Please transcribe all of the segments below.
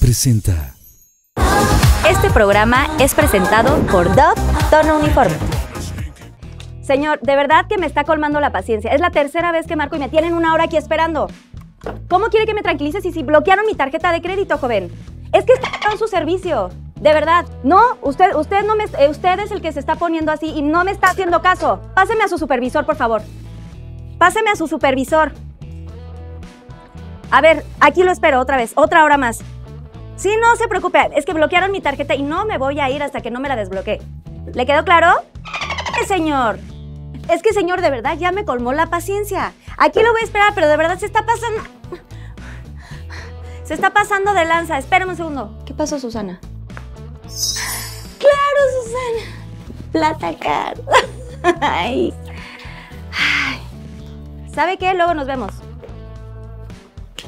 Presenta. Este programa es presentado por Dove Tono Uniforme. Señor, de verdad que me está colmando la paciencia. Es la tercera vez que marco y me tienen una hora aquí esperando. ¿Cómo quiere que me tranquilice si, si bloquearon mi tarjeta de crédito, joven? Es que está en su servicio. De verdad, no, usted, usted no me, eh, usted es el que se está poniendo así y no me está haciendo caso. Páseme a su supervisor, por favor. Páseme a su supervisor. A ver, aquí lo espero otra vez, otra hora más. Sí, no se preocupe, es que bloquearon mi tarjeta y no me voy a ir hasta que no me la desbloquee. ¿Le quedó claro? ¡Eh, señor! Es que, señor, de verdad ya me colmó la paciencia. Aquí lo voy a esperar, pero de verdad se está pasando... Se está pasando de lanza. Espérame un segundo. ¿Qué pasó, Susana? ¡Claro, Susana! Plata Card. ¿Sabe qué? Luego nos vemos.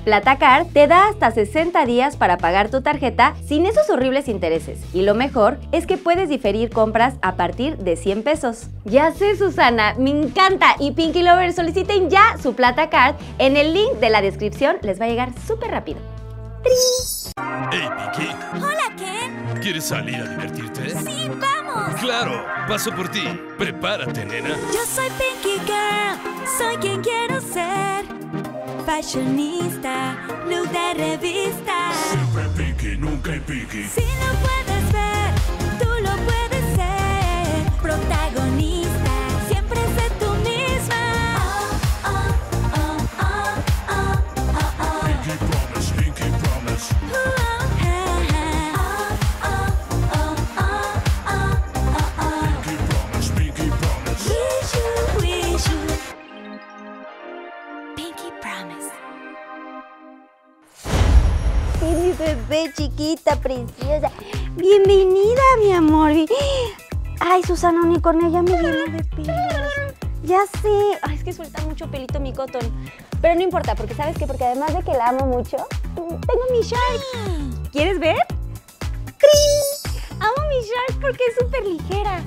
PlataCard te da hasta 60 días para pagar tu tarjeta sin esos horribles intereses y lo mejor es que puedes diferir compras a partir de 100 pesos. Ya sé Susana, me encanta y Pinky Lover soliciten ya su Platacard en el link de la descripción, les va a llegar súper rápido. ¡Tri! Hey Pinky. Hola Ken. ¿Quieres salir a divertirte? Sí, vamos. Claro, paso por ti. Prepárate, nena. Yo soy Pinky Girl, soy quien quiero ser fashionista, look de revista. Siempre piqui, nunca pique. Si no puedes bebé chiquita, princesa, Bienvenida, mi amor. Ay, Susana Unicornio, ya me viene de pelos. Ya sé. es que suelta mucho pelito mi cotón. Pero no importa, porque ¿sabes qué? Porque además de que la amo mucho, tengo mi shark. Ah. ¿Quieres ver? ¡Cri! Amo mi shark porque es súper ligera.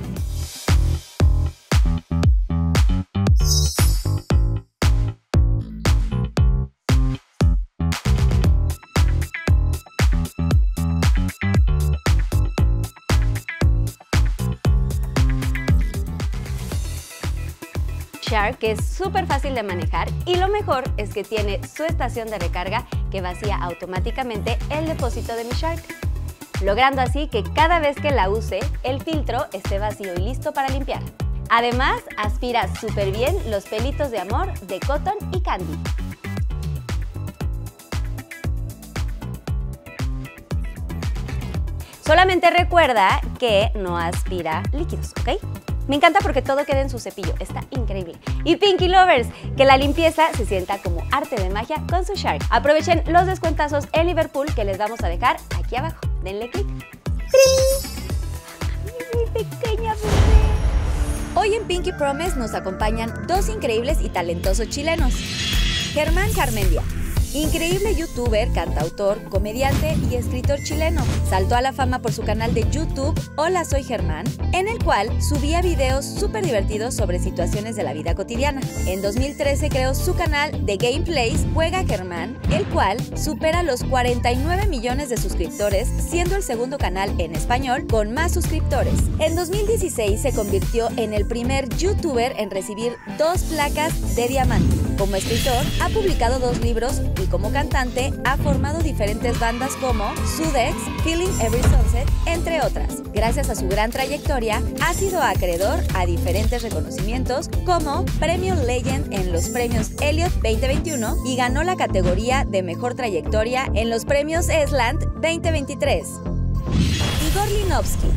que es súper fácil de manejar y lo mejor es que tiene su estación de recarga que vacía automáticamente el depósito de mi Shark, logrando así que cada vez que la use, el filtro esté vacío y listo para limpiar. Además, aspira súper bien los pelitos de amor de Cotton y Candy. Solamente recuerda que no aspira líquidos, ¿ok? Me encanta porque todo queda en su cepillo, está increíble. Y Pinky Lovers, que la limpieza se sienta como arte de magia con su Shark. Aprovechen los descuentazos en Liverpool que les vamos a dejar aquí abajo. Denle clic. ¡Mi pequeña bebé! Hoy en Pinky Promise nos acompañan dos increíbles y talentosos chilenos. Germán Carmendia, Increíble youtuber, cantautor, comediante y escritor chileno. Saltó a la fama por su canal de YouTube Hola Soy Germán, en el cual subía videos súper divertidos sobre situaciones de la vida cotidiana. En 2013 creó su canal de gameplays Juega Germán, el cual supera los 49 millones de suscriptores, siendo el segundo canal en español con más suscriptores. En 2016 se convirtió en el primer youtuber en recibir dos placas de diamante. Como escritor, ha publicado dos libros como cantante, ha formado diferentes bandas como Sudex, Feeling Every Sunset, entre otras. Gracias a su gran trayectoria, ha sido acreedor a diferentes reconocimientos como Premio Legend en los premios Elliot 2021 y ganó la categoría de Mejor Trayectoria en los premios Esland 2023. Igor Linovsky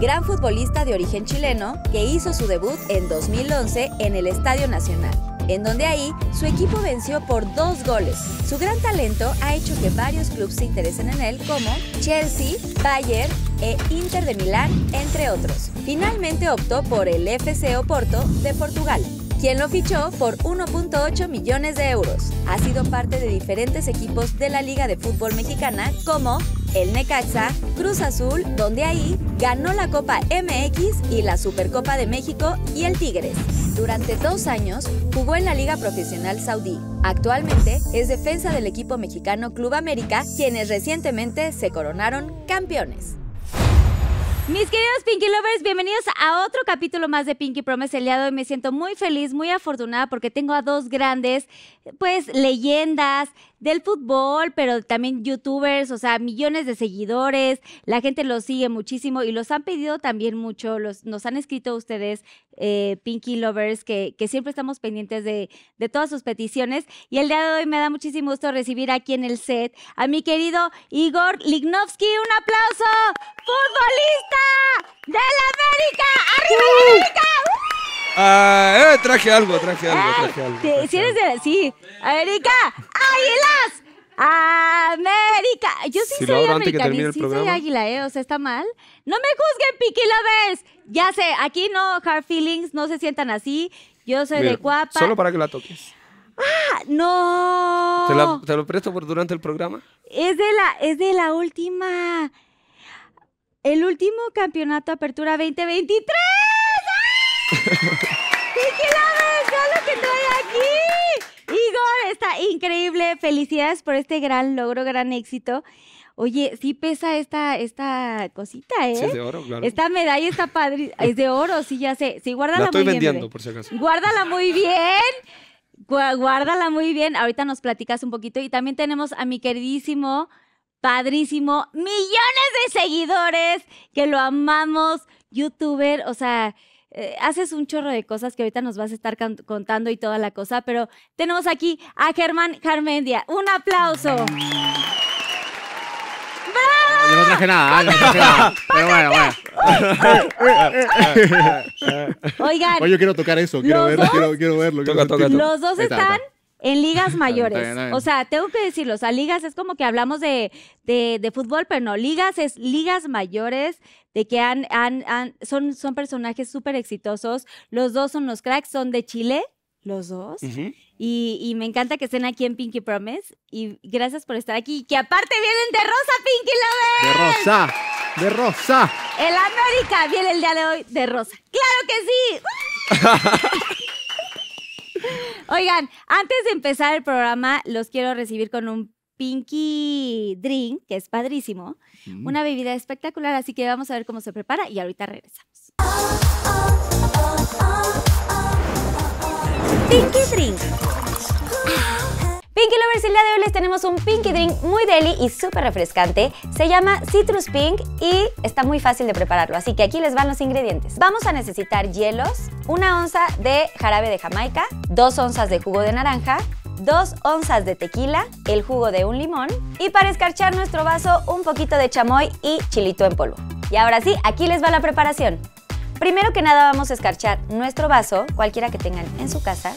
gran futbolista de origen chileno que hizo su debut en 2011 en el Estadio Nacional en donde ahí su equipo venció por dos goles. Su gran talento ha hecho que varios clubes se interesen en él como Chelsea, Bayern e Inter de Milán, entre otros. Finalmente optó por el FC Oporto de Portugal quien lo fichó por 1.8 millones de euros. Ha sido parte de diferentes equipos de la Liga de Fútbol Mexicana como el Necaxa, Cruz Azul, donde ahí ganó la Copa MX y la Supercopa de México y el Tigres. Durante dos años jugó en la Liga Profesional Saudí. Actualmente es defensa del equipo mexicano Club América, quienes recientemente se coronaron campeones. Mis queridos Pinky Lovers, bienvenidos a otro capítulo más de Pinky Promise. El día me siento muy feliz, muy afortunada porque tengo a dos grandes, pues, leyendas del fútbol, pero también youtubers, o sea, millones de seguidores. La gente los sigue muchísimo y los han pedido también mucho, los, nos han escrito ustedes eh, Pinky Lovers, que, siempre estamos pendientes de, todas sus peticiones. Y el día de hoy me da muchísimo gusto recibir aquí en el set a mi querido Igor Lignovsky. ¡Un aplauso! ¡Futbolista de la América! ¡Arriba América! Ah, eh, traje algo, traje algo, traje algo. Si eres de, sí, América, Águilas, América. Yo sí soy americanista, sí soy águila, ¿eh? O sea, está mal. No me juzguen, Piqui vez. Ya sé, aquí no, hard feelings, no se sientan así. Yo soy de Cuapa. Solo para que la toques. ¡Ah! ¡No! ¿Te, lo presto por durante el programa? Es de la, es de la última. El último campeonato Apertura 2023. ¡Piqui lo que trae aquí! Igor, está increíble. Felicidades por este gran logro, gran éxito. Oye, sí pesa esta, esta cosita, ¿eh? es de oro, claro. Esta medalla está padre. Es de oro, sí, ya sé. Sí, guárdala La estoy vendiendo, por si acaso. Guárdala muy bien. Guárdala muy bien. Ahorita nos platicas un poquito. Y también tenemos a mi queridísimo, padrísimo, millones de seguidores que lo amamos, youtuber, o sea, eh, haces un chorro de cosas que ahorita nos vas a estar contando y toda la cosa, pero tenemos aquí a Germán Carmendia. Un aplauso. ¡Bravo! Yo no traje nada, ah, no traje nada. Pero bueno, bueno. Oigan. Oye, yo quiero tocar eso, quiero verlo, quiero, verlo. Los dos están en ligas mayores. O sea, tengo que decirlo, o sea, ligas es como que hablamos de, de, fútbol, pero no, ligas es ligas mayores de que han, son, son personajes súper exitosos. Los dos son los cracks, son de Chile, los dos. y, me encanta que estén aquí en Pinky Promise. Y gracias por estar aquí. que aparte vienen de rosa, Pinky Love. De rosa, de rosa. El América viene el día de hoy de rosa. ¡Claro que sí! Oigan, antes de empezar el programa, los quiero recibir con un Pinky Drink, que es padrísimo. Mm. Una bebida espectacular, así que vamos a ver cómo se prepara y ahorita regresamos. Pinky Drink. Pinky Lovers, el día de hoy les tenemos un Pinky Drink muy deli y súper refrescante. Se llama Citrus Pink y está muy fácil de prepararlo, así que aquí les van los ingredientes. Vamos a necesitar hielos, una onza de jarabe de jamaica, dos onzas de jugo de naranja, dos onzas de tequila, el jugo de un limón y para escarchar nuestro vaso un poquito de chamoy y chilito en polvo. Y ahora sí, aquí les va la preparación. Primero que nada vamos a escarchar nuestro vaso, cualquiera que tengan en su casa,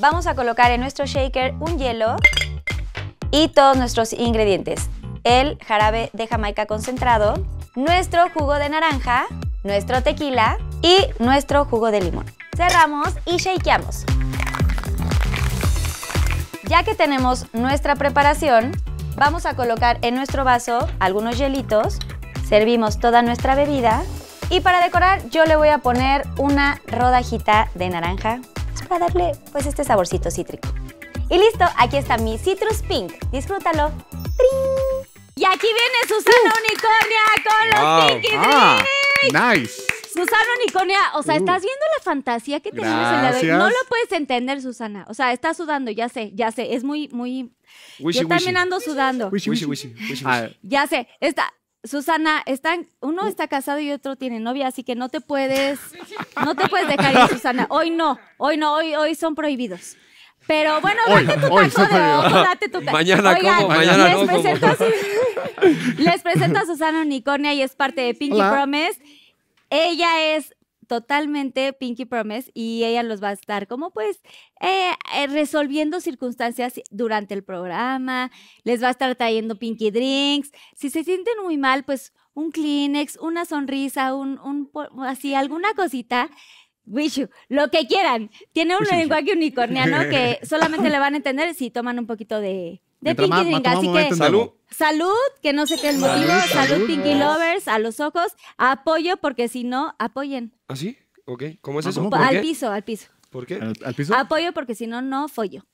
Vamos a colocar en nuestro shaker un hielo y todos nuestros ingredientes. El jarabe de jamaica concentrado, nuestro jugo de naranja, nuestro tequila y nuestro jugo de limón. Cerramos y shakeamos. Ya que tenemos nuestra preparación, vamos a colocar en nuestro vaso algunos hielitos, servimos toda nuestra bebida y para decorar yo le voy a poner una rodajita de naranja para darle pues este saborcito cítrico. Y listo, aquí está mi Citrus Pink. Disfrútalo. Y aquí viene Susana Unicornia con los wow. Ah, nice. Susana Unicornia, o sea, estás uh. viendo la fantasía que tenemos en la No lo puedes entender, Susana. O sea, está sudando, ya sé, ya sé. Es muy, muy. Yo también ando sudando. Wishy, ya sé, está. Susana, uno está casado y otro tiene novia, así que no te puedes, no te puedes dejar ir, Susana. Hoy no, hoy no, hoy, hoy son prohibidos. Pero bueno, date tu taco de date tu Mañana mañana les no presento, les presento a Susana Unicornia y es parte de Pinky Promise. Ella es totalmente Pinky Promise y ella los va a estar como pues eh, eh, resolviendo circunstancias durante el programa, les va a estar trayendo Pinky Drinks, si se sienten muy mal pues un Kleenex, una sonrisa, un, así alguna cosita. wish lo que quieran. Tiene un lenguaje unicorniano que solamente le van a entender si toman un poquito de, Pinky Drink. Así que salud. Salud, que no sé qué es el motivo. salud Pinky Lovers, a los ojos. Apoyo, porque si no, apoyen. ¿Ah, sí? Ok. ¿Cómo es eso? al piso, al piso. ¿Por qué? ¿Al, piso? Apoyo porque si no, no follo.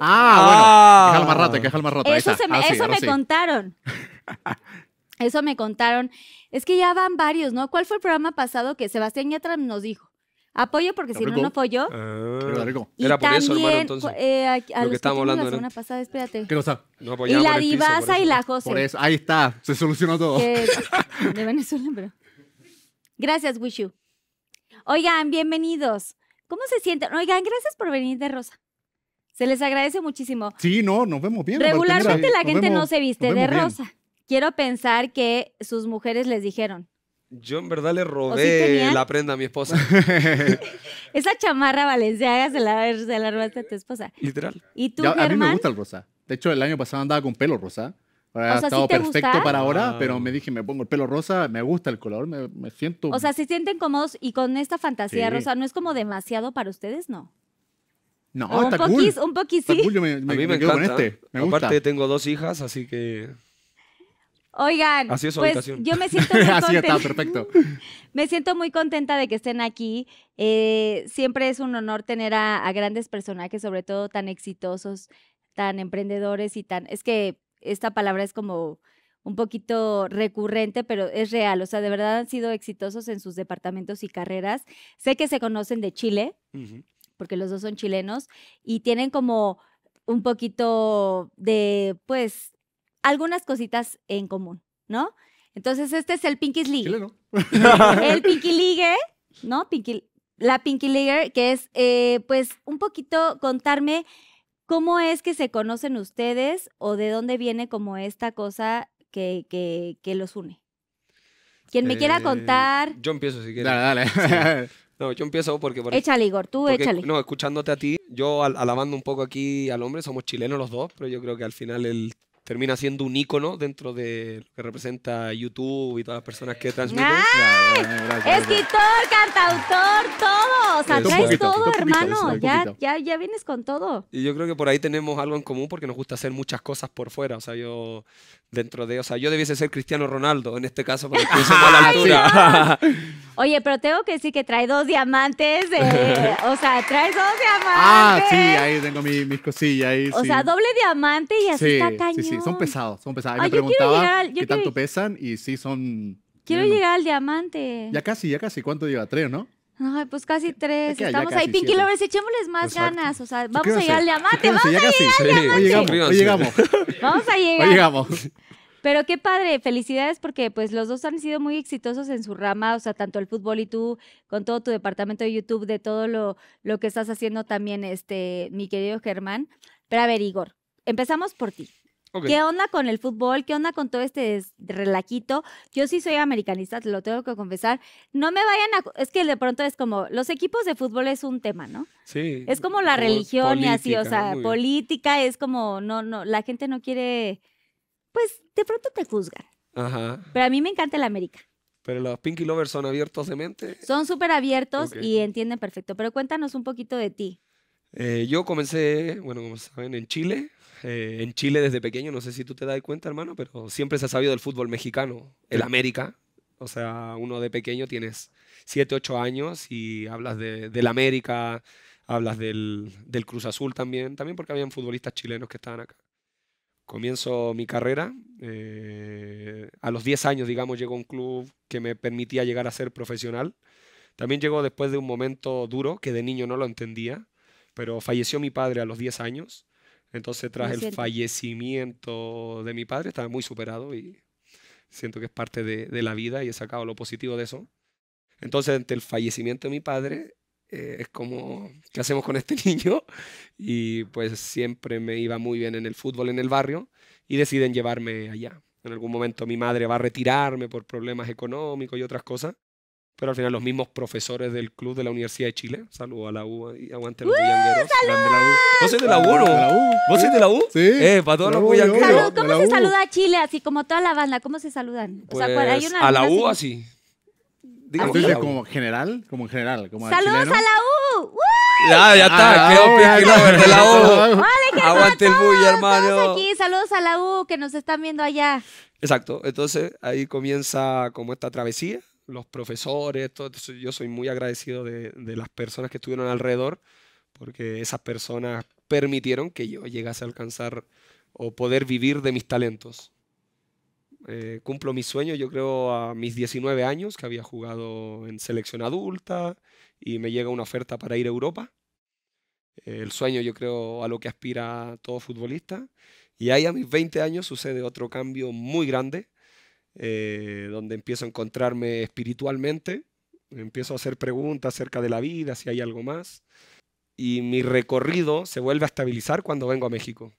Ah, bueno. Ah. Que el rata, que el rata. Eso, me, ah, eso me contaron. Eso me contaron. Es que ya van varios, ¿no? ¿Cuál fue el programa pasado que Sebastián Yatra nos dijo? Apoyo porque si no, no follo. Ah. Era por eso, hermano, entonces. Eh, que estábamos hablando la semana pasada, espérate. ¿Qué cosa? No Y la el divaza y la José. Por eso, ahí está, se solucionó todo. de Venezuela, pero. Gracias, Wishu. Oigan, bienvenidos. ¿Cómo se sienten? Oigan, gracias por venir de Rosa. Se les agradece muchísimo. Sí, no, nos vemos bien. Regularmente la gente no se viste de rosa. Quiero pensar que sus mujeres les dijeron. Yo en verdad le robé la prenda a mi esposa. Esa chamarra valenciaga se la, se robaste a tu esposa. Literal. ¿Y tú, A mí me gusta el rosa. De hecho, el año pasado andaba con pelo rosa. Ha estado perfecto para ahora, pero ah. me dije, me pongo el pelo rosa, me gusta el color, me, siento. O sea, se sienten cómodos y con esta fantasía rosa, ¿no es como demasiado para ustedes? No. No, un poquis, Un a mí me, encanta. Este, Aparte, tengo dos hijas, así que. Oigan, así es pues yo me siento muy contenta. está, perfecto. me siento muy contenta de que estén aquí. Eh, siempre es un honor tener a, a grandes personajes, sobre todo tan exitosos, tan emprendedores y tan. Es que esta palabra es como un poquito recurrente, pero es real. O sea, de verdad han sido exitosos en sus departamentos y carreras. Sé que se conocen de Chile, porque los dos son chilenos, y tienen como un poquito de, pues, algunas cositas en común, ¿no? Entonces, este es el Pinky League. el Pinky League, ¿no? Pinky, la Pinky League, que es, eh, pues, un poquito contarme ¿Cómo es que se conocen ustedes o de dónde viene como esta cosa que, los une? Quien me quiera eh, contar. Yo empiezo si quieres. Dale, dale. No, yo empiezo porque. Por échale, Igor, tú échale. No, escuchándote a ti, yo alabando un poco aquí al hombre, somos chilenos los dos, pero yo creo que al final el termina siendo un icono dentro de lo que representa YouTube y todas las personas que transmiten. Ah, escritor, cantautor, todo. O sea, traes todo, hermano. Ya, ya, ya vienes con todo. Y yo creo que por ahí tenemos algo en común porque nos gusta hacer muchas cosas por fuera. O sea, yo dentro de... O sea, yo debiese ser Cristiano Ronaldo en este caso porque a la altura. Oye, pero tengo que decir que trae dos diamantes. o sea, trae dos diamantes. Ah, sí, ahí tengo mis cosillas. o sea, doble diamante y así está cañón sí, son pesados, son pesados. Ay, me preguntaba qué tanto pesan y sí son... Quiero llegar al diamante. Ya casi, ya casi. ¿Cuánto lleva? ¿Tres, no? Ay, pues casi tres. Estamos ahí, Pinky Lovers, echémosles más ganas. O sea, vamos a llegar al diamante, vamos a llegar al diamante. llegamos, vamos a llegar. llegamos. Pero qué padre, felicidades porque pues los dos han sido muy exitosos en su rama, o sea, tanto el fútbol y tú con todo tu departamento de YouTube, de todo lo, lo que estás haciendo también, este, mi querido Germán. Pero a ver, Igor, empezamos por ti. ¿Qué onda con el fútbol? ¿Qué onda con todo este relaquito? Yo sí soy americanista, te lo tengo que confesar. No me vayan a... Es que de pronto es como, los equipos de fútbol es un tema, ¿no? Sí. Es como la religión y así, o sea, política es como, no, no, la gente no quiere... Pues de pronto te juzgan. Ajá. Pero a mí me encanta el América. Pero los Pinky Lovers son abiertos de mente. Son súper abiertos y entienden perfecto. Pero cuéntanos un poquito de ti. Eh, yo comencé, bueno, como saben, en Chile. Eh, en Chile desde pequeño, no sé si tú te das cuenta, hermano, pero siempre se ha sabido del fútbol mexicano, el América. O sea, uno de pequeño tienes 7, 8 años y hablas del América, hablas del, del Cruz Azul también, también porque habían futbolistas chilenos que estaban acá. Comienzo mi carrera. Eh, a los 10 años, digamos, llegó un club que me permitía llegar a ser profesional. También llegó después de un momento duro que de niño no lo entendía, pero falleció mi padre a los 10 años entonces, tras el fallecimiento de mi padre, estaba muy superado y siento que es parte de, la vida y he sacado lo positivo de eso. Entonces, ante el fallecimiento de mi padre, eh, es como, ¿qué hacemos con este niño? Y pues siempre me iba muy bien en el fútbol en el barrio y deciden llevarme allá. En algún momento mi madre va a retirarme por problemas económicos y otras cosas pero al final los mismos profesores del club de la Universidad de Chile. Saludos a la U y aguante los ¡Uh, bullangueros. ¿Vos sois de la U no? ¿Vos sois de la U? Sí. Eh, para todos los ¿Cómo se saluda a Chile? Así como toda la banda, ¿cómo se saludan? a la U así. Digo, como general, como en general. ¡Saludos a la U! Ya, ya está, ah, ¡Qué de la U. Oh, aguante el bulla, hermano. aquí, saludos a la U que nos están viendo allá. Exacto, entonces ahí comienza como esta travesía los profesores, yo soy muy agradecido de, las personas que estuvieron alrededor, porque esas personas permitieron que yo llegase a alcanzar o poder vivir de mis talentos. Eh, cumplo mi sueño, yo creo, a mis 19 años, que había jugado en selección adulta y me llega una oferta para ir a Europa. el sueño, yo creo, a lo que aspira todo futbolista. Y ahí a mis 20 años sucede otro cambio muy grande, eh, donde empiezo a encontrarme espiritualmente, empiezo a hacer preguntas acerca de la vida, si hay algo más, y mi recorrido se vuelve a estabilizar cuando vengo a México.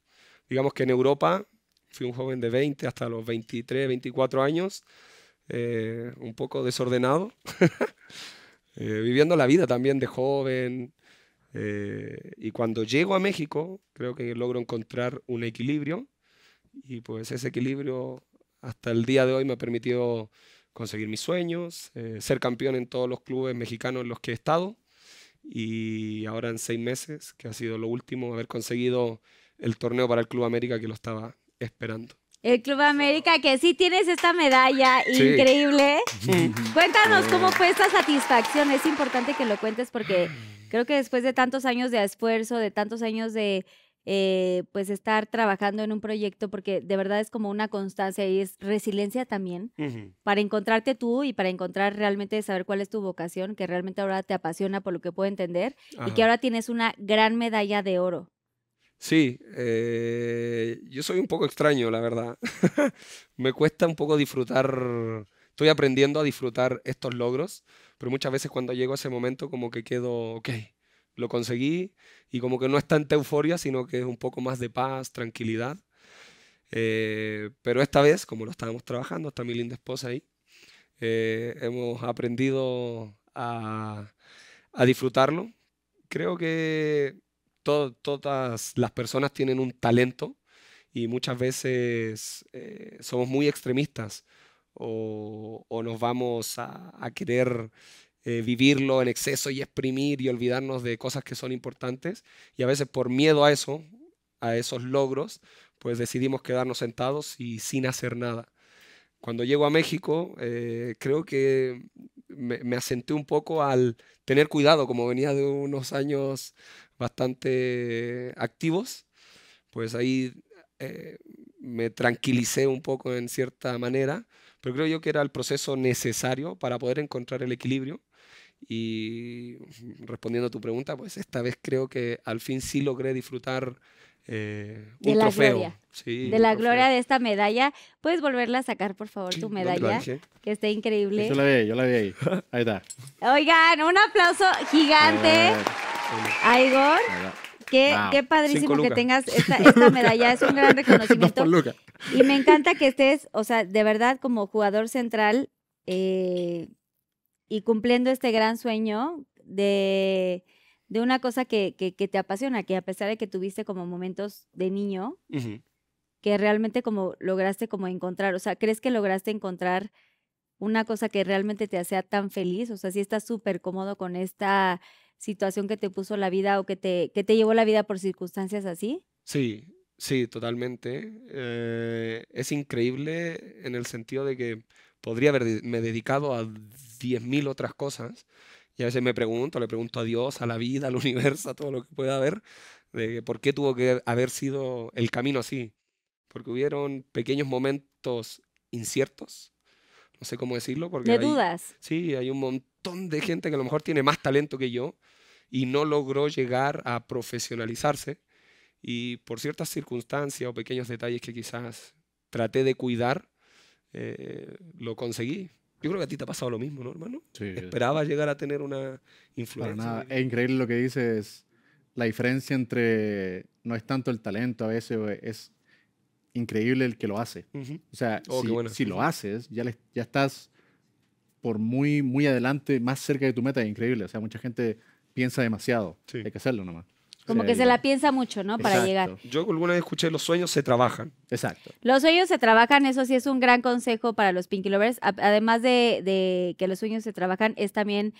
Digamos que en Europa fui un joven de 20 hasta los 23, 24 años, eh, un poco desordenado, eh, viviendo la vida también de joven. y cuando llego a México, creo que logro encontrar un equilibrio y pues ese equilibrio hasta el día de hoy me ha permitido conseguir mis sueños, eh, ser campeón en todos los clubes mexicanos en los que he estado y ahora en seis meses, que ha sido lo último, haber conseguido el torneo para el Club América que lo estaba esperando. El Club América, que sí tienes esta medalla increíble. Cuéntanos cómo fue esta satisfacción. Es importante que lo cuentes porque creo que después de tantos años de esfuerzo, de tantos años de, eh, pues estar trabajando en un proyecto porque de verdad es como una constancia y es resiliencia también para encontrarte tú y para encontrar realmente saber cuál es tu vocación, que realmente ahora te apasiona por lo que puedo entender y que ahora tienes una gran medalla de oro. Sí, eh, yo soy un poco extraño, la verdad. Me cuesta un poco disfrutar, estoy aprendiendo a disfrutar estos logros, pero muchas veces cuando llego a ese momento como que quedo, ok, lo conseguí y como que no es tanta euforia, sino que es un poco más de paz, tranquilidad. Eh, pero esta vez, como lo estábamos trabajando, está mi linda esposa ahí, eh, hemos aprendido a, disfrutarlo. Creo que todas las personas tienen un talento y muchas veces eh, somos muy extremistas o, nos vamos a querer eh, vivirlo en exceso y exprimir y olvidarnos de cosas que son importantes. Y a veces por miedo a eso, a esos logros, pues decidimos quedarnos sentados y sin hacer nada. Cuando llego a México, eh, creo que me, asenté un poco al tener cuidado, como venía de unos años bastante activos, pues ahí eh, me tranquilicé un poco en cierta manera, pero creo yo que era el proceso necesario para poder encontrar el equilibrio y respondiendo a tu pregunta, pues esta vez creo que al fin sí logré disfrutar eh, un la trofeo. de la gloria de esta medalla. ¿Puedes volverla a sacar, por favor, tu medalla? que esté increíble. Yo la vi, yo la vi ahí. Ahí está. Oigan, un aplauso gigante eh. Aigor Igor. Qué, padrísimo que tengas esta, esta medalla, es un gran reconocimiento. y me encanta que estés, o sea, de verdad como jugador central, eh, y cumpliendo este gran sueño de, de una cosa que, que, te apasiona, que a pesar de que tuviste como momentos de niño, que realmente como lograste como encontrar, o sea, ¿crees que lograste encontrar una cosa que realmente te hacía tan feliz? O sea, si estás súper cómodo con esta situación que te puso la vida o que te, que te llevó la vida por circunstancias así? Sí, sí, totalmente. Eh, es increíble en el sentido de que podría haberme dedicado a 10.000 otras cosas. Y a veces me pregunto, le pregunto a Dios, a la vida, al universo, a todo lo que pueda haber, de por qué tuvo que haber sido el camino así. Porque hubieron pequeños momentos inciertos, no sé cómo decirlo. Porque de dudas. Sí, hay un montón de gente que a lo mejor tiene más talento que yo y no logró llegar a profesionalizarse. Y por ciertas circunstancias o pequeños detalles que quizás traté de cuidar, eh, lo conseguí. Yo creo que a ti te ha pasado lo mismo, ¿no, hermano? Sí. llegar a tener una influencia. Es increíble lo que dices. La diferencia entre. No es tanto el talento a veces, es increíble el que lo hace. O sea, oh, si, lo haces, ya, ya estás por muy, muy adelante, más cerca de tu meta. Es increíble. O sea, mucha gente piensa demasiado. Hay que hacerlo nomás. Como que se la piensa mucho, ¿no? Para llegar. Yo alguna vez escuché, los sueños se trabajan. Exacto. Los sueños se trabajan, eso sí es un gran consejo para los Pinky Lovers. Además de, que los sueños se trabajan, es también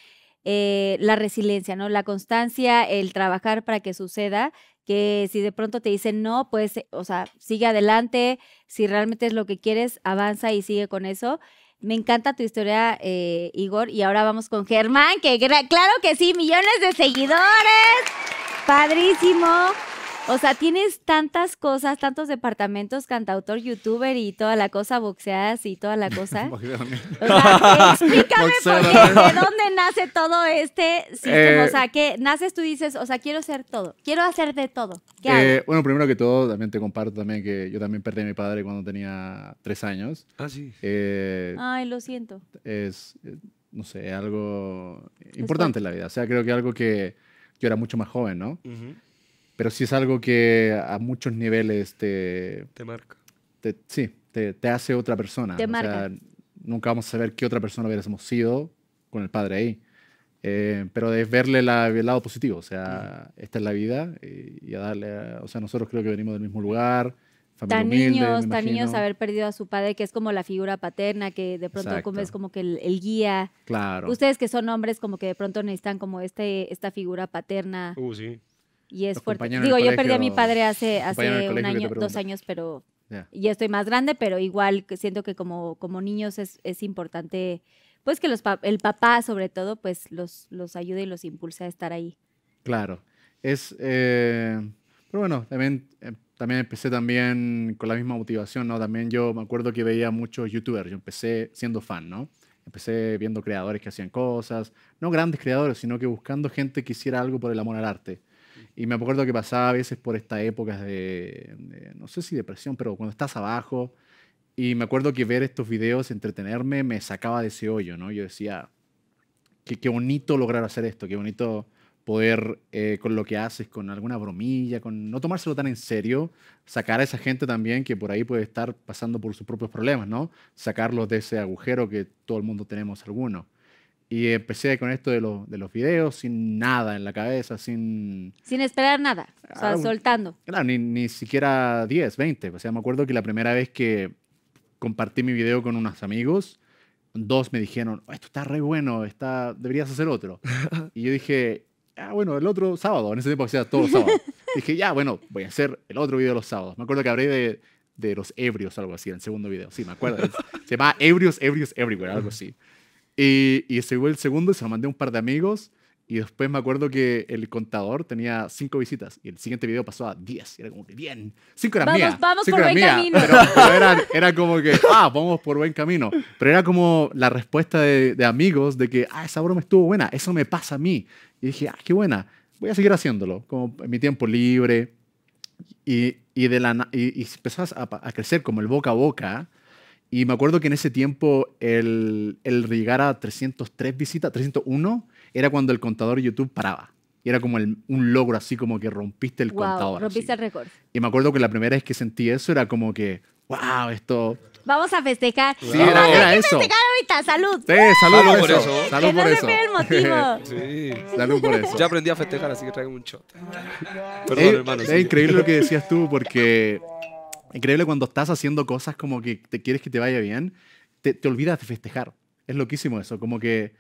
eh, la resiliencia, ¿no? La constancia, el trabajar para que suceda, que si de pronto te dicen no, pues, o sea, sigue adelante, si realmente es lo que quieres, avanza y sigue con eso. Me encanta tu historia, eh, Igor, y ahora vamos con Germán, que claro que sí, millones de seguidores. Padrísimo. O sea, tienes tantas cosas, tantos departamentos, cantautor, youtuber y toda la cosa, boxeadas y toda la cosa. o explícame de dónde nace todo este sistema. Eh, o sea, que naces tú dices, o sea, quiero ser todo, quiero hacer de todo. eh, Bueno, primero que todo, también te comparto también que yo también perdí a mi padre cuando tenía tres años. Ah, sí. Eh, Ay, lo siento. Es, eh, no sé, algo importante en la vida. O sea, creo que algo que era mucho más joven, ¿no? Pero sí es algo que a muchos niveles te... Te marca. sí, te, hace otra persona. Te marca. nunca vamos a saber qué otra persona hubiésemos sido con el padre ahí. Eh, pero es verle la, el lado positivo, o sea, esta es la vida eh, y, a darle, o sea, nosotros creo que venimos del mismo lugar, tan niños, tan niños haber perdido a su padre, que es como la figura paterna, que de pronto es como que el, guía. Claro. Ustedes que son hombres, como que de pronto necesitan como este, esta figura paterna. Uh, sí. Y es fuerte. Digo, yo perdí a mi padre hace, hace un año, dos años, pero ya estoy más grande, pero igual siento que como, como niños es, importante, pues que el papá sobre todo, pues los, los ayude y los impulse a estar ahí. Claro. Es, eh, pero bueno, también eh, también empecé también con la misma motivación, ¿no? También yo me acuerdo que veía muchos youtubers, yo empecé siendo fan, ¿no? Empecé viendo creadores que hacían cosas, no grandes creadores, sino que buscando gente que hiciera algo por el amor al arte. Y me acuerdo que pasaba a veces por esta época de, no sé si depresión, pero cuando estás abajo. Y me acuerdo que ver estos videos, entretenerme, me sacaba de ese hoyo, ¿no? Yo decía, qué bonito lograr hacer esto, qué bonito poder eh, con lo que haces, con alguna bromilla, con no tomárselo tan en serio, sacar a esa gente también que por ahí puede estar pasando por sus propios problemas, ¿no? Sacarlos de ese agujero que todo el mundo tenemos alguno. Y empecé con esto de, de los videos sin nada en la cabeza, sin... Sin esperar nada, o sea, ah, soltando. Claro, ni, ni siquiera 10, 20. O sea, me acuerdo que la primera vez que compartí mi video con unos amigos, dos me dijeron, oh, esto está re bueno, está, deberías hacer otro. y yo dije, ah, bueno, el otro sábado, en ese tiempo hacía todo sábado dije, ya, bueno, voy a hacer el otro video los sábados. Me acuerdo que hablé de, de los ebrios, algo así, en el segundo video. Sí, me acuerdo. se llama Ebrios, Ebrios, Everywhere, algo así. Y, y ese fue el segundo, se lo mandé a un par de amigos. Y después me acuerdo que el contador tenía cinco visitas y el siguiente video pasó a 10. Era como que bien. Cinco eran vamos, Vamos por buen camino. Pero, era, como que, ah, vamos por buen camino. Pero era como la respuesta de, amigos de que, ah, esa broma estuvo buena. Eso me pasa a mí. Y dije, ah, qué buena. Voy a seguir haciéndolo. Como en mi tiempo libre. Y, y de la, y, empezás a, crecer como el boca a boca. Y me acuerdo que en ese tiempo el, el llegar a 303 visitas, 301 era cuando el contador YouTube paraba. Y era como el, un logro, así como que rompiste el wow, contador. Rompiste el récord. Y me acuerdo que la primera vez que sentí eso era como que, wow, esto. Vamos a festejar. Sí, wow. era, eso. festejar ahorita. Salud. Sí, salud, salud por eso. Salud que por no eso. Salud el motivo. sí. Salud por eso. Ya aprendí a festejar, así que traigo un shot. Perdón, es, hermano. Es increíble lo que decías tú, porque increíble cuando estás haciendo cosas como que te quieres que te vaya bien, te olvidas de festejar. Es loquísimo eso, como que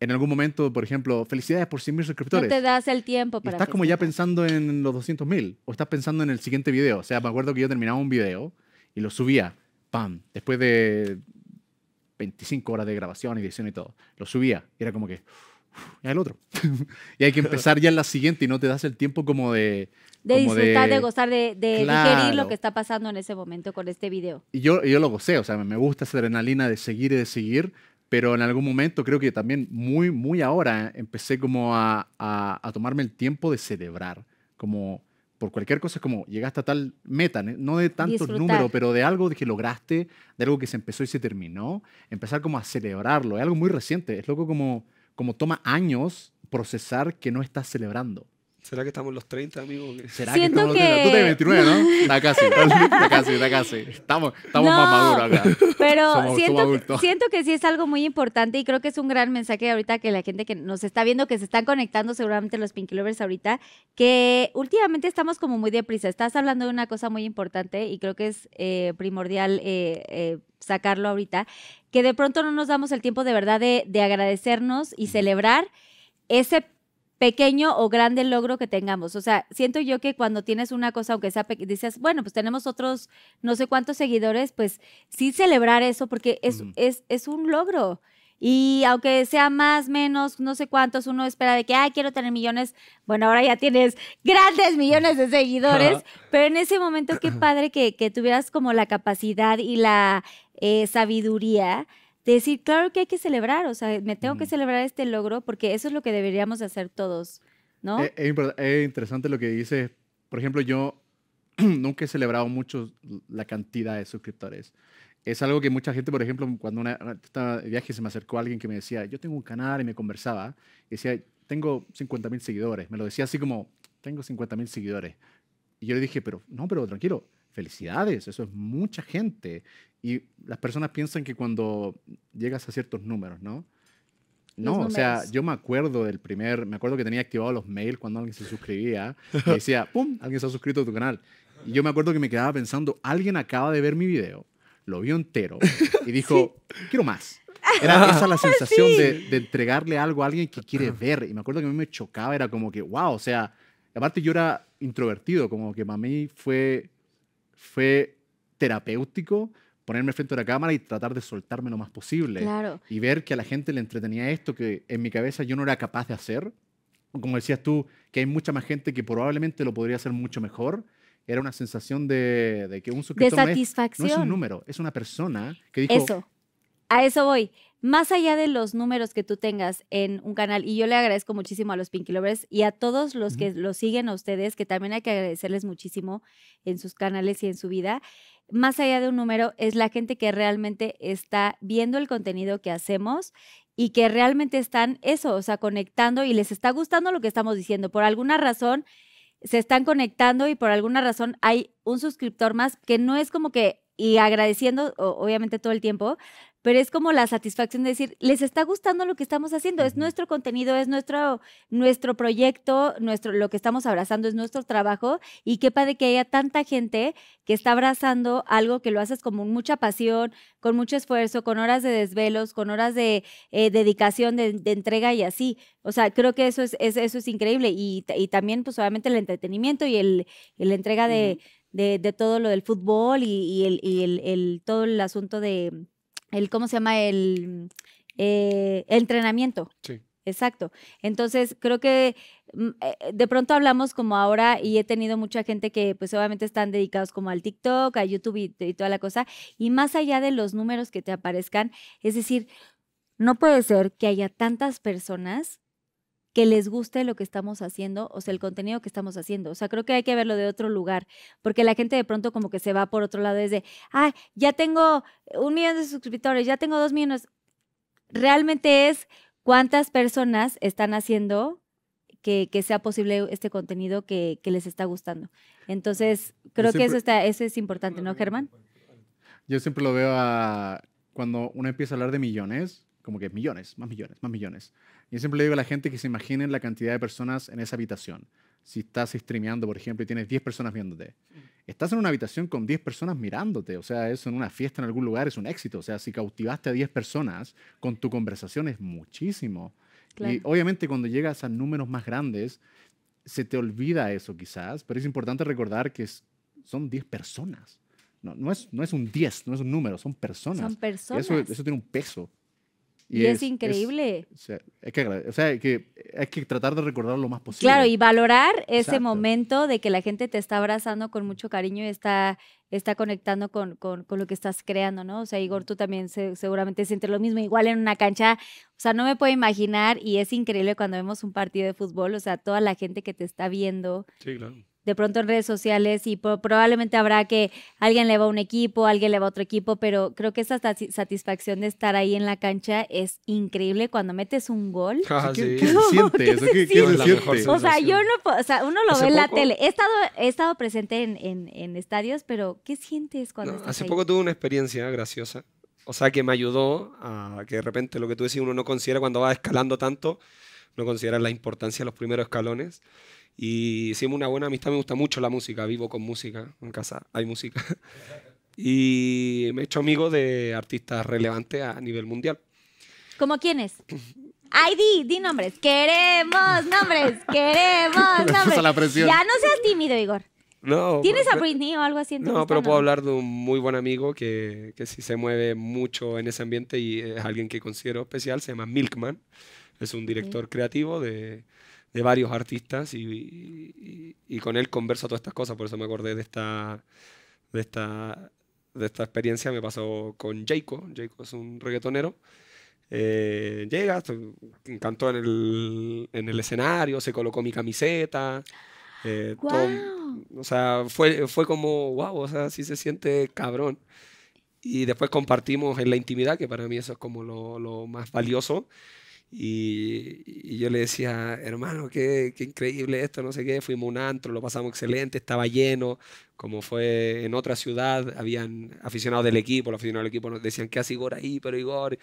en algún momento, por ejemplo, felicidades por mil suscriptores. No te das el tiempo para. estás como ya pensando en los 200.000 o estás pensando en el siguiente video. O sea, me acuerdo que yo terminaba un video y lo subía, pam, después de 25 horas de grabación y edición y todo. Lo subía y era como que. Y el otro. y hay que empezar ya en la siguiente y no te das el tiempo como de. De disfrutar, de, gozar, de, de digerir lo que está pasando en ese momento con este video. Y yo, yo lo goce, o sea, me gusta esa adrenalina de seguir y de seguir, pero en algún momento, creo que también muy, muy ahora, empecé como a, a, tomarme el tiempo de celebrar, como por cualquier cosa, como llegaste a tal meta, no de tantos números, pero de algo que lograste, de algo que se empezó y se terminó, empezar como a celebrarlo, es algo muy reciente, es loco como, como toma años procesar que no estás celebrando. ¿Será que estamos los 30, amigo? ¿Será que estamos los Tú 29, ¿no? Está casi, está casi, está casi. Estamos, estamos más maduros acá. Pero siento, que sí es algo muy importante y creo que es un gran mensaje ahorita que la gente que nos está viendo, que se están conectando seguramente los Pinky Lovers ahorita, que últimamente estamos como muy deprisa. Estás hablando de una cosa muy importante y creo que es eh, primordial eh, eh, sacarlo ahorita, que de pronto no nos damos el tiempo de verdad de agradecernos y celebrar ese pequeño o grande logro que tengamos. O sea, siento yo que cuando tienes una cosa, aunque sea pequeña, dices, bueno, pues tenemos otros no sé cuántos seguidores, pues sí celebrar eso porque es, es, es un logro. Y aunque sea más, menos, no sé cuántos, uno espera de que, ay, quiero tener millones. Bueno, ahora ya tienes grandes millones de seguidores, pero en ese momento qué padre que, tuvieras como la capacidad y la eh, sabiduría decir, claro que hay que celebrar, o sea, me tengo que celebrar este logro porque eso es lo que deberíamos hacer todos, ¿no? Eh, es, interesante lo que dices. Por ejemplo, yo nunca he celebrado mucho la cantidad de suscriptores. Es algo que mucha gente, por ejemplo, cuando una, estaba de viaje se me acercó alguien que me decía, yo tengo un canal y me conversaba, y decía, tengo 50 mil seguidores. Me lo decía así como, tengo 50 mil seguidores. Y yo le dije, pero no, pero tranquilo, felicidades, eso es mucha gente. Y las personas piensan que cuando llegas a ciertos números, ¿no? No, o sea, yo me acuerdo del primer, me acuerdo que tenía activado los mails cuando alguien se suscribía, y decía, ¡pum!, alguien se ha suscrito a tu canal. Y yo me acuerdo que me quedaba pensando, alguien acaba de ver mi video, lo vio entero y dijo, quiero más. Era ah. esa la sensación de, de, entregarle algo a alguien que quiere ver. Y me acuerdo que a mí me chocaba, era como que, wow, o sea, aparte yo era introvertido, como que para mí fue fue terapéutico ponerme frente a la cámara y tratar de soltarme lo más posible. Y ver que a la gente le entretenía esto que en mi cabeza yo no era capaz de hacer. Como decías tú, que hay mucha más gente que probablemente lo podría hacer mucho mejor. Era una sensación de, que un suscriptor no es un número, es una persona que dijo... Eso, a eso voy más allá de los números que tú tengas en un canal, y yo le agradezco muchísimo a los Pinky Lovers y a todos los que lo siguen a ustedes, que también hay que agradecerles muchísimo en sus canales y en su vida, más allá de un número es la gente que realmente está viendo el contenido que hacemos y que realmente están eso, o sea, conectando y les está gustando lo que estamos diciendo. Por alguna razón se están conectando y por alguna razón hay un suscriptor más que no es como que y agradeciendo obviamente todo el tiempo, pero es como la satisfacción de decir, les está gustando lo que estamos haciendo, es nuestro contenido, es nuestro, nuestro proyecto, nuestro, lo que estamos abrazando es nuestro trabajo y qué de que haya tanta gente que está abrazando algo que lo haces con mucha pasión, con mucho esfuerzo, con horas de desvelos, con horas de eh, dedicación, de, entrega y así. O sea, creo que eso es, eso es increíble y, también pues obviamente el entretenimiento y el, la entrega de, todo lo del fútbol y, y el, todo el asunto de el ¿cómo se llama? El, eh, entrenamiento. Sí. Exacto. Entonces, creo que mm, eh, eh, de pronto hablamos como ahora y he tenido mucha gente que pues obviamente están dedicados como al TikTok, a YouTube y toda la cosa. Y más allá de los números que te aparezcan, es decir, no puede ser que haya tantas personas que les guste lo que estamos haciendo, o sea, el contenido que estamos haciendo. O sea, creo que hay que verlo de otro lugar, porque la gente de pronto como que se va por otro lado desde, ah, ya tengo un millón de suscriptores, ya tengo dos millones. Realmente es cuántas personas están haciendo que, sea posible este contenido que, les está gustando. Entonces, creo que eso, está, eso es importante, ¿no, Germán? Yo siempre lo veo cuando uno empieza a hablar de millones, como que millones, más millones, más millones. Y siempre le digo a la gente que se imaginen la cantidad de personas en esa habitación. Si estás streameando, por ejemplo, y tienes 10 personas viéndote. Estás en una habitación con 10 personas mirándote. O sea, eso en una fiesta en algún lugar es un éxito. O sea, si cautivaste a 10 personas con tu conversación es muchísimo. Y obviamente cuando llegas a números más grandes, se te olvida eso quizás, pero es importante recordar que son 10 personas. No, es, no es un 10, no es un número, son personas. Son personas. eso tiene un peso. Y, es, increíble. que, hay que tratar de recordar lo más posible. Claro, y valorar ese momento de que la gente te está abrazando con mucho cariño y está, está conectando con, lo que estás creando, ¿no? O sea, Igor, tú también seguramente sientes lo mismo. Igual en una cancha, o sea, no me puedo imaginar y es increíble cuando vemos un partido de fútbol, o sea, toda la gente que te está viendo. Sí, claro de pronto en redes sociales y probablemente habrá que alguien le va a un equipo, alguien le va a otro equipo, pero creo que esa satisfacción de estar ahí en la cancha es increíble cuando metes un gol. Ah, ¿Qué, ¿Qué, ¿Qué, O sea, yo no, o sea, uno lo ve en la tele. He estado, he estado presente en, en, estadios, pero ¿qué sientes cuando estás ahí? Hace poco tuve una experiencia graciosa, o sea, que me ayudó a que de repente lo que tú decías uno no considera cuando va escalando tanto, no considera la importancia de los primeros escalones. Y hicimos una buena amistad, me gusta mucho la música, vivo con música, en casa hay música. y me he hecho amigo de artistas relevantes a nivel mundial. ¿Como quiénes? Ay, di, nombres. Queremos nombres, queremos nombres. Ya no seas tímido, Igor. No. ¿Tienes a Britney o algo así? no, pero puedo hablar de un muy buen amigo que, que sí se mueve mucho en ese ambiente y es alguien que considero especial, se llama Milkman. Es un director creativo de, de varios artistas y, y, con él converso todas estas cosas, por eso me acordé de esta, de esta, de esta experiencia, me pasó con Jayco, Jayco es un reggaetonero, eh, llega, cantó en el, en el escenario, se colocó mi camiseta. Eh, o sea, fue, fue como, wow, o sea, sí se siente cabrón. Y después compartimos en la intimidad, que para mí eso es como lo, lo más valioso. Y, yo le decía, hermano, qué, increíble esto, no sé qué, fuimos un antro, lo pasamos excelente, estaba lleno, como fue en otra ciudad, habían aficionados del equipo, los aficionados del equipo nos decían, ¿qué hace Igor ahí? Pero Igor,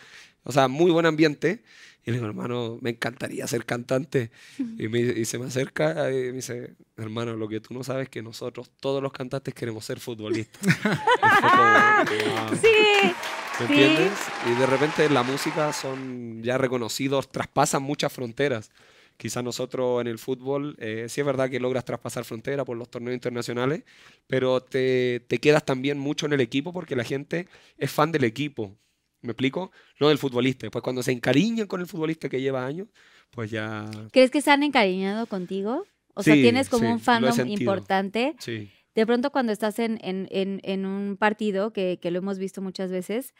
o sea, muy buen ambiente. Y le digo, hermano, me encantaría ser cantante. Y, me, se me acerca y me dice, hermano, lo que tú no sabes es que nosotros, todos los cantantes, queremos ser futbolistas. Sí. ¿Me entiendes? Y de repente la música son ya reconocidos, traspasan muchas fronteras. Quizás nosotros en el fútbol, eh, sí es verdad que logras traspasar frontera por los torneos internacionales, pero te, quedas también mucho en el equipo porque la gente es fan del equipo. ¿Me explico? No del futbolista. pues cuando se encariñan con el futbolista que lleva años, pues ya... ¿Crees que se han encariñado contigo? O sea, tienes como un fandom importante. Sí de pronto cuando estás en, en, un partido, que, lo hemos visto muchas veces,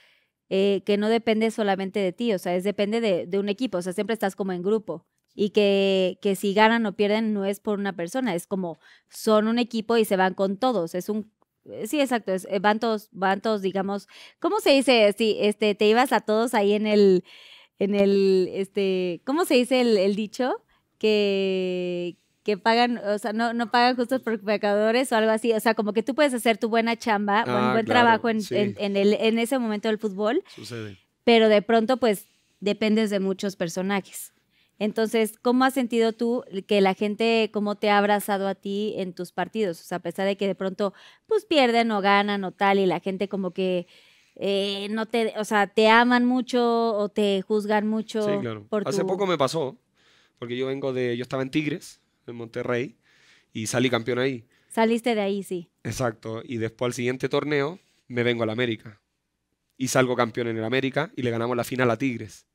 eh, que no depende solamente de ti, o sea, es depende de, un equipo, o sea, siempre estás como en grupo y que, si ganan o pierden no es por una persona, es como son un equipo y se van con todos, es un... Eh, sí, exacto, es, eh, van todos, digamos, ¿cómo se dice? Sí, este, te ibas a todos ahí en el, en el, este, ¿cómo se dice el, el dicho? Que, que pagan, o sea, no, pagan justos por pecadores o algo así. O sea, como que tú puedes hacer tu buena chamba, ah, buen, buen trabajo en, ese momento del fútbol. Sucede. Pero de pronto, pues, dependes de muchos personajes. Entonces, ¿cómo has sentido tú que la gente, cómo te ha abrazado a ti en tus partidos? O sea, a pesar de que de pronto, pues pierden o ganan o tal, y la gente como que eh, no te, o sea, te aman mucho o te juzgan mucho. Sí, claro. Hace poco me pasó, porque yo vengo de, yo estaba en Tigres, en Monterrey, y salí campeón ahí. Saliste de ahí, sí. Exacto, y después al siguiente torneo me vengo al América. Y salgo campeón en el América y le ganamos la final a Tigres.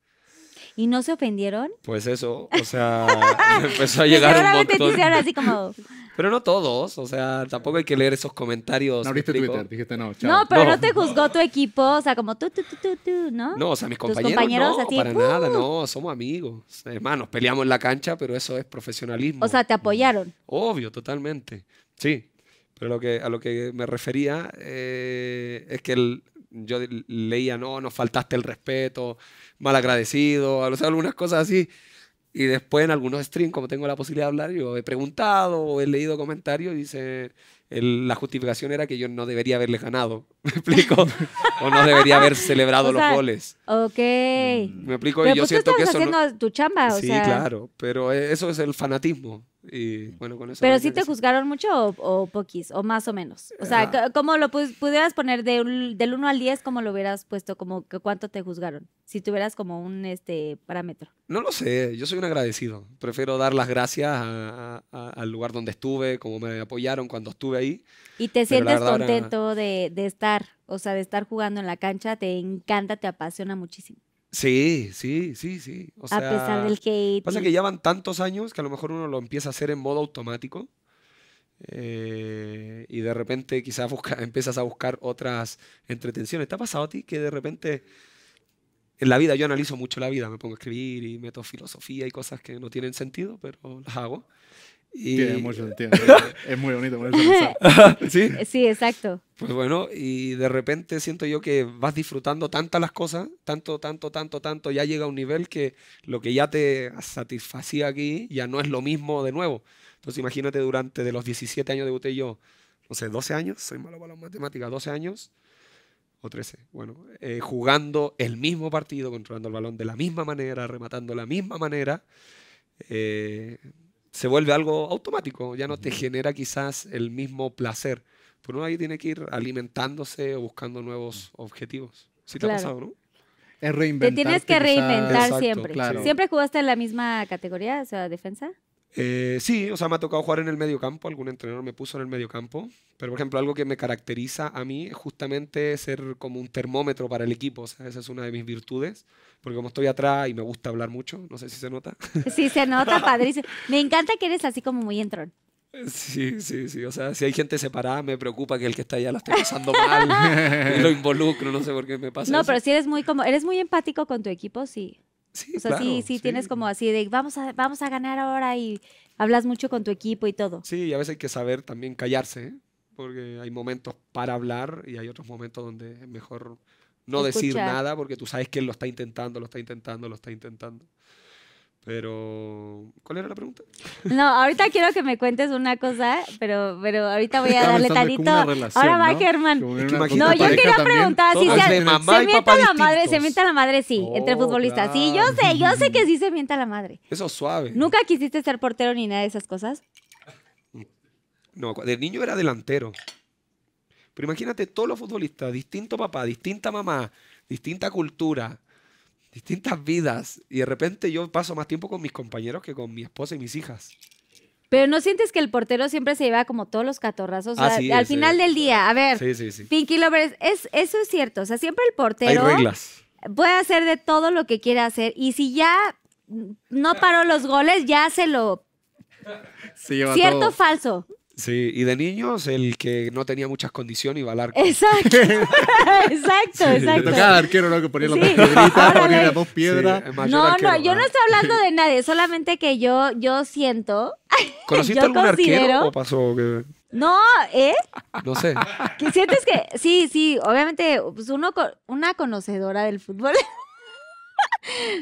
¿Y no se ofendieron? Pues eso, o sea, empezó a pues llegar un montón. Pero no todos, o sea, tampoco hay que leer esos comentarios. No abriste Twitter, dijiste no, chao. No, pero no. te juzgó tu equipo, o sea, como tú, tú, tú, tú, tú, ¿no? No, o sea, mis compañeros, compañeros no, para nada, uh. no, somos amigos. Hermanos, peleamos en la cancha, pero eso es profesionalismo. O sea, te apoyaron. Obvio, totalmente, sí. Pero lo que, a lo que me refería eh, es que el, yo leía, no, nos faltaste el respeto, mal agradecido, o algunas cosas así. Y después en algunos streams, como tengo la posibilidad de hablar, yo he preguntado o he leído comentarios y dice, la justificación era que yo no debería haberle ganado, ¿me explico? o no debería haber celebrado los goles. Ok. Mm. ¿Me explico? y yo pues siento que eso haciendo tu chamba, o Sí, claro, pero e, eso es el fanatismo. ¿Pero si te juzgaron mucho o, poquís, poquis? ¿O más o menos? O sea, ¿cómo lo pudieras poner del 1 al 10? ¿Cómo lo hubieras puesto? Como, ¿Cuánto te juzgaron? Si tuvieras como un este, parámetro. No lo sé, yo soy un agradecido. Prefiero dar las gracias al lugar donde estuve, como me apoyaron cuando estuve ahí. ¿Y te sientes contento de estar, o sea, de estar jugando en la cancha? ¿Te encanta, te apasiona muchísimo? Sí, sí, sí, sí. O sea, a pesar del Pasa que ya van tantos años que a lo mejor uno lo empieza a hacer en modo automático. Eh, y de repente quizás empiezas a buscar otras entretenciones. ¿Te ha pasado a ti que de repente en la vida, yo analizo mucho la vida, me pongo a escribir y meto filosofía y cosas que no tienen sentido, pero las hago. Y... mucho sentido. ¿eh? es muy bonito ¿Sí? sí, exacto. Pues bueno, y de repente siento yo que vas disfrutando tantas las cosas, tanto, tanto, tanto, tanto, ya llega a un nivel que lo que ya te satisfacía aquí ya no es lo mismo de nuevo. Entonces imagínate durante de los 17 años debuté yo, no sé, 12 años, soy malo para las matemáticas, 12 años o 13, bueno, eh, jugando el mismo partido, controlando el balón de la misma manera, rematando de la misma manera. Eh, se vuelve algo automático, ya no te genera quizás el mismo placer. Pero uno ahí tiene que ir alimentándose o buscando nuevos objetivos. Sí te ha pasado, ¿no? Es Te tienes que reinventar siempre. ¿Siempre jugaste en la misma categoría, o sea, defensa? Eh, sí, o sea, me ha tocado jugar en el medio campo, algún entrenador me puso en el medio campo, pero por ejemplo algo que me caracteriza a mí es justamente ser como un termómetro para el equipo, o sea, esa es una de mis virtudes, porque como estoy atrás y me gusta hablar mucho, no sé si se nota. Sí, se nota, padrísimo. Me encanta que eres así como muy entron. Sí, sí, sí. O sea, si hay gente separada, me preocupa que el que está allá lo esté pasando mal. lo involucro, no sé por qué me pasa. No, pero si eres muy como, eres muy empático con tu equipo, sí. Sí, o sea, claro, sí, tienes como así de vamos a, vamos a ganar ahora y hablas mucho con tu equipo y todo. Sí, y a veces hay que saber también callarse, ¿eh? porque hay momentos para hablar y hay otros momentos donde es mejor no decir nada porque tú sabes que él lo está intentando, lo está intentando, lo está intentando. Pero, ¿cuál era la pregunta? No, ahorita quiero que me cuentes una cosa, pero, pero ahorita voy a ah, darle tantito. Ahora va, Germán. No, yo quería preguntar si se, mienta la madre, se mienta la madre, sí, entre oh, futbolistas. Sí, yo sé, yo sé que sí se mienta la madre. Eso suave. ¿Nunca quisiste ser portero ni nada de esas cosas? No, de niño era delantero. Pero imagínate todos los futbolistas, distinto papá, distinta mamá, distinta cultura, distintas vidas y de repente yo paso más tiempo con mis compañeros que con mi esposa y mis hijas. Pero no sientes que el portero siempre se lleva como todos los catorrazos ah, al final del día. A ver, Pinky Lovers, es, eso es cierto. O sea, siempre el portero puede hacer de todo lo que quiera hacer. Y si ya no paró los goles, ya se lo. Cierto o falso. Sí, y de niños, el que no tenía muchas condiciones iba al arco. Exacto, exacto, exacto. al arquero, ¿no? Que ponía la las ponía dos piedras. no, no, yo no estoy hablando de nadie, solamente que yo, yo siento... ¿Conociste yo algún considero... arquero o pasó que...? No, ¿eh? No sé. ¿Qué sientes que...? Sí, sí, obviamente, pues uno, una conocedora del fútbol...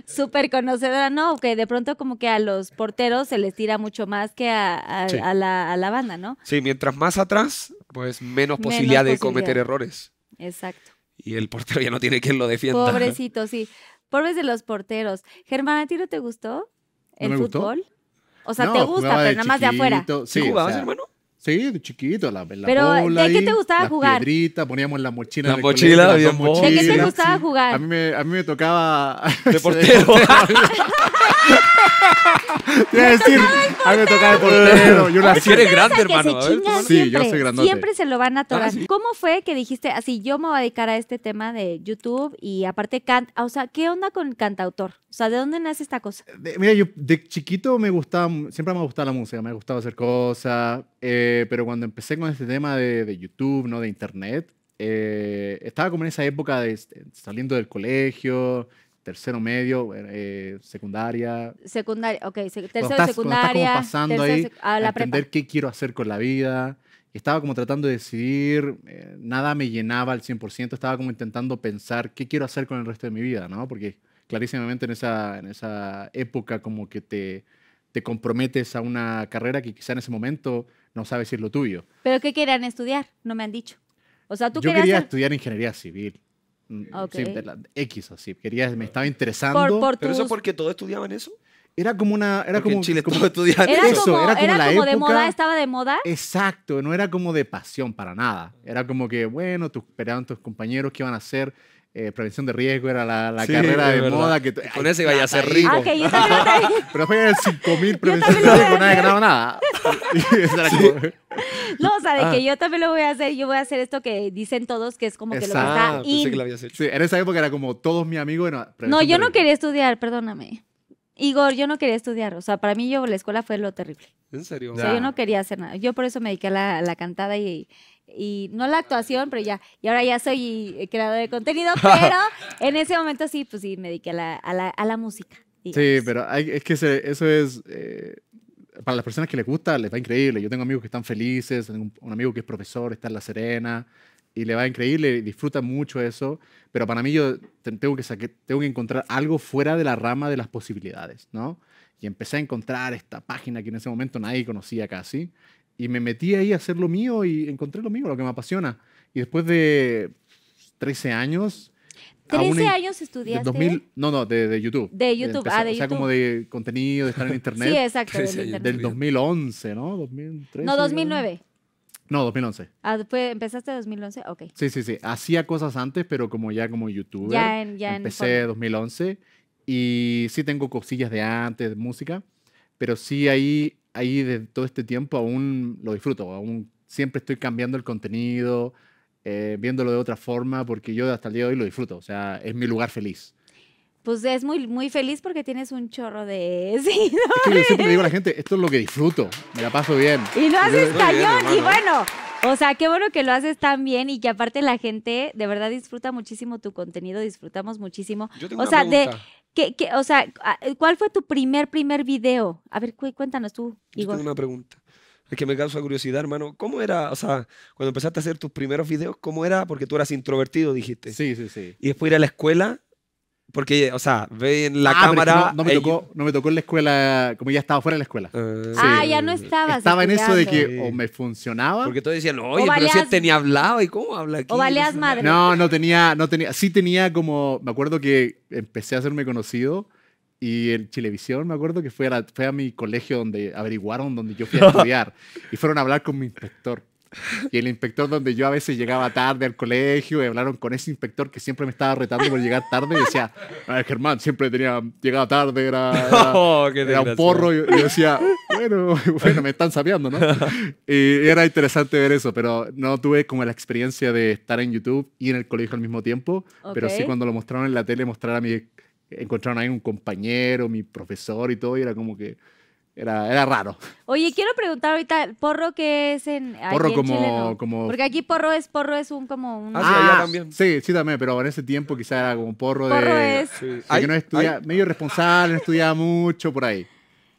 Súper conocedora, ¿no? Que de pronto como que a los porteros se les tira mucho más que a, la, banda, ¿no? Sí, mientras más atrás, pues menos posibilidad de cometer errores. Exacto. Y el portero ya no tiene quien lo defienda. Pobrecito, sí. Pobres de los porteros. Germán, ¿a ti no te gustó el fútbol? O sea, te gusta, pero nada más de afuera. Sí, jugabas, hermano? Sí, de chiquito, la, la Pero, bola ¿de qué te gustaba jugar? poníamos la mochila. La mochila, ¿De qué te gustaba jugar? A mí, me, a mí me tocaba. De portero. Quiero decir, a mí me tocaba el portero. Yo Eres grande, hermano. sí, siempre, yo soy Siempre se lo van a tocar. Ah, ¿Cómo fue que dijiste así? Yo me voy a dedicar a este tema de YouTube y aparte, can o sea, ¿qué onda con el cantautor? O sea, ¿de dónde nace esta cosa? De, mira, yo de chiquito me gustaba, siempre me ha gustado la música, me ha gustado hacer cosas, eh, pero cuando empecé con este tema de, YouTube, ¿no? De internet, eh, estaba como en esa época de este, saliendo del colegio, tercero medio, eh, secundaria. Secundaria, ok, tercero estás, secundaria. Estás como pasando ahí a, entender qué quiero hacer con la vida. Estaba como tratando de decidir, eh, nada me llenaba al 100%, estaba como intentando pensar qué quiero hacer con el resto de mi vida, ¿no? Porque clarísimamente en esa, en esa época como que te, te comprometes a una carrera que quizá en ese momento no sabes si es lo tuyo. ¿Pero qué querían estudiar? No me han dicho. O sea, ¿tú Yo quería estudiar ingeniería civil. Mm, sí, de X así. Quería, me estaba interesando. ¿Pero eso porque todos estudiaban eso? Era como una. Era como, en Chile como, estudiaban eso. era como, era como de moda, estaba de moda. Exacto, no era como de pasión para nada. Era como que, bueno, tú esperaban tus compañeros qué iban a hacer. Eh, prevención de riesgo, era la, carrera de moda. Que, con ese iba a ser rico. Ah, que Pero fue el 5000 prevención de riesgo, nadie ganaba nada. no, o sea, de que ah. yo también lo voy a hacer, yo voy a hacer esto que dicen todos que es como que lo que está in. Que lo habías Sí, en esa época era como todos mis amigos. no, yo no quería estudiar, perdóname. Igor, yo no quería estudiar, o sea, para mí yo la escuela fue lo terrible. ¿En serio? yo no quería hacer nada. Yo por eso me dediqué a la cantada y, y no la actuación, pero ya, y ahora ya soy eh, creador de contenido, pero en ese momento sí, pues sí, me dediqué a la, música. Sí, pero es que eso es, eh, para las personas que les gusta, les va increíble. Yo tengo amigos que están felices, tengo un, amigo que es profesor, está en La Serena, y le va increíble, disfruta mucho eso, pero para mí yo tengo que, tengo que encontrar algo fuera de la rama de las posibilidades, ¿no? Y empecé a encontrar esta página que en ese momento nadie conocía casi, y me metí ahí a hacer lo mío y encontré lo mío, lo que me apasiona. Y después de 13 años... 13 años estudiaste. no, no, de, YouTube. De YouTube, ah, de YouTube. O como de contenido, de estar en Internet. sí, exacto. Del, 2011, ¿no? no, 2009. No, 2011. Ah, después empezaste 2011, ok. Sí, sí, sí. Hacía cosas antes, pero como ya como youtuber. Ya en, ya empecé en 2011 y sí tengo cosillas de antes, de música, pero sí ahí ahí de todo este tiempo aún lo disfruto, aún siempre estoy cambiando el contenido, eh, viéndolo de otra forma, porque yo hasta el día de hoy lo disfruto, o sea, es mi lugar feliz. Pues es muy, muy feliz porque tienes un chorro de Es yo digo a la gente, esto es lo que disfruto, me la paso bien. Y no haces cañón, y bueno, o sea, qué bueno que lo haces tan bien y que aparte la gente de verdad disfruta muchísimo tu contenido, disfrutamos muchísimo. o sea, o sea, ah, eh, ¿cuál fue tu primer, primer video? A ver, cuéntanos tú, Igor. tengo una pregunta. Es que me causa curiosidad, hermano. ¿Cómo era, o sea, cuando empezaste a hacer tus primeros videos, cómo era? Porque tú eras introvertido, dijiste. Sí, sí, sí. Y después ir a la escuela porque, o sea, ve en la ah, cámara. No, me eh, tocó, no, me tocó, en la escuela, como ya estaba fuera de la escuela. Ah, ah ya no estaba Estaba en eso de que o me funcionaba. Porque todos decían, oye, pero si él tenía este hablado, ¿y cómo habla aquí? O baleas madre. No, no tenía, no tenía. Sí tenía como. Me acuerdo que empecé a hacerme conocido. Y en Chilevisión, me acuerdo que fue a, fue a mi colegio donde averiguaron donde yo fui a estudiar. y fueron a hablar con mi inspector. Y el inspector donde yo a veces llegaba tarde al colegio y hablaron con ese inspector que siempre me estaba retando por llegar tarde y decía, ah, Germán siempre tenía, llegaba tarde, era, oh, un porro. Y yo decía, bueno, bueno, me están sabiando, ¿no? Y era interesante ver eso, pero no tuve como la experiencia de estar en YouTube y en el colegio al mismo tiempo, pero sí cuando lo mostraron en la tele, mostraron a mi, encontraron ahí un compañero, mi profesor y todo, y era como que era, era raro. Oye, quiero preguntar ahorita, ¿porro qué es en, porro como, Chile, como... Porque aquí porro es, porro es un como un... Ah, sí, yo ah, también. Sí, sí también, pero en ese tiempo quizá era como un porro, porro de... Es... que no estudia, medio responsable, no estudiaba mucho, por ahí.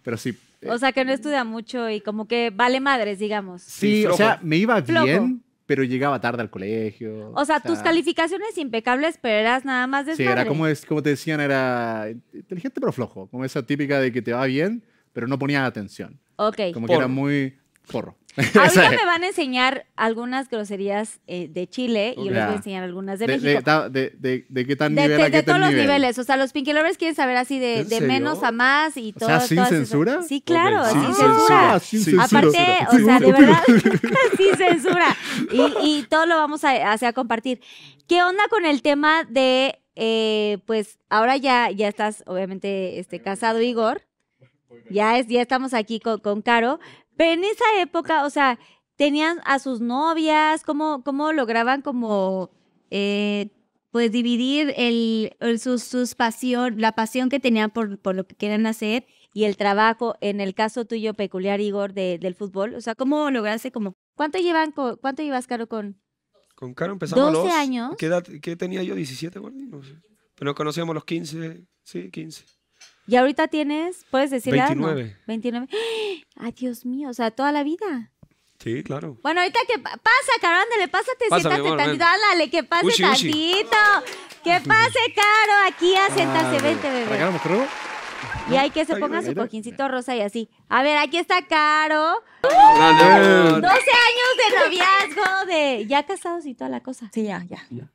Pero sí. Eh. O sea, que no estudia mucho y como que vale madres, digamos. Sí, o sea, me iba bien, pero llegaba tarde al colegio. O sea, tus calificaciones impecables, pero eras nada más de Sí, era como, es, como te decían, era inteligente pero flojo. Como esa típica de que te va bien pero no ponía atención. Ok. Como que era muy porro. Ahorita me van a enseñar algunas groserías eh, de Chile y yo les voy a enseñar algunas de, México. De, qué tan nivel De todos los niveles. O sea, los Pinky Lovers quieren saber así de, menos a más y todo. O sea, ¿sin censura? Sí, claro, sin, censura. sin, censura. Aparte, o sea, de verdad, sin censura. Y, y, todo lo vamos a, compartir. ¿Qué onda con el tema de, eh, pues, ahora ya, ya estás, obviamente, este, casado, Igor? Ya, es, ya estamos aquí con, con Caro. Pero en esa época, o sea, tenían a sus novias, ¿cómo, cómo lograban como, eh, pues, dividir el, sus, pasión, la pasión que tenían por, por lo que querían hacer y el trabajo, en el caso tuyo peculiar, Igor, del fútbol? O sea, ¿cómo lograste como, cuánto llevan, cuánto llevas, Caro, con? Con Caro empezamos 12 los, años. ¿Qué tenía yo? ¿17, güey? No sé. Pero nos conocíamos los 15, sí, 15. Y ahorita tienes, puedes decir 29. 29. Ay, Dios mío, o sea, toda la vida. Sí, claro. Bueno, ahorita que pasa, Caro, ándale, pásate, siéntate tantito, ándale, que pase tantito. Que pase, Caro, aquí, asiéntate, ah, vente, bebé. Y hay que se ponga su cojincito rosa y así. A ver, aquí está Caro. 12 ¡Uh! años de noviazgo, de ya casados y toda la cosa. Sí, ya. ya.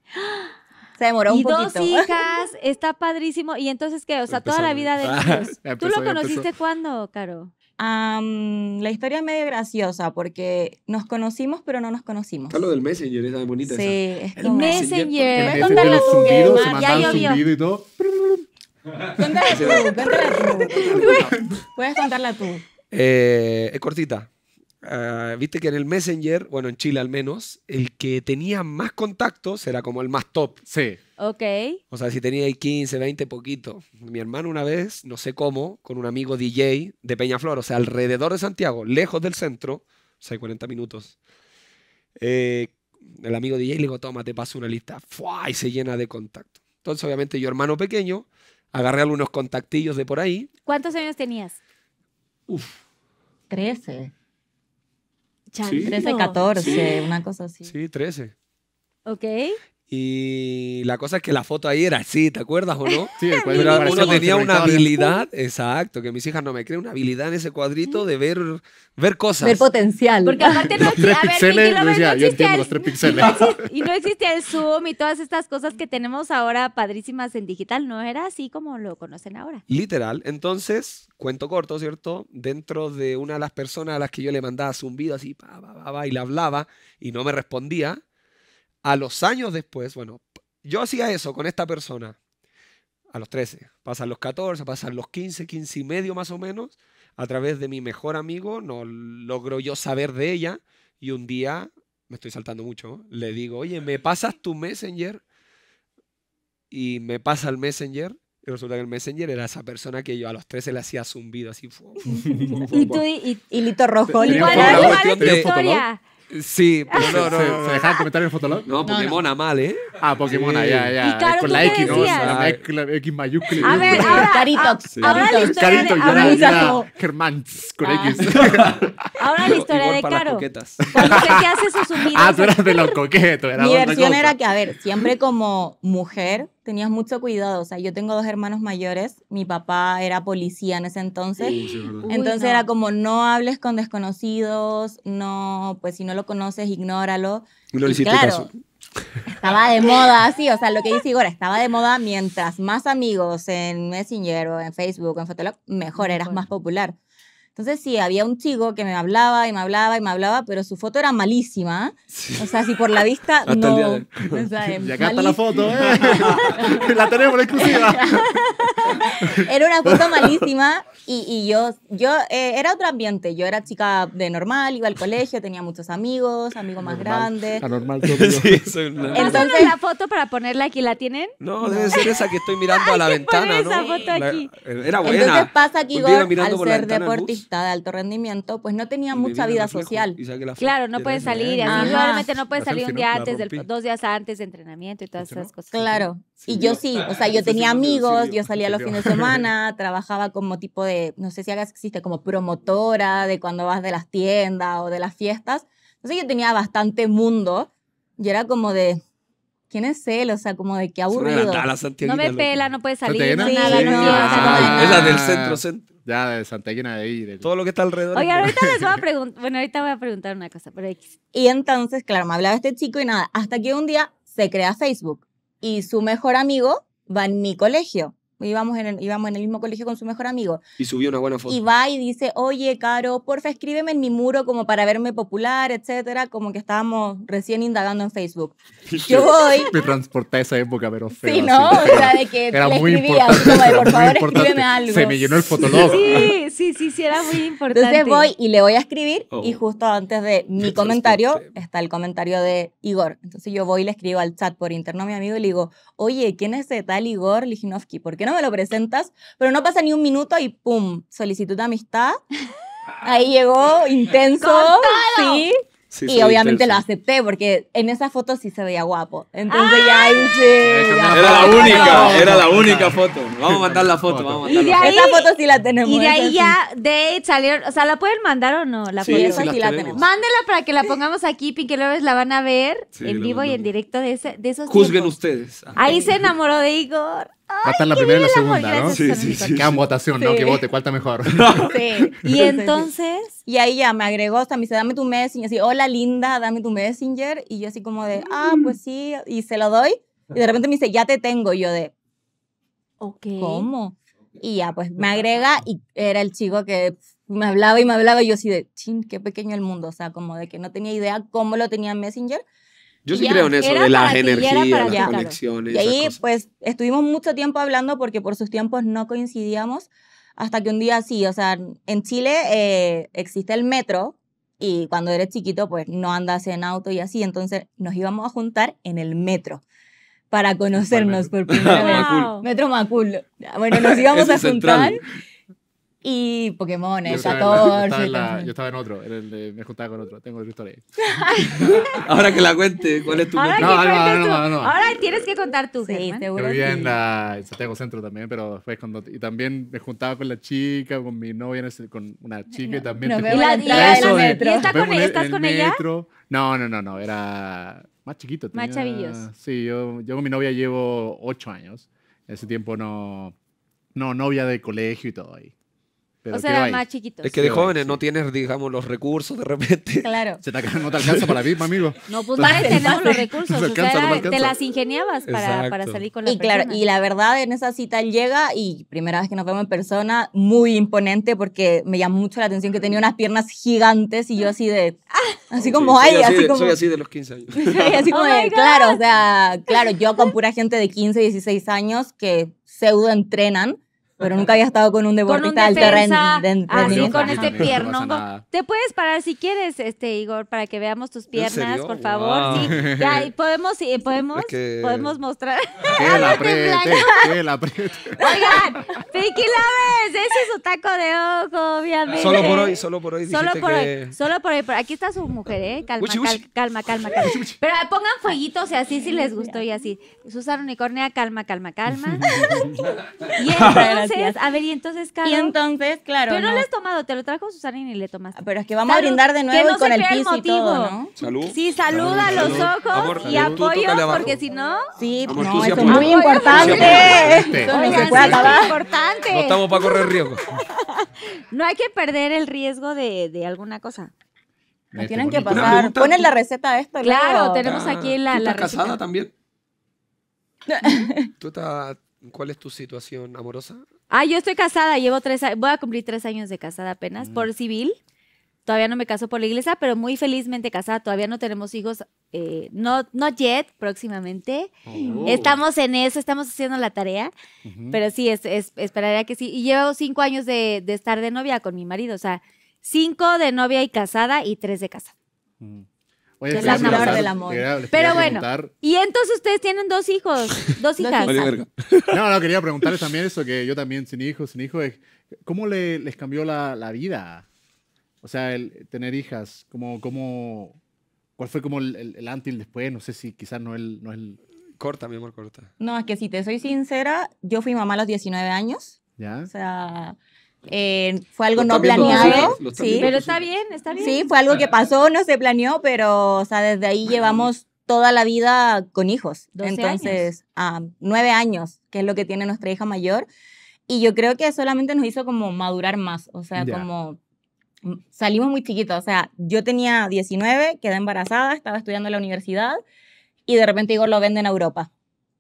Se demoró y un poquito. Y dos hijas, está padrísimo. Y entonces, ¿qué? O sea, toda la vida de ah, ¿Tú lo conociste cuándo, Caro? la historia es medio graciosa porque nos conocimos, pero no nos conocimos. Está lo del Messenger, esa es bonita. Sí, es como Messenger. Puedes contarla tú, Ya llovió. y todo. tú, tú. Puedes contarla tú. es cortita. Ah, viste que en el Messenger, bueno, en Chile al menos, el que tenía más contactos era como el más top. Sí. Ok. O sea, si tenía ahí 15, 20, poquito. Mi hermano una vez, no sé cómo, con un amigo DJ de Peñaflor, o sea, alrededor de Santiago, lejos del centro, o sea, 40 minutos. Eh, el amigo DJ le dijo toma, te paso una lista. ¡Fua! Y se llena de contactos. Entonces, obviamente, yo, hermano pequeño, agarré algunos contactillos de por ahí. ¿Cuántos años tenías? Uf. 13. 13, 14, una cosa así. Sí, 13. Ok. Y la cosa es que la foto ahí era así, ¿te acuerdas o no? Sí, el uno tenía una habilidad, exacto, que mis hijas no me creen, una habilidad en ese cuadrito de ver, ver cosas. Ver potencial. Porque aparte no, yo entiendo los tres píxeles. Y no existía el Zoom y todas estas cosas que tenemos ahora padrísimas en digital, no era así como lo conocen ahora. Literal, entonces, cuento corto, ¿cierto? Dentro de una de las personas a las que yo le mandaba zumbido así, pa, y le hablaba y no me respondía, a los años después, bueno, yo hacía eso con esta persona a los 13, pasan los 14, pasan los 15, 15 y medio más o menos, a través de mi mejor amigo, no logro yo saber de ella y un día, me estoy saltando mucho, le digo, oye, ¿me pasas tu Messenger? Y me pasa el Messenger y resulta que el Messenger era esa persona que yo a los 13 le hacía zumbido así. y tú y, y, Lito Rojo. Igual, Sí, pero ah. no, comentar en el Fotolog? No, Pokémon mal, ¿eh? Ah, Pokémon, ah, ya, ya. con la X, ¿no? La X, la mayúscula. A ver, ahora, Caritox. Ahora la historia Carito, de... Ahora con ah. X. Ahora la historia de Caro. qué hace su Ah, tú de los coquetos. Mi versión era que, a ver, siempre como mujer tenías mucho cuidado. O sea, yo tengo dos hermanos mayores, mi papá era policía en ese entonces. entonces era como no hables con desconocidos, no, pues si no lo conoces, ignóralo. lo hiciste Estaba de moda, sí, o sea, lo que dice Igor, estaba de moda mientras más amigos en Messenger o en Facebook en Fotolog, mejor, eras más popular. Entonces sí, había un chico que me hablaba y me hablaba y me hablaba, pero su foto era malísima. O sea, si por la vista no. De... y acá está la foto, ¿eh? la tenemos exclusiva. era una foto malísima y, y yo, yo eh, era otro ambiente. Yo era chica de normal, iba al colegio, tenía muchos amigos, amigos más grandes. Anormal todo. sí, Entonces la foto para ponerla aquí, ¿la tienen? No, debe ser esa que estoy mirando a la ventana, ¿no? Esa foto aquí. era buena. Entonces pasa que Igor, al ser deportista de alto rendimiento, pues no tenía mucha vida social. Claro, no puedes salir, normalmente no puedes salir un día antes, del, dos días antes de entrenamiento y todas esas cosas. Claro, y yo sí, o sea, ah, yo tenía amigos, yo salía los fines de semana, trabajaba como tipo de, no sé si hagas que existe, como promotora de cuando vas de las tiendas o de las fiestas. Entonces yo tenía bastante mundo y era como de... ¿Quién es él? O sea, como de que aburrido. no me pela, no puede salir. la del centro, centro ya de Elena de ir De... Todo lo que está alrededor. Oye, ahorita les voy a preguntar, bueno, ahorita voy a preguntar una cosa, pero Y entonces, claro, me hablaba este chico y nada, hasta que un día se crea Facebook y su mejor amigo va en mi colegio íbamos en, el, íbamos en el mismo colegio con su mejor amigo. Y subió una buena foto. Y va y dice, oye, Caro, porfa, escríbeme en mi muro como para verme popular, etcétera, como que estábamos recién indagando en Facebook. yo voy... Me transporté a esa época, pero feo. Sí, ¿no? o sea, de que era muy importante, por favor, escríbeme algo. Se me llenó el fotolog. Sí, sí, sí, sí, era muy importante. Entonces voy y le voy a escribir oh. y justo antes de mi comentario está el comentario de Igor. Entonces yo voy y le escribo al chat por interno a mi amigo y le digo, oye, ¿quién es ese tal Igor Lichnowsky? ¿Por qué no me lo presentas? Pero no pasa ni un minuto y ¡pum! Solicitud de amistad. Ah, ahí llegó intenso. Sí. y obviamente lo acepté porque en esa foto sí se veía guapo. Entonces ya ¡Ah! ahí sí. Eh, era la única, era la única foto. Vamos a mandar la foto, vamos a foto. Esa foto sí la tenemos. Y de ahí ya de salieron o sea, ¿la pueden mandar o no? La sí, la tenemos. Mándela para que la pongamos aquí, ves la van a ver en vivo y en directo de, ese, de esos Juzguen ustedes. Ah. Ahí se enamoró de Igor. Va a estar la primera y la segunda, ¿no? Sí, sí, sí. Quedan votación, ¿no? Que vote, ¿cuál está mejor? Sí. Y entonces, y ahí ya me agregó, hasta me dice, dame tu messenger. Así, hola linda, dame tu messenger. Y yo así como de, ah, mm. pues sí. Y se lo doy. Y de repente me dice, ya te tengo. Y yo de, ¿ok? ¿cómo? Y ya, pues me agrega y era el chico que me hablaba y me hablaba. Y yo así de, ching, qué pequeño el mundo. O sea, como de que no tenía idea cómo lo tenía messenger yo sí creo en eso, de las energías, las conexiones. Y ahí, pues, estuvimos mucho tiempo hablando porque por sus tiempos no coincidíamos. Hasta que un día sí, o sea, en Chile eh, existe el metro y cuando eres chiquito, pues no andas en auto y así. Entonces nos íbamos a juntar en el metro para conocernos por primera vez. Metro Macul. Bueno, nos íbamos a juntar y Pokémon, yo 14. yo, estaba en otro, me juntaba con otro. Tengo otra historia. Ahora que la cuente, ¿cuál es tu Ahora, no, no, no, no, Ahora tienes que contar tu sí, seguro. Yo en, la, en Santiago Centro también, pero fue cuando. Y también me juntaba con la chica, con mi novia, con una chica y también. No, y la, y está con, e- estás con ella? No, no, no, no. Era más chiquito. Tenía, más chavillos. Sí, yo, yo con mi novia llevo ocho años. En ese tiempo no. No, novia de colegio y todo ahí o sea, de más chiquitos. Es que de jóvenes no tienes, digamos, los recursos de repente. Claro. Se te acaba, no te alcanza para mí, amigo. No, pues vale, tenemos los recursos. o sea, te, las ingeniabas para, para, salir con la y persona. Claro, y la verdad, en esa cita llega y primera vez que nos vemos en persona, muy imponente porque me llamó mucho la atención que tenía unas piernas gigantes y yo así de... Ah, así como, ay, así, como... Soy así de los 15 años. así como, oh de, claro, o sea, claro, yo con pura gente de 15, 16 años que pseudo entrenan pero nunca había estado con un deportista terreno así ah, con este pierno. te puedes parar si quieres, este Igor, para que veamos tus piernas, por favor. Sí, ya, y podemos, podemos, podemos mostrar. Que la apriete, que la apriete. Oigan, ese es su taco de ojo, obviamente. Solo por hoy, solo por hoy. Solo por hoy, solo por hoy. aquí está su mujer, ¿eh? Calma, calma, calma, calma. pero pongan fueguitos y así si les gustó y así. Susana Unicornea, calma, calma, calma. y entonces, a ver, y entonces, Calma. Y entonces, claro. Pero no, lo has tomado, te lo trajo Susana y ni le tomaste. Pero es que vamos a brindar de nuevo con el piso y todo, ¿no? Salud. Sí, saluda a los ojos y apoyo, porque si no. Sí, no, es muy importante. Este, no pues, importante. No estamos para correr riesgos. no hay que perder el riesgo de, de alguna cosa. Este, tienen que pasar. Ponen la receta esta. Claro, tenemos aquí la, la receta. casada también? ¿Tú ¿Cuál es tu situación amorosa? Ah, yo estoy casada, llevo tres voy a cumplir tres años de casada apenas, por mm. civil. Todavía no me caso por la iglesia, pero muy felizmente casada. Todavía no tenemos hijos, no eh, no not yet, próximamente. Oh. Estamos en eso, estamos haciendo la tarea, pero sí, es, es, esperaría que sí. Y llevo cinco años de, estar de novia con mi marido, o sea, cinco de novia y casada y tres de casa. Mm del amor. Pero bueno, y entonces ustedes tienen dos hijos, dos hijas. no, no, quería preguntarles también eso, que yo también sin hijos, sin hijos, ¿cómo le, les cambió la, la, vida? O sea, el tener hijas, ¿cómo, como, ¿cuál fue como el, antes y el después? No sé si quizás no es no el... Corta, mi amor, corta. No, es que si te soy sincera, yo fui mamá a los 19 años. ¿Ya? O sea, eh, fue algo no planeado. sí, pero está bien, está bien. Sí, fue algo que ah. pasó, no se planeó, pero o sea, desde ahí llevamos toda la vida con hijos. Entonces, a ah, nueve años, que es lo que tiene nuestra hija mayor. Y yo creo que solamente nos hizo como madurar más, o sea, como mm, salimos muy chiquitos, o sea, yo tenía 19, quedé embarazada, estaba estudiando en la universidad y de repente digo, lo venden a Europa.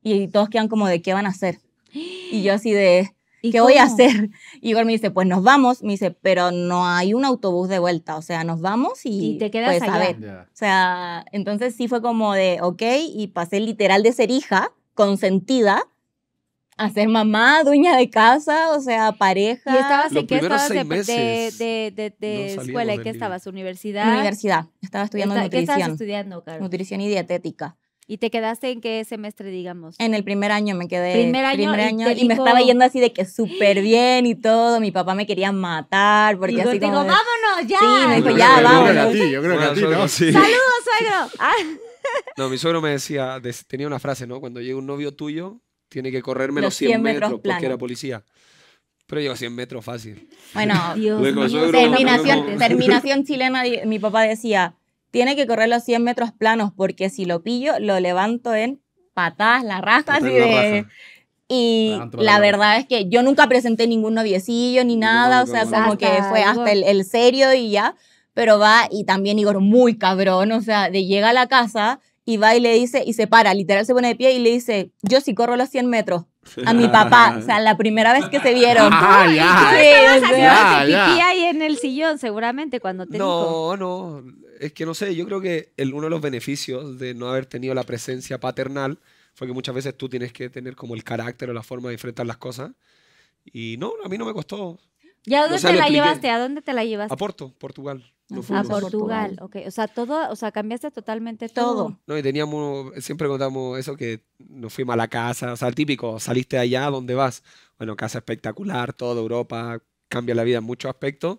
Y todos quedan como de, ¿qué van a hacer? Y yo así de, ¿qué voy a hacer? Y Igor me dice, pues nos vamos. Me dice, pero no hay un autobús de vuelta. O sea, nos vamos y, te quedas pues, a ver. O sea, entonces sí fue como de, ok, y pasé literal de ser hija, consentida, a ser mamá, dueña de casa, o sea, pareja. ¿Y estabas en qué estabas de, de, de, escuela? ¿En qué estabas? ¿Universidad? Universidad. Estaba estudiando nutrición. ¿Qué estabas estudiando, Carlos? Nutrición y dietética. ¿Y te quedaste en qué semestre, digamos? En el primer año me quedé. Primer año. y, me estaba yendo así de que súper bien y todo. Mi papá me quería matar porque y así digo, vámonos, ya. Sí, me dijo, ya, vámonos. Yo creo que a ti, creo que ¿no? ¡Saludos, suegro! Ah. No, mi suegro me decía, tenía una frase, ¿no? Cuando llega un novio tuyo, tiene que correrme los, 100, metros, porque era policía. Pero yo 100 metros fácil. Bueno, terminación, terminación chilena, mi papá decía tiene que correr los 100 metros planos porque si lo pillo, lo levanto en patadas, las rajas Así de... Y la verdad es que yo nunca presenté ningún noviecillo ni nada, o sea, como que fue hasta el, serio y ya, pero va y también Igor muy cabrón, o sea, de llega a la casa y va y le dice, y se para, literal se pone de pie y le dice, yo sí corro los 100 metros, a mi papá, o sea, la primera vez que se vieron. Ah, ya. Sí, en el sillón, seguramente, cuando te No, no es que no sé, yo creo que el, uno de los beneficios de no haber tenido la presencia paternal fue que muchas veces tú tienes que tener como el carácter o la forma de enfrentar las cosas. Y no, a mí no me costó. ¿Y a dónde te la llevaste? ¿A dónde te la llevaste? A Porto, Portugal. Ah, a Portugal, ok. O sea, todo, o sea, cambiaste totalmente todo. No, y teníamos, siempre contamos eso que nos fuimos a la casa, o sea, típico, saliste allá, ¿dónde vas? Bueno, casa espectacular, toda Europa, cambia la vida en muchos aspectos.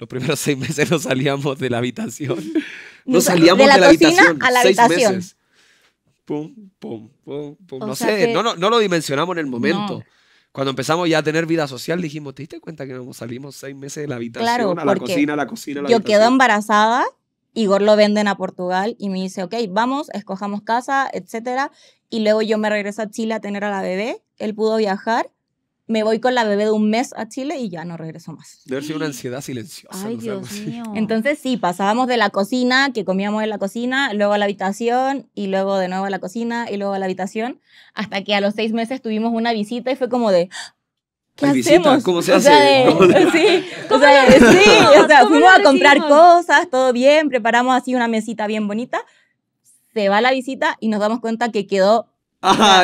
Los primeros seis meses no salíamos de la habitación. No salíamos de la, habitación. A la seis habitación. meses. Pum, pum, pum, pum. no sé, no, lo dimensionamos en el momento. Cuando empezamos ya a tener vida social, dijimos, ¿te diste cuenta que nos salimos seis meses de la habitación, claro, a la cocina, a la cocina, Yo quedo embarazada, Igor lo venden a Portugal y me dice, ok, vamos, escojamos casa, etcétera. Y luego yo me regreso a Chile a tener a la bebé. Él pudo viajar me voy con la bebé de un mes a Chile y ya no regreso más. Debe ser una ansiedad silenciosa. Ay, Dios mío. Entonces sí, pasábamos de la cocina, que comíamos en la cocina, luego a la habitación y luego de nuevo a la cocina y luego a la habitación, hasta que a los seis meses tuvimos una visita y fue como de... ¿Qué hacemos? ¿Cómo se hace? sí, o sea, fuimos a comprar cosas, todo bien, preparamos así una mesita bien bonita. Se va la visita y nos damos cuenta que quedó,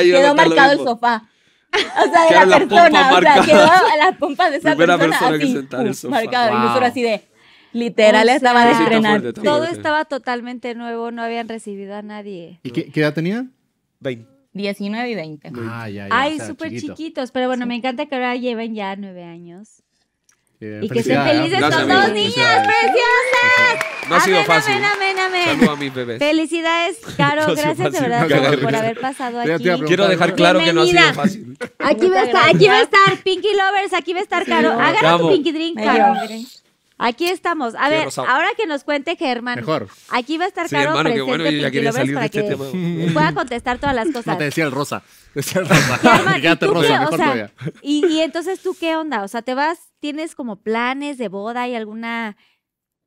quedó marcado el sofá. O sea, de la, persona. O a las pompas de esa Primera persona, persona que sentara en el sofá. Marcado. nosotros así de. Literal, estaba de estrenar. Todo estaba totalmente nuevo, no habían recibido a nadie. ¿Y qué, edad tenía? 20. 19 y 20. Ah, ya, ya. Ay, súper chiquitos. Pero bueno, me encanta que ahora lleven ya 9 años y que estén felices con dos niñas preciosas. No ha sido fácil. Amén, amén, amén. a mis bebés. Felicidades, Caro. gracias de verdad por, haber pasado aquí. Quiero dejar claro que no ha sido fácil. Aquí va a estar, aquí va a estar Pinky Lovers, aquí va a estar Caro. Agarra tu Pinky Drink, Caro. Aquí estamos. A ver, ahora que nos cuente Germán. Mejor. Aquí va a estar Caro presente Pinky Lovers para este que pueda contestar todas las cosas. No te decía el rosa. decía el rosa. rosa, mejor y entonces tú qué onda? O sea, te vas tienes como planes de boda y alguna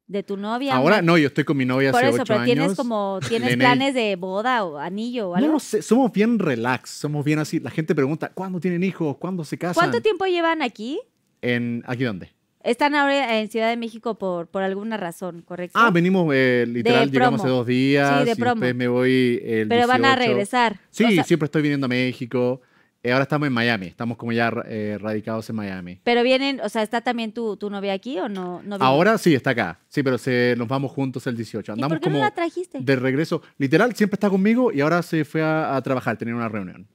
de tu novia. Ahora no, yo estoy con mi novia pero tienes como tienes planes de boda o anillo o algo. No, sé, somos bien relax, somos bien así. La gente pregunta, ¿cuándo tienen hijos? ¿Cuándo se casan? ¿Cuánto tiempo llevan aquí? En aquí dónde? Están ahora en Ciudad de México por, por alguna razón, ¿correcto? Ah, venimos eh, literal, llegamos hace dos días. y Después me voy el Pero van a regresar. Sí, siempre estoy viniendo a México. Eh, ahora estamos en Miami, estamos como ya eh, radicados en Miami. Pero vienen, o sea, ¿está también tu, tu novia aquí o no? ahora sí, está acá. Sí, pero se, nos vamos juntos el 18. Andamos ¿Y por qué como no la trajiste? De regreso. Literal, siempre está conmigo y ahora se fue a, a trabajar, tenía una reunión.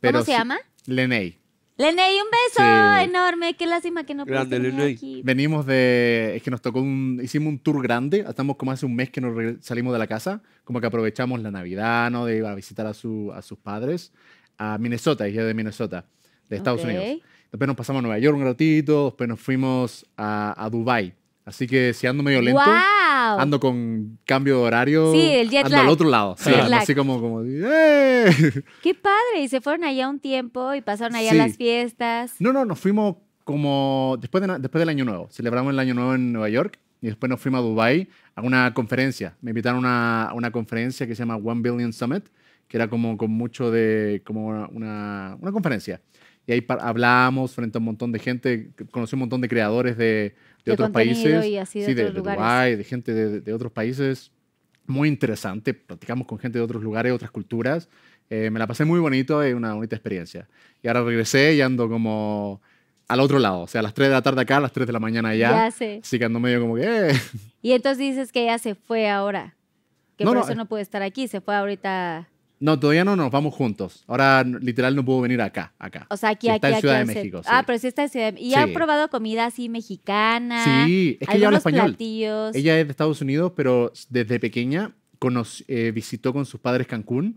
Pero ¿Cómo se llama? Lenei. Lenei, un beso enorme. Qué lástima que no grande, venir Venimos de, es que nos tocó un, hicimos un tour grande. Estamos como hace un mes que nos salimos de la casa, como que aprovechamos la Navidad, ¿no? De ir a visitar a, su, a sus padres a Minnesota, y yo de Minnesota, de Estados Unidos. Después nos pasamos a Nueva York un ratito, después nos fuimos a, a Dubai. Así que si ando medio lento, ando con cambio de horario, ando al otro lado. Sí, Así como, eh". ¡Qué padre! Y se fueron allá un tiempo y pasaron allá las fiestas. No, no, nos fuimos como después, después del Año Nuevo. Celebramos el Año Nuevo en Nueva York y después nos fuimos a Dubai a una conferencia. Me invitaron a una conferencia que se llama One Billion Summit que era como con mucho de, como una, una conferencia. Y ahí hablábamos frente a un montón de gente, conocí un montón de creadores de, de, otros países, de, sí, de, de gente de, otros países, muy interesante, platicamos con gente de otros lugares, otras culturas, eh, me la pasé muy bonito y una bonita experiencia. Y ahora regresé y ando como al otro lado, o sea, a las 3 de la tarde acá, a las 3 de la mañana allá, ya así que ando medio como que... Eh. Y entonces dices que ella se fue ahora, que por eso no puede estar aquí, se fue ahorita... No, todavía no nos vamos juntos. Ahora literal no puedo venir acá, acá. O sea, aquí, sí, aquí, está en Ciudad de México. Ah, pero sí está en Ciudad de México. Y ha probado comida así mexicana. Sí, es que ella habla español. Ella es de Estados Unidos, pero desde pequeña eh, visitó con sus padres Cancún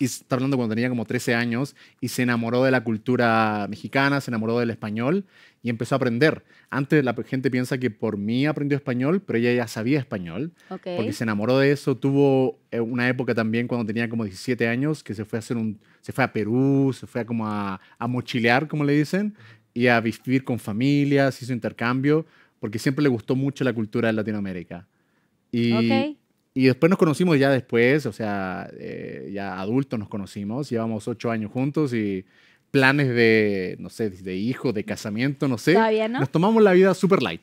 y está hablando cuando tenía como 13 años y se enamoró de la cultura mexicana, se enamoró del español y empezó a aprender. Antes la gente piensa que por mí aprendió español, pero ella ya sabía español, porque se enamoró de eso. Tuvo eh, una época también cuando tenía como 17 años que se fue a hacer un, se fue a Perú, se fue a como a, mochilear, como le dicen, y a vivir con familias, hizo intercambio, porque siempre le gustó mucho la cultura de Latinoamérica. Y y después nos conocimos ya después, o sea, eh, ya adultos nos conocimos, llevamos ocho años juntos y planes de, no sé, de hijo, de casamiento, no sé. Todavía no. Nos tomamos la vida super light.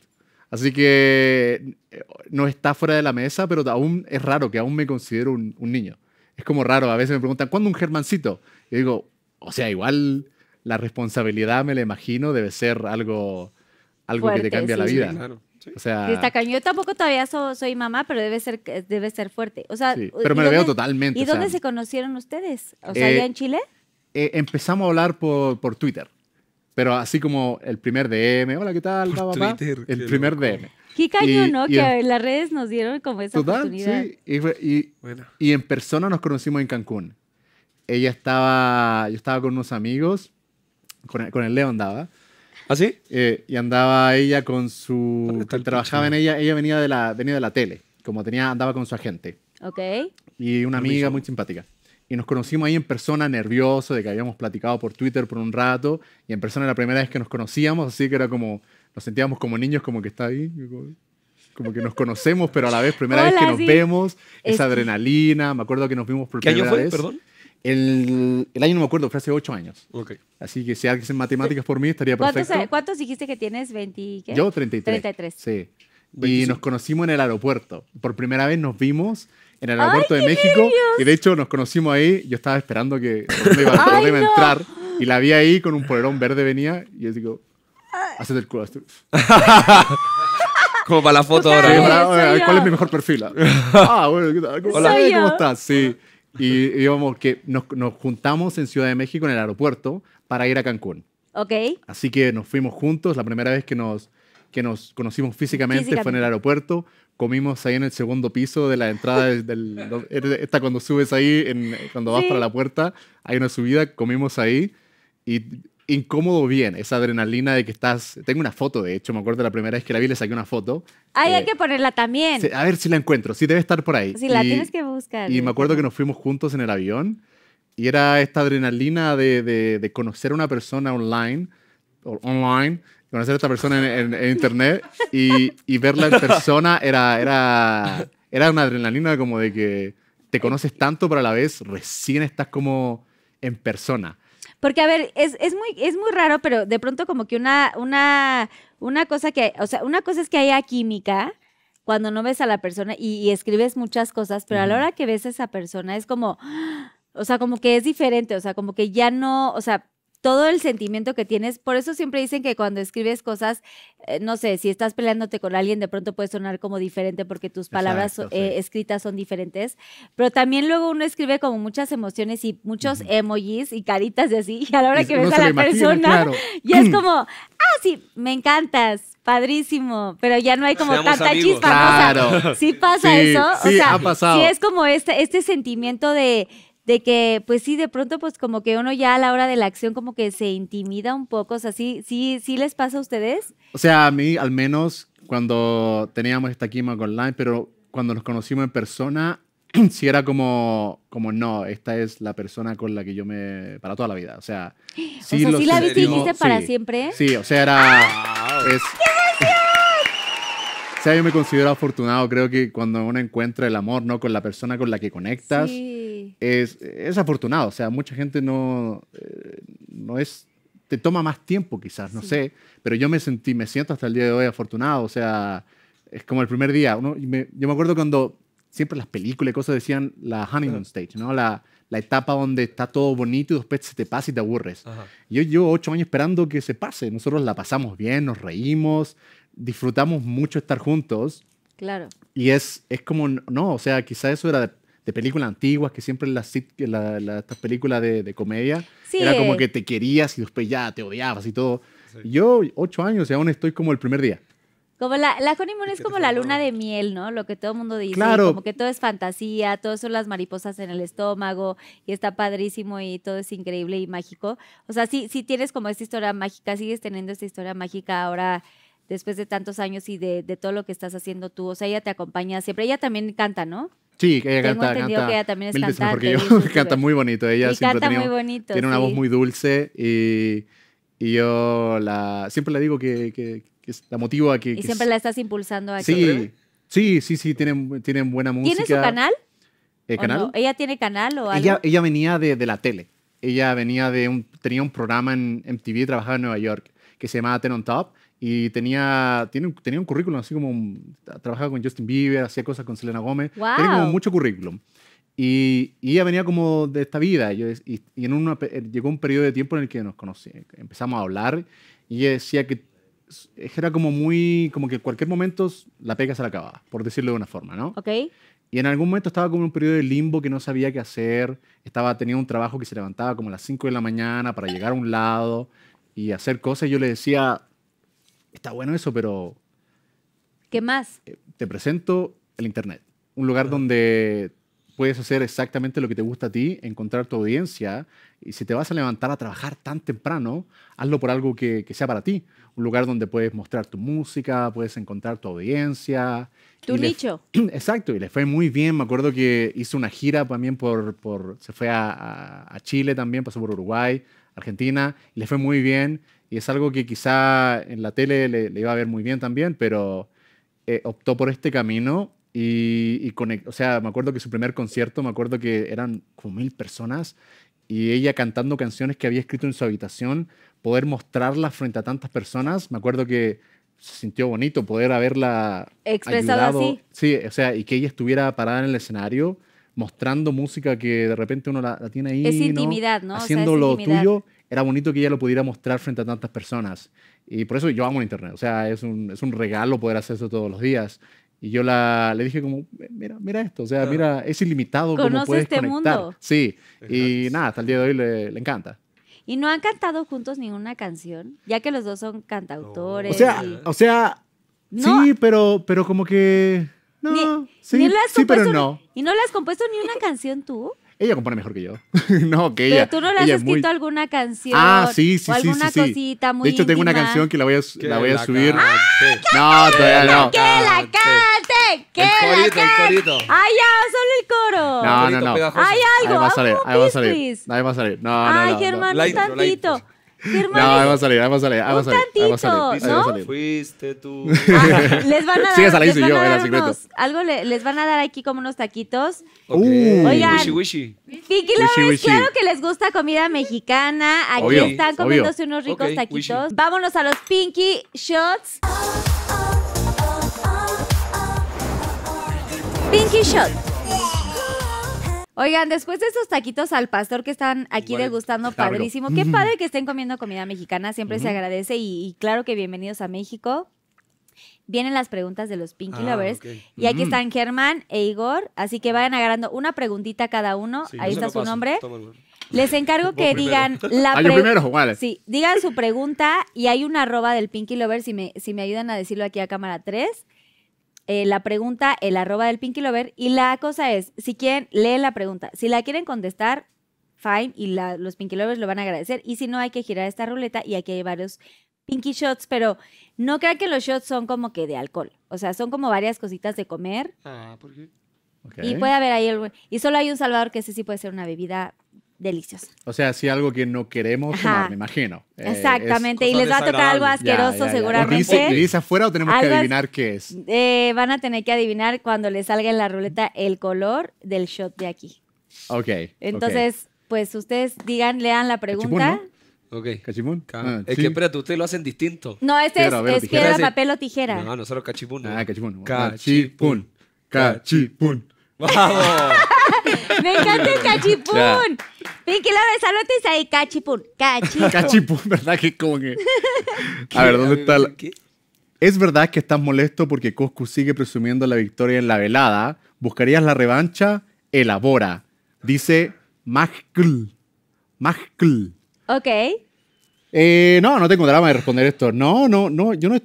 Así que eh, no está fuera de la mesa, pero aún es raro que aún me considero un, niño. Es como raro, a veces me preguntan, ¿cuándo un germancito? Y digo, o sea, igual la responsabilidad, me la imagino, debe ser algo, algo que te cambia la vida. claro. O sea, Yo tampoco todavía soy mamá, pero debe ser, debe ser fuerte. O sea, pero me lo veo totalmente. ¿Y dónde se conocieron ustedes? O sea, ya eh, en Chile. Eh, empezamos a hablar por, Twitter, pero así como el primer DM, hola, ¿qué tal? el primer DM. Qué caño, ¿no? que las redes nos dieron como esa total, oportunidad. Y, y, en persona nos conocimos en Cancún. Ella estaba, yo estaba con unos amigos, con el, con el Leo andaba, ¿Ah, sí? Eh, y andaba ella con su... trabajaba en ella, ella venía de la, venía de la tele, como tenía, andaba con su agente. Ok. Y una amiga muy simpática. Y nos conocimos ahí en persona, nervioso, de que habíamos platicado por Twitter por un rato, y en persona la primera vez que nos conocíamos, así que era como, nos sentíamos como niños, como que está ahí, como que nos conocemos, pero a la vez primera vez que nos vemos, esa adrenalina, me acuerdo que nos vimos por ¿Qué año fue? ¿Perdón? El, el año no me acuerdo, fue hace ocho años. Así que si alguien hace matemáticas por mí, estaría perfecto. ¿Cuántos, cuántos dijiste que tienes? ¿20 qué? Yo, 33. 33. Sí. Y nos conocimos en el aeropuerto. Por primera vez nos vimos en el aeropuerto de México. Y de hecho nos conocimos ahí. Yo estaba esperando que me iba, a no. a entrar. Y la vi ahí con un polerón verde venía. Y yo digo, Haces el culo. Como para la foto ahora. ¿Cuál es mi mejor perfil? Hola, ah, ¿cómo estás? Sí. Y íbamos que nos, nos, juntamos en Ciudad de México en el aeropuerto para ir a Cancún. Ok. Así que nos fuimos juntos. La primera vez que nos, que nos conocimos físicamente, fue en el aeropuerto. Comimos ahí en el segundo piso de la entrada del, esta cuando subes ahí, en, cuando vas para la puerta, hay una subida, comimos ahí y incómodo bien, esa adrenalina de que estás... Tengo una foto, de hecho, me acuerdo de la primera vez que la vi, le saqué una foto. Ay, hay eh, que ponerla también. A ver si la encuentro, sí debe estar por ahí. Si la tienes que buscar. Y me acuerdo que nos fuimos juntos en el avión y era esta adrenalina de, de, conocer a una persona online, o online, conocer a esta persona en, internet y, y, verla en persona era, era, era una adrenalina como de que te conoces tanto, pero a la vez recién estás como en persona. Porque, a ver, es, es, muy, es muy raro, pero de pronto como que una, una, una cosa que, o sea, una cosa es que haya química cuando no ves a la persona y, y escribes muchas cosas, pero a la hora que ves a esa persona es como, o sea, como que es diferente, o sea, como que ya no, o sea, todo el sentimiento que tienes. Por eso siempre dicen que cuando escribes cosas, eh, no sé, si estás peleándote con alguien, de pronto puede sonar como diferente porque tus palabras eh, escritas son diferentes. Pero también luego uno escribe como muchas emociones y muchos emojis y caritas de así. Y a la hora que ves a la persona, y es como, ah, sí, me encantas. Padrísimo, pero ya no hay como tanta chispa. Claro. O sí pasa eso. Sí, o sea, ha sí es como este, este sentimiento de, de que pues sí, de pronto pues como que uno ya a la hora de la acción como que se intimida un poco, o sea, sí, sí, sí les pasa a ustedes. O sea, a mí al menos cuando teníamos esta química online, pero cuando nos conocimos en persona, sí era como, como no, esta es la persona con la que yo me. para toda la vida. O sea, sí, ¿sí la viste para siempre. Sí, o sea, era. o sea, yo me considero afortunado. Creo que cuando uno encuentra el amor, ¿no? Con la persona con la que conectas. Sí es, afortunado, o sea, mucha gente no, eh, no es, te toma más tiempo quizás, no sé, pero yo me sentí, me siento hasta el día de hoy afortunado, o sea, es como el primer día, yo me acuerdo cuando siempre las películas y cosas decían la honeymoon stage, ¿no? La, la, etapa donde está todo bonito y después se te pasa y te aburres. Yo llevo ocho años esperando que se pase, nosotros la pasamos bien, nos reímos, disfrutamos mucho estar juntos. Claro. Y es, es como, no, o sea, quizás eso era de películas antiguas, que siempre las la, la, películas de, comedia era como que te querías y después ya te odiabas y todo. Yo, ocho años y aún estoy como el primer día. Como la, Honeymoon es, como la luna de miel, ¿no? Lo que todo el mundo dice. Claro. Como que todo es fantasía, todo son las mariposas en el estómago y está padrísimo y todo es increíble y mágico. O sea, sí, sí tienes como esta historia mágica, sigues teniendo esta historia mágica ahora después de tantos años y de, de todo lo que estás haciendo tú. O sea, ella te acompaña siempre. Ella también canta, ¿no? Sí, ella canta, canta que ella que yo. canta pues. muy bonito. Ella y siempre canta muy bonito, tiene una voz muy dulce y, y, yo la, siempre le digo que, que, la motivo a que... Y siempre la estás impulsando a sí, sí, sí, sí, tienen, tienen buena música. ¿Tiene su canal? ¿El ¿Eh, canal? ¿Ella tiene canal o algo? Ella, ella venía de, de, la tele. Ella venía de un, tenía un programa en MTV, trabajaba en Nueva York, que se llamaba Ten on Top y tenía, tenía un currículum así como trabajaba con Justin Bieber, hacía cosas con Selena Gómez. Tenía como mucho currículum. Y, ella venía como de esta vida. y, en eh, llegó un periodo de tiempo en el que nos conocí, empezamos a hablar. Y ella decía que era como muy, como que en cualquier momento la pega se la acababa, por decirlo de una forma, ¿no? Ok. Y en algún momento estaba como en un periodo de limbo que no sabía qué hacer. Estaba teniendo un trabajo que se levantaba como a las 5 de la mañana para llegar a un lado y hacer cosas. Y yo le decía, está bueno eso, pero... ¿Qué más? Eh, te presento el Internet, un lugar donde puedes hacer exactamente lo que te gusta a ti, encontrar tu audiencia, y si te vas a levantar a trabajar tan temprano, hazlo por algo que, sea para ti, un lugar donde puedes mostrar tu música, puedes encontrar tu audiencia. Tu nicho. exacto, y le fue muy bien, me acuerdo que hizo una gira también por, se fue a, Chile también, pasó por Uruguay, Argentina, y le fue muy bien, y es algo que quizá en la tele le, iba a ver muy bien también, pero eh, optó por este camino y, o sea, me acuerdo que su primer concierto, me acuerdo que eran como mil personas y ella cantando canciones que había escrito en su habitación, poder mostrarlas frente a tantas personas, me acuerdo que se sintió bonito poder haberla expresado así. Sí, o sea, y que ella estuviera parada en el escenario mostrando música que de repente uno la, tiene ahí. Es intimidad, ¿no? Haciendo lo tuyo era bonito que ella lo pudiera mostrar frente a tantas personas. Y por eso yo amo el Internet. O sea, es un, es un regalo poder hacer eso todos los días. Y yo le dije como, eh, mira, mira esto, o sea, mira, es ilimitado cómo puedes este conectar. mundo. Sí, y nada, hasta el día de hoy le, le encanta. ¿Y no han cantado juntos ninguna canción? Ya que los dos son cantautores. O sea, o sea sí, pero, pero como que... No, sí, sí, pero no. ¿Y no le has compuesto ni una canción tú? Ella compone mejor que yo. no, que ella. Pero tú no le has escrito alguna canción. Ah, sí, sí, o sí. Alguna cosita muy. De hecho, tengo una canción que la voy a, la voy a la subir. ¡Ah, no, todavía no. ¡Que la ah, cante! ¡Que la cante! ¡Ay, ya! ¡Solo el coro! No, no, no. Hay algo. Ahí va a salir, ahí va a salir. Ahí va a salir. No, no, no. Ay, Germán, no, tantito. Pues. No, vamos a salir, vamos a salir, vamos a salir. Vamos a salir, ¿no? Fuiste tú. les van a dar, sí, les yo, era unos, algo le, les van a dar aquí como unos taquitos. Uh. Oigan, wishy, wishy. claro que les gusta comida mexicana. Aquí están comiéndose unos ricos taquitos. Vámonos a los Pinky Shots. Pinky Shots. Oigan, después de esos taquitos al pastor que están aquí degustando, padrísimo. Qué padre que estén comiendo comida mexicana, siempre se agradece y, claro que bienvenidos a México. Vienen las preguntas de los Pinky ah, Lovers. Y aquí están Germán e Igor. Así que vayan agarrando una preguntita cada uno. Ahí está su nombre. Les encargo que digan la ah, pregunta. Sí, digan su pregunta y hay una arroba del Pinky Lover, si me, si me ayudan a decirlo aquí a cámara 3. Eh, la pregunta, el arroba del Pinky Lover. Y la cosa es, si quieren, leen la pregunta. Si la quieren contestar, fine, y los Pinky Lovers lo van a agradecer. Y si no, hay que girar esta ruleta y aquí hay varios Pinky Shots, pero no crean que los shots son como que de alcohol. O sea, son como varias cositas de comer. Ah, ¿por qué? Y puede haber ahí Y solo hay un salvador que ese sí puede ser una bebida deliciosa. O sea, si algo que no queremos me imagino. Eh, Exactamente, y les va a tocar algo asqueroso seguramente. ¿Dice afuera o tenemos que adivinar qué es? Eh, van a tener que adivinar cuando les salga en la ruleta el color del shot de aquí. Ok. Entonces, pues ustedes digan, lean la pregunta. Ok. ¿Cachimún? Ah, es que espérate, ustedes lo hacen distinto. No, este es, piedra, papel o tijera. No, no, nosotros cachipún. ¿no? Ah, cachipún. Cachipún. Cachipún. Vamos. Me encanta el cachipún. Pinky, ahí, cachipún. Cachipún. Cachipún, ¿verdad? Que como A ver, ¿dónde está ¿Es verdad que estás molesto porque Coscu sigue presumiendo la victoria en la velada? ¿Buscarías la revancha? Elabora. Dice Magkl. Magkl. Ok. Eh, no, no tengo drama de responder esto. No, no, no, yo no.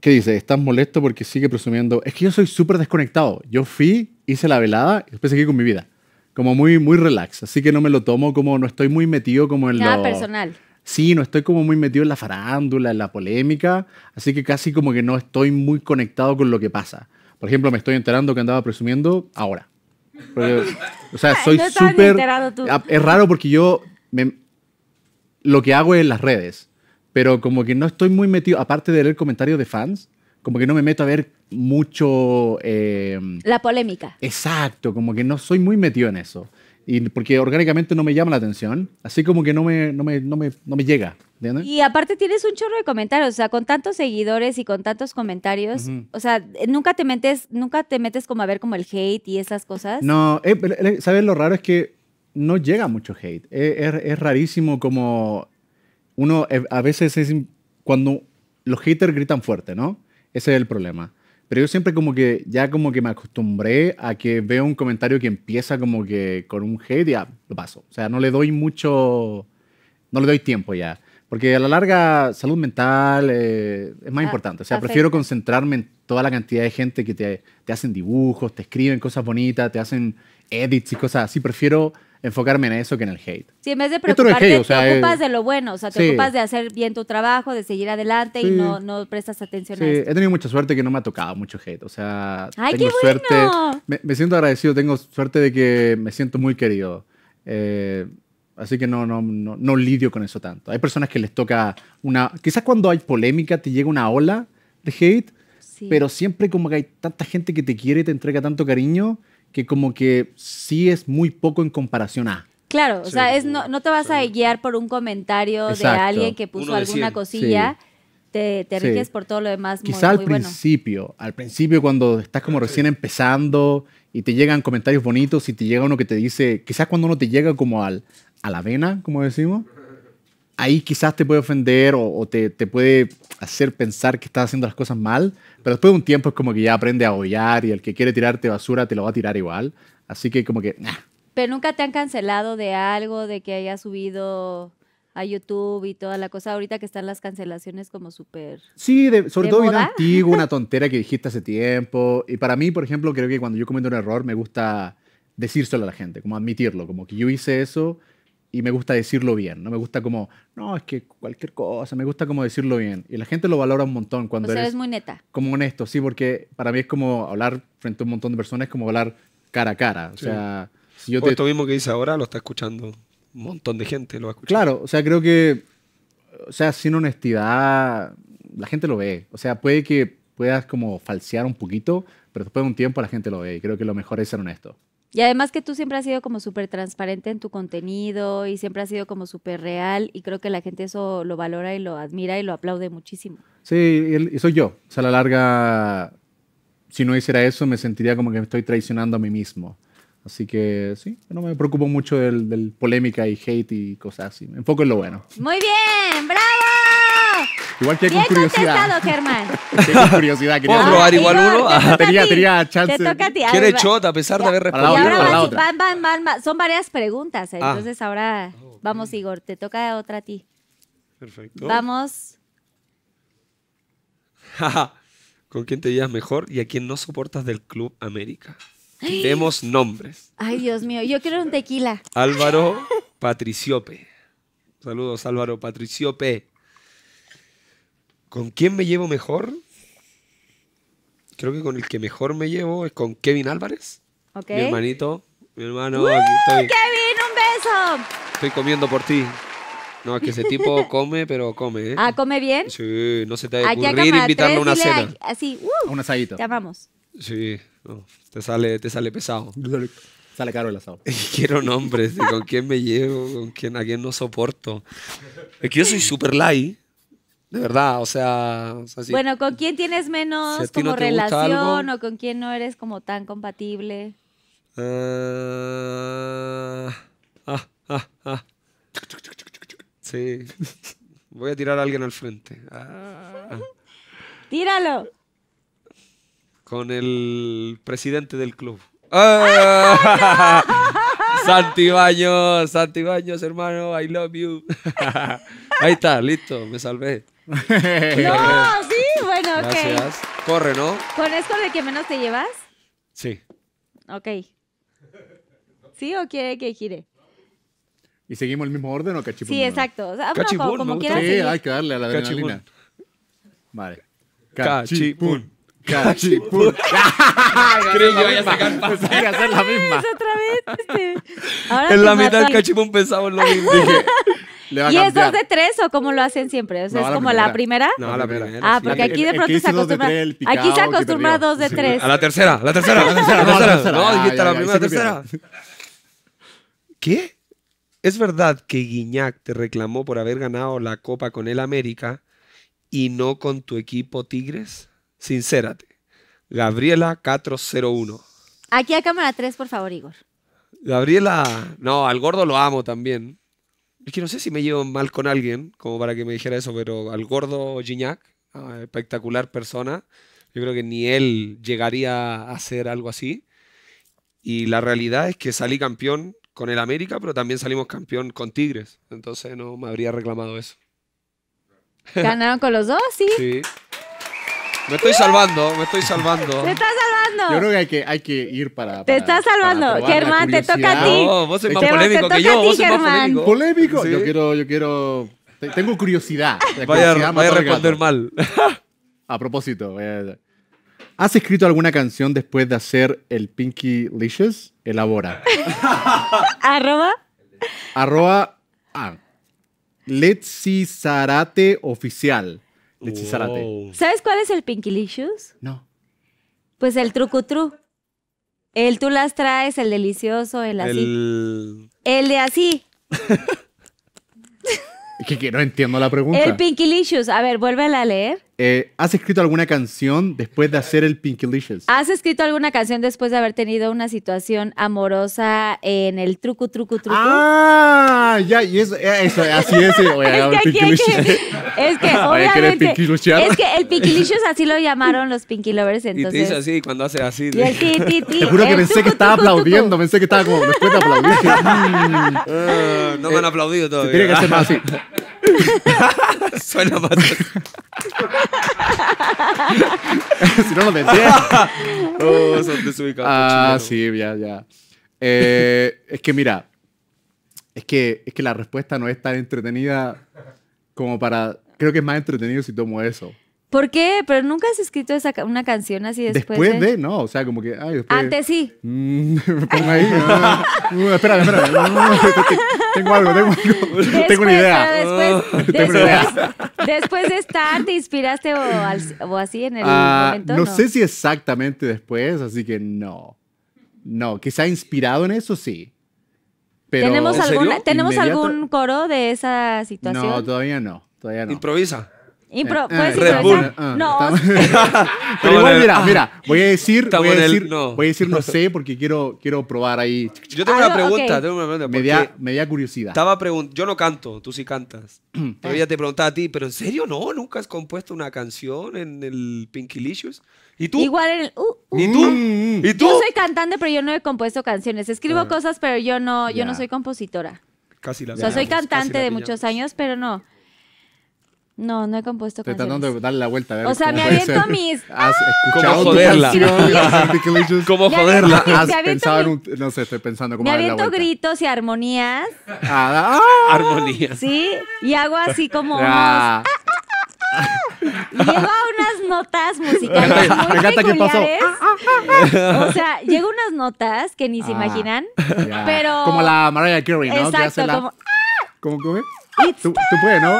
¿Qué dice? ¿Estás molesto porque sigue presumiendo? Es que yo soy súper desconectado. Yo fui, hice la velada y después seguí con mi vida como muy, muy relax. Así que no me lo tomo como, no estoy muy metido como en Nada lo... personal. Sí, no estoy como muy metido en la farándula, en la polémica, así que casi como que no estoy muy conectado con lo que pasa. Por ejemplo, me estoy enterando que andaba presumiendo ahora. o sea, soy súper... Es raro porque yo me, lo que hago es en las redes, pero como que no estoy muy metido, aparte de leer comentarios de fans, como que no me meto a ver mucho... Eh, la polémica. Exacto, como que no soy muy metido en eso. Y porque orgánicamente no me llama la atención, así como que no me, no me, no me, llega. Y aparte tienes un chorro de comentarios, o sea, con tantos seguidores y con tantos comentarios, o sea, nunca te metes, nunca te metes como a ver como el hate y esas cosas. No, eh, eh, ¿sabes lo raro? Es que no llega mucho hate. Es, es, rarísimo como uno, a veces es cuando los haters gritan fuerte, ¿no? Ese es el problema. Pero yo siempre como que, ya como que me acostumbré a que veo un comentario que empieza como que con un hate y ya lo paso. O sea, no le doy mucho, no le doy tiempo ya. Porque a la larga, salud mental eh, es más ah, importante. O sea, prefiero concentrarme en toda la cantidad de gente que te, te hacen dibujos, te escriben cosas bonitas, te hacen edits y cosas así. Prefiero enfocarme en eso que en el hate. Sí, en vez de preocuparte, te ocupas de lo bueno, o sea, te ocupas de hacer bien tu trabajo, de seguir adelante y no, no prestas atención a eso. He tenido mucha suerte que no me ha tocado mucho hate, o sea, tengo suerte, me, siento agradecido, tengo suerte de que me siento muy querido. Eh, así que no, no, no, no lidio con eso tanto. Hay personas que les toca una... Quizás cuando hay polémica te llega una ola de hate, pero siempre como que hay tanta gente que te quiere y te entrega tanto cariño que como que sí es muy poco en comparación a. Claro, o sea, es, no, te vas a guiar por un comentario de alguien que puso alguna cosilla. Te, te por todo lo demás. Quizá al principio, al principio cuando estás como recién empezando y te llegan comentarios bonitos y te llega uno que te dice, quizás cuando uno te llega como al, a la vena, como decimos, ahí quizás te puede ofender o, te, puede hacer pensar que estás haciendo las cosas mal, pero después de un tiempo es como que ya aprende a hollar y el que quiere tirarte basura te lo va a tirar igual. Así que como que... Pero nunca te han cancelado de algo, de que hayas subido a YouTube y toda la cosa. Ahorita que están las cancelaciones como súper... Sí, sobre todo vida antiguo, una tontera que dijiste hace tiempo. Y para mí, por ejemplo, creo que cuando yo cometo un error me gusta decírselo a la gente, como admitirlo, como que yo hice eso y me gusta decirlo bien, no me gusta como, no, es que cualquier cosa, me gusta como decirlo bien. Y la gente lo valora un montón cuando o sea, eres, muy neta. Como honesto, sí, porque para mí es como hablar frente a un montón de personas, es como hablar cara a cara. O sea, yo Esto mismo que dice ahora lo está escuchando un montón de gente, lo va a Claro, o sea, creo que, o sea, sin honestidad, la gente lo ve. O sea, puede que puedas como falsear un poquito, pero después de un tiempo la gente lo ve y creo que lo mejor es ser honesto. Y además que tú siempre has sido como súper transparente en tu contenido y siempre has sido como súper real y creo que la gente eso lo valora y lo admira y lo aplaude muchísimo. Sí, y soy yo. O sea, a la larga, si no hiciera eso, me sentiría como que me estoy traicionando a mí mismo. Así que sí, no me preocupo mucho del, polémica y hate y cosas así. Me enfoco en lo bueno. Muy bien, bravo. Igual que con curiosidad. Germán. Tengo curiosidad. Quería probar igual uno? tenía, tenía chance. Te toca a ti. chota, a pesar de haber respondido. Y la otra. Van, van, van, son varias preguntas. Ah. Entonces ahora, vamos Igor, te toca otra a ti. Perfecto. Vamos. ¿Con quién te llevas mejor y a quién no soportas del Club América? Demos nombres. Ay, Dios mío, yo quiero un tequila. Álvaro Patriciope. Saludos, Álvaro Patriciope. ¿Con quién me llevo mejor? Creo que con el que mejor me llevo es con Kevin Álvarez. Okay. Mi hermanito, mi hermano. ¡Kevin, un beso! Estoy comiendo por ti. No, es que ese tipo come, pero come, ¿eh? Ah, ¿come bien? Sí, no se te va a ocurrir invitarlo a una cena. A, así, uh, un asadito. Te amamos. Sí, te, sale, te sale pesado. Sale caro el asado. Quiero nombres con quién me llevo, con quién, a quién no soporto. Es que yo soy super light. De verdad, o sea... bueno, ¿con quién tienes menos como relación o con quién no eres como tan compatible? Ah, ah, ah, sí. Voy a tirar a alguien al frente. Tíralo. Con el presidente del club. ¡Ah! ¡No! hermano, I love you. Ahí está, listo, me salvé. no, sí, bueno, ok. Corre, ¿no? ¿Con esto de que menos te llevas? Sí. Ok. ¿Sí o quiere que gire? ¿Y seguimos el mismo orden o cachipún? Sí, exacto. O como quieras. hay que darle a Vale. Cachipún. Cachipún. Otra vez. Este. en la mitad del cachipún pensamos lo mismo. ¿Y es 2 de 3 o como lo hacen siempre? O sea, es como la primera. No, la primera. Ah, porque aquí de pronto se acostumbra. Aquí se acostumbra a dos de 3. A la tercera, la tercera, la tercera, No, la tercera. ¿Qué? ¿Es verdad que Guiñac te reclamó por haber ganado la Copa con el América y no con tu equipo Tigres? Sincérate. Gabriela 401. Aquí a cámara 3, por favor, Igor. Gabriela, no, al gordo lo amo también. Es que no sé si me llevo mal con alguien, como para que me dijera eso, pero al gordo Gignac, espectacular persona, yo creo que ni él llegaría a hacer algo así. Y la realidad es que salí campeón con el América, pero también salimos campeón con Tigres. Entonces no me habría reclamado eso. ¿Ganaron con los dos? Sí. Sí. Me estoy salvando, me estoy salvando. Te estás salvando. Yo creo que hay que, hay que ir para, Te estás salvando. Germán, te toca a ti. No, vos eres más polémico que yo. Vos más polémico. ¿Polémico? Yo quiero, yo quiero... Tengo curiosidad. Voy a responder mal. A propósito, ¿Has escrito alguna canción después de hacer el Pinky Licious? Elabora. ¿Arroba? Arroba... Ah. Let's see Zarate Oficial. ¿Sabes cuál es el Pinkilicious? No. Pues el trucutru. El tú las traes, el delicioso, el así. El, el de así. es que, no entiendo la pregunta. El Pinkilicious. A ver, vuélvela a leer. Eh, ¿Has escrito alguna canción después de hacer el Pinkylicious? ¿Has escrito alguna canción después de haber tenido una situación amorosa en el truco, truco, truco? Ah, ya, y eso, eh, eso así es. Oye, es, que es, que, obviamente, es que el Pinkylicious así lo llamaron los Pinky Lovers, entonces. Y te así, cuando hace así. El te juro que pensé que estaba aplaudiendo, pensé que estaba como después de aplaudir. Ah, no me han eh, aplaudido todavía. Tiene que ser más así. Suena más si no lo oh, Ah, sí, ya, ya. Eh, es que mira, es que, es que la respuesta no es tan entretenida como para... Creo que es más entretenido si tomo eso. ¿Por qué? Pero nunca has escrito una canción así después. Después de... no, o sea, como que. Antes sí. Mm, pongo ahí. Ah, uh, espérame, espérame. tengo algo, tengo algo. tengo una idea. Después, de estar, ¿te inspiraste o, así en el ah, momento? No, sé si exactamente después, así que no. No, quizá inspirado en eso sí. ¿Tenemos, algún coro de esa situación? no. Todavía no. Improvisa. Impro, eh, ¿puedes eh, Red ah, No. Pero igual, mira, ah. mira, voy a decir, voy a decir, no. sé porque quiero, quiero probar ahí. Yo tengo una ah, pregunta, tengo una pregunta. Media, curiosidad. estaba yo no canto, tú sí cantas. Pero ella te preguntaba a ti, ¿pero en serio no? ¿Nunca has compuesto una canción en el Pinkilicious? ¿Y tú? Igual en el... Uh, uh. Mm. ¿Y tú? Yo soy cantante, pero yo no he compuesto canciones. Escribo cosas, pero yo no, yo no soy compositora. Casi la O sea, soy cantante de muchos años, pero no. No, no he compuesto Te canciones. Tratando de darle la vuelta. o sea, me aviento mis... ¿Has ¿Cómo joderla? ¿Cómo joderla? ¿Has pensado un... No sé, estoy pensando cómo Me aviento gritos y armonías. Ah, ah, ah. armonías. Sí, y hago así como Llego a unas notas musicales muy peculiares. O sea, llego a unas notas que ni se imaginan, pero... Como la Mariah Carey, ¿no? Exacto, que como... ¿Cómo Tú, tú puedes, ¿no?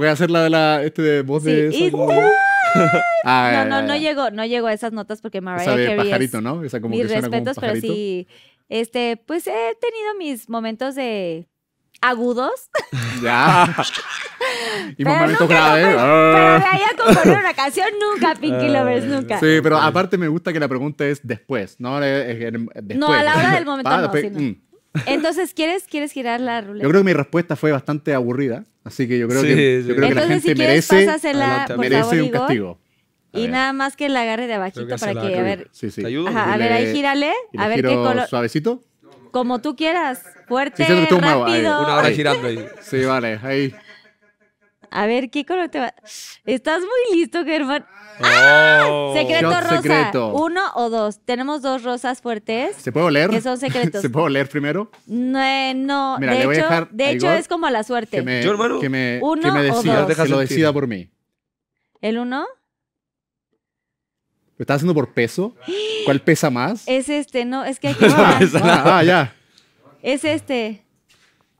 voy a hacer la de la este voz de eso ah, no, no, no llegó, no llegó a esas notas porque Mariah esa Carey pajarito, ¿no? Esa como mis respetos, pero sí, este, pues he tenido mis momentos de agudos. Ya. y momentos graves. Pero ah. pero de ahí a componer una canción nunca, Pinky Lovers, ah. nunca. Sí, pero aparte me gusta que la pregunta es después, ¿no? Después. Eh, eh, no, a la hora del momento no, sino... Mm. Entonces, ¿quieres, ¿quieres girar la ruleta? Yo creo que mi respuesta fue bastante aburrida. Así que yo creo que, sí. Yo creo Entonces, que la gente merece, merece un castigo. y nada más que la agarre de abajito para que, a ver. Sí, a ver, ahí gírale. A ver qué color. Suavecito. Como tú quieras. Fuerte, sí, rápido. Una hora girando ahí. Sí, vale, ahí. A ver, ¿qué color Estás muy listo, Germán. ¡Ah! Oh. Secreto rosa. Uno o dos. Tenemos dos rosas fuertes. ¿Se puede oler? Que son secretos. ¿Se puede oler primero? No, eh, no. de hecho, es como la suerte. Que me, Yo, hermano. Que me, Uno o dos. lo decida por mí. ¿El uno? ¿Lo estás haciendo por peso? ¿Cuál pesa más? Es este, no, es que hay que... Ah, ah, ya. Es este.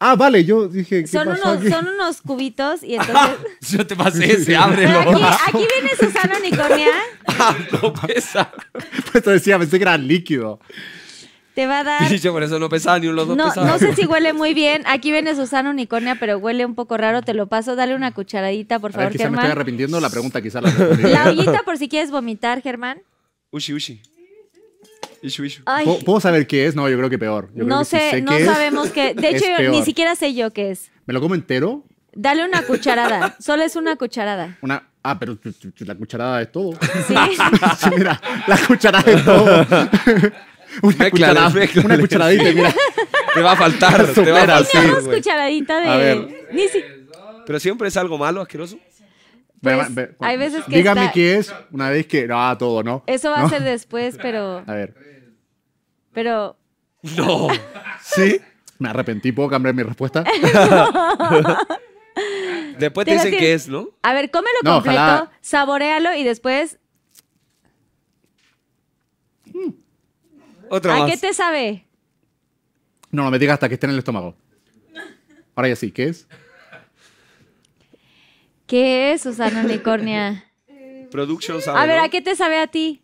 Ah, vale, yo dije. que son, unos, son, unos, cubitos y entonces. yo te pasé ese, ábrelo. Aquí, aquí, viene Susana Unicornia. ah, no pesa. Ah. Pues te decía, pensé que era líquido. Te va a dar. yo por eso no pesaba ni uno los dos no, No sé si huele muy bien. Aquí viene Susana Unicornia, pero huele un poco raro. Te lo paso. Dale una cucharadita, por favor, ver, quizá arrepintiendo. La pregunta quizá la. la ollita, por si quieres vomitar, Germán. Ushi, ushi. ¿Puedo, saber qué es? No, yo creo que peor. no sé, no sabemos qué. De hecho, ni siquiera sé yo qué es. ¿Me lo como entero? Dale una cucharada. Solo es una cucharada. Una. Ah, pero la cucharada es todo. Sí. mira, la cucharada es todo. una, una cucharadita, mira. Te va a faltar, te va a faltar. Una cucharadita de. Pero siempre es algo malo, asqueroso. Pues, hay veces que dígame qué es una vez que no ah, todo no eso va a ser después pero a ver pero. ¡No! ¿Sí? Me arrepentí, ¿puedo cambiar mi respuesta? después te, dicen qué es, ¿no? A ver, cómelo completo, saborealo y después. Otra vez. ¿A qué te sabe? No, no me digas hasta que esté en el estómago. Ahora ya sí, ¿qué es? ¿Qué es, Susana Unicornia? Productions. A ver, ¿a qué te sabe a ti?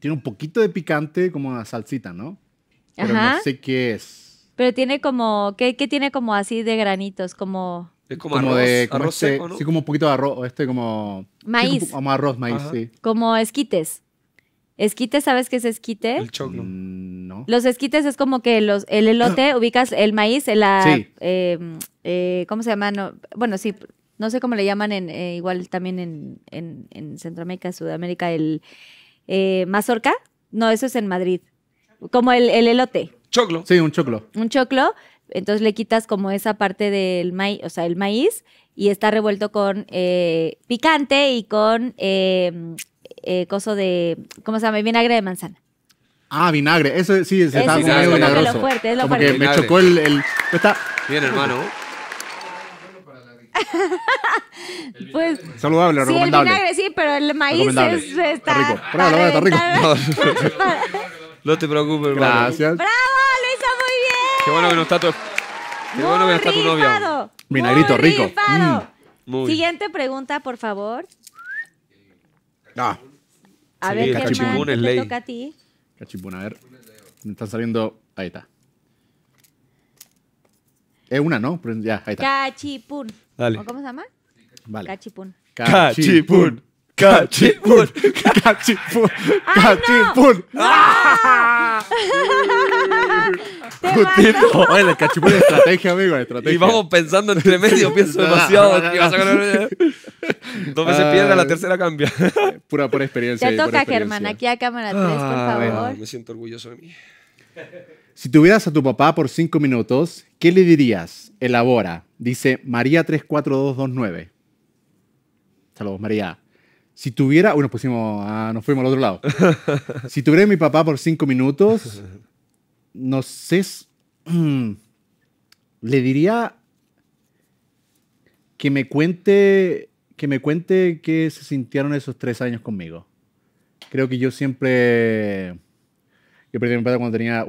tiene un poquito de picante, como una salsita, ¿no? Pero Ajá. no sé qué es. Pero tiene como, ¿qué, tiene como así de granitos? Como... Es como, arroz, de, como arroz este, Sí, como un poquito de arroz, este como... Maíz. como, arroz, maíz, sí. Como esquites. ¿Esquites? ¿Sabes qué es esquite? El choclo. Mm, no. Los esquites es como que los, el elote, ubicas el maíz, la... Sí. Em, eh, ¿Cómo se llama? bueno, sí, no sé cómo le llaman en, eh, igual también en, en Centroamérica, Sudamérica, el eh, mazorca. No, eso es en Madrid. Como el, elote. Choclo. Sí, un choclo. Un choclo. Entonces le quitas como esa parte del maíz, o sea, el maíz, y está revuelto con eh, picante y con eh, eh, coso de, ¿cómo se llama? Vinagre de manzana. Ah, vinagre. Eso sí, se está es, vinagre, Lo fuerte, es lo fuerte. me chocó el... el Bien, hermano pues saludable, sí, El vinagre, sí, pero el maíz es, está, rico. Bravo, está rico. no te preocupes, Gracias. Bravo, lo hizo muy bien. Qué bueno que no está tu, qué bueno que no está tu novia. Vinagrito rico. Mm. Siguiente pregunta, por favor. Ah. A ver, qué es ley. toca a ti. Cachipún, a ver. Me están saliendo... Ahí está. Es una, ¿no? Ya, ahí está. Cachipún. Dale. ¿Cómo se llama? Vale. Cachipún. Cachipún. Cachipún. Cachipún. Cachipún. ¡Ah! Justito. Bueno, el cachipún es estrategia, amigo, estrategia. Y vamos pensando entre medio, pienso demasiado. Eh. Dos se pierde la tercera cambia. Pura por experiencia. Ya toca, Germán, aquí a cámara 3, por ah, favor. Me siento orgulloso de mí. Si tuvieras a tu papá por cinco minutos, ¿qué le dirías? Elabora. Dice María 34229. Saludos, María. Si tuviera. Uy, nos pusimos. Ah, nos fuimos al otro lado. si tuviera mi papá por cinco minutos, no sé. Le diría que me cuente. Que me cuente qué se sintieron esos tres años conmigo. Creo que yo siempre. Yo perdí mi papá cuando tenía.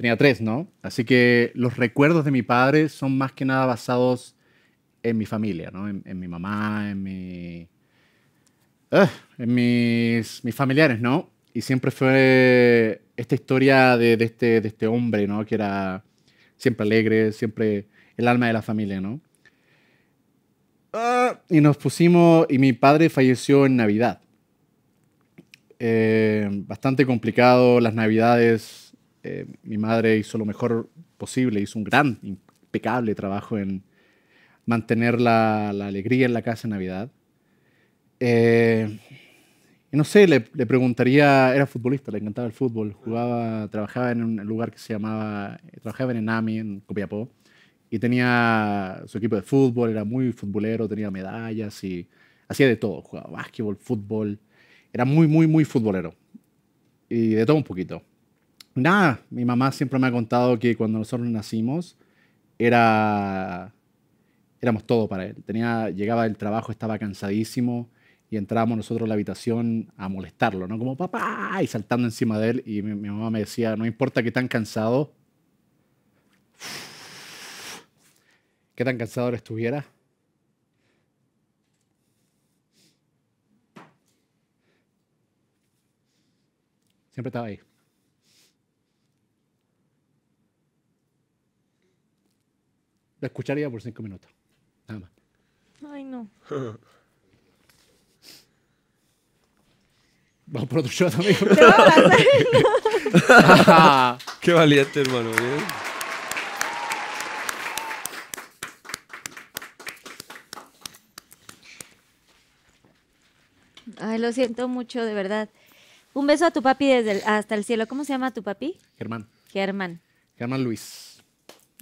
Tenía tres, ¿no? Así que los recuerdos de mi padre son más que nada basados en mi familia, ¿no? En, mi mamá, en mi... en mis, familiares, ¿no? Y siempre fue esta historia de, este, de este hombre, ¿no? Que era siempre alegre, siempre el alma de la familia, ¿no? Ah, y nos pusimos, y mi padre falleció en Navidad. Eh, bastante complicado, las Navidades eh, mi madre hizo lo mejor posible, hizo un gran, impecable trabajo en mantener la, alegría en la casa en Navidad. Eh, y no sé, le, preguntaría, era futbolista, le encantaba el fútbol, jugaba, trabajaba en un lugar que se llamaba, trabajaba en Enami, en Copiapó, y tenía su equipo de fútbol, era muy futbolero, tenía medallas y hacía de todo, jugaba básquetbol, fútbol, era muy, muy, muy futbolero, y de todo un poquito nada, mi mamá siempre me ha contado que cuando nosotros nacimos era éramos todo para él. Tenía, llegaba del trabajo, estaba cansadísimo y entrábamos nosotros a la habitación a molestarlo, ¿no? Como papá y saltando encima de él y mi, mamá me decía, no importa qué tan cansado, qué tan cansado estuviera. Siempre estaba ahí. La escucharía por cinco minutos. Nada más. Ay, no. Vamos por otro show, amigo. a Qué valiente, hermano. Ay, lo siento mucho, de verdad. Un beso a tu papi desde hasta el cielo. ¿Cómo se llama tu papi? Germán. Germán. Germán Luis.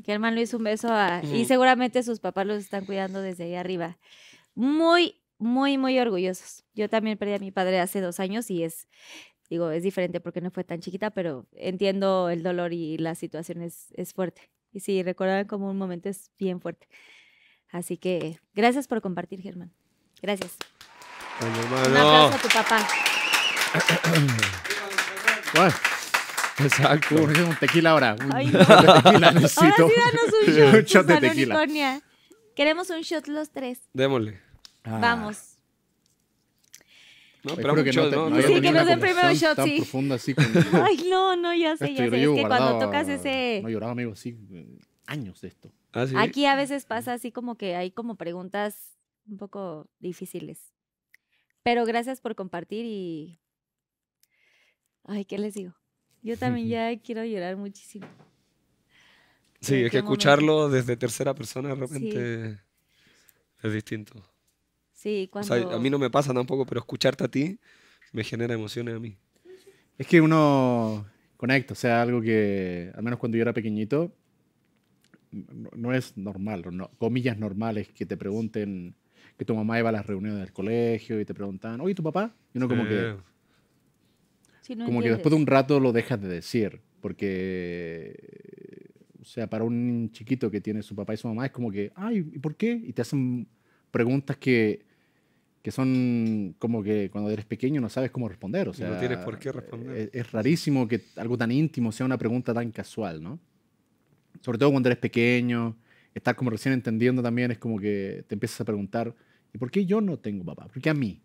Germán Luis, un beso. A, y seguramente sus papás los están cuidando desde ahí arriba. Muy, muy, muy orgullosos. Yo también perdí a mi padre hace dos años y es, digo, es diferente porque no fue tan chiquita, pero entiendo el dolor y la situación es, es fuerte. Y sí, recordar como un momento es bien fuerte. Así que gracias por compartir, Germán. Gracias. un aplauso a tu papá. Exacto. un tequila ahora. Ay, tequila necesito. Ahora sí danos un shot. de tequila. Queremos un shot los tres. Démosle. Ah. Vamos. No, pero que no, te, no, Sí, que nos den primero shot, sí. Ay, no, no, ya sé, este, ya sé. Es que cuando tocas ese... No lloraba, amigo, así, años de esto. Ah, Aquí a veces pasa así como que hay como preguntas un poco difíciles. Pero gracias por compartir y... Ay, ¿qué les digo? Yo también ya quiero llorar muchísimo. Sí, es que escucharlo desde tercera persona de repente es distinto. Sí, cuando... a mí no me pasa tampoco, pero escucharte a ti me genera emociones a mí. Es que uno conecta, o sea, algo que, al menos cuando yo era pequeñito, no, es normal, comillas normales, que te pregunten que tu mamá iba a las reuniones del colegio y te preguntan, oye, ¿tu papá? Y uno como que como que después de un rato lo dejas de decir, porque, o sea, para un chiquito que tiene su papá y su mamá es como que, ay, ¿y por qué? Y te hacen preguntas que, que son como que cuando eres pequeño no sabes cómo responder, o sea, no tienes por qué responder. Es, es rarísimo que algo tan íntimo sea una pregunta tan casual, ¿no? Sobre todo cuando eres pequeño, estás como recién entendiendo también, es como que te empiezas a preguntar, ¿y por qué yo no tengo papá? ¿Por qué a mí?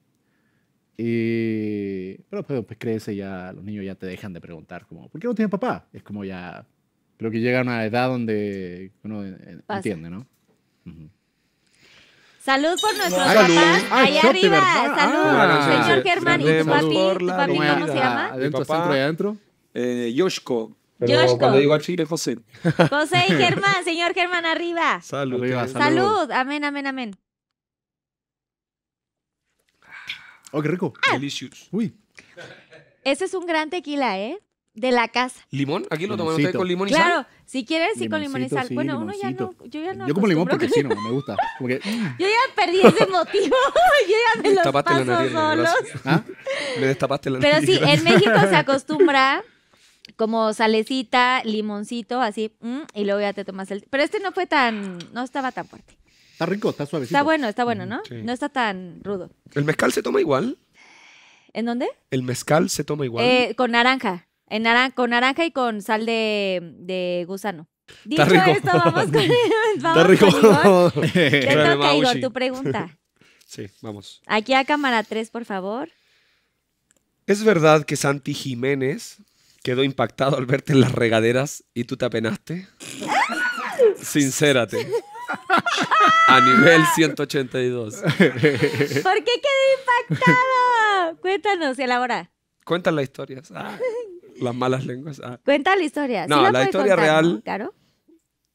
Y, pero pues, pues crece ya, los niños ya te dejan de preguntar como, ¿por qué no tienes papá? Es como ya, creo que llega a una edad donde uno eh, eh, entiende, ¿no? Salud por nuestros papás. Allá arriba. Ah, salud, señor Germán. ¿Y tu papi? ¿Tu papi cómo, se llama? Adentro, papá, adentro. Eh, Yoshko. Yoshko. cuando digo a Chile, José. José y Germán, señor Germán, arriba. Salud. Arriba, salud. salud. Amén, amén, amén. Oh, qué rico. Ah. Delicious. Uy. Ese es un gran tequila, ¿eh? De la casa. ¿Limón? ¿Aquí lo toman ustedes con limón y sal? Claro, si quieres, sí, con limón y sal. bueno, uno ya no. Yo ya no. Yo como limón porque sí, no, me gusta. Como que, Yo mm. ya perdí ese motivo. Yo ya me los destapaste la paso ¿Ah? destapaste la Pero sí, en México se acostumbra como salecita, limoncito, así, mm, y luego ya te tomas el... Pero este no fue tan, no estaba tan fuerte. Está rico, está suavecito. Está bueno, está bueno, mm, ¿no? No está tan rudo. ¿El mezcal se toma igual? ¿En dónde? ¿El mezcal se toma igual? Eh, con naranja. En naran con naranja y con sal de, gusano. Dicho esto, vamos con, Está rico. ¿Qué Te toca, tu pregunta. Sí, vamos. Aquí a cámara 3, por favor. ¿Es verdad que Santi Jiménez quedó impactado al verte en las regaderas y tú te apenaste? Sincérate. A nivel 182. ¿Por qué quedé impactado? Cuéntanos, elabora. Cuenta la historia. las malas lenguas. Cuéntanos ah. Cuenta la historia. No, la, historia real. Claro.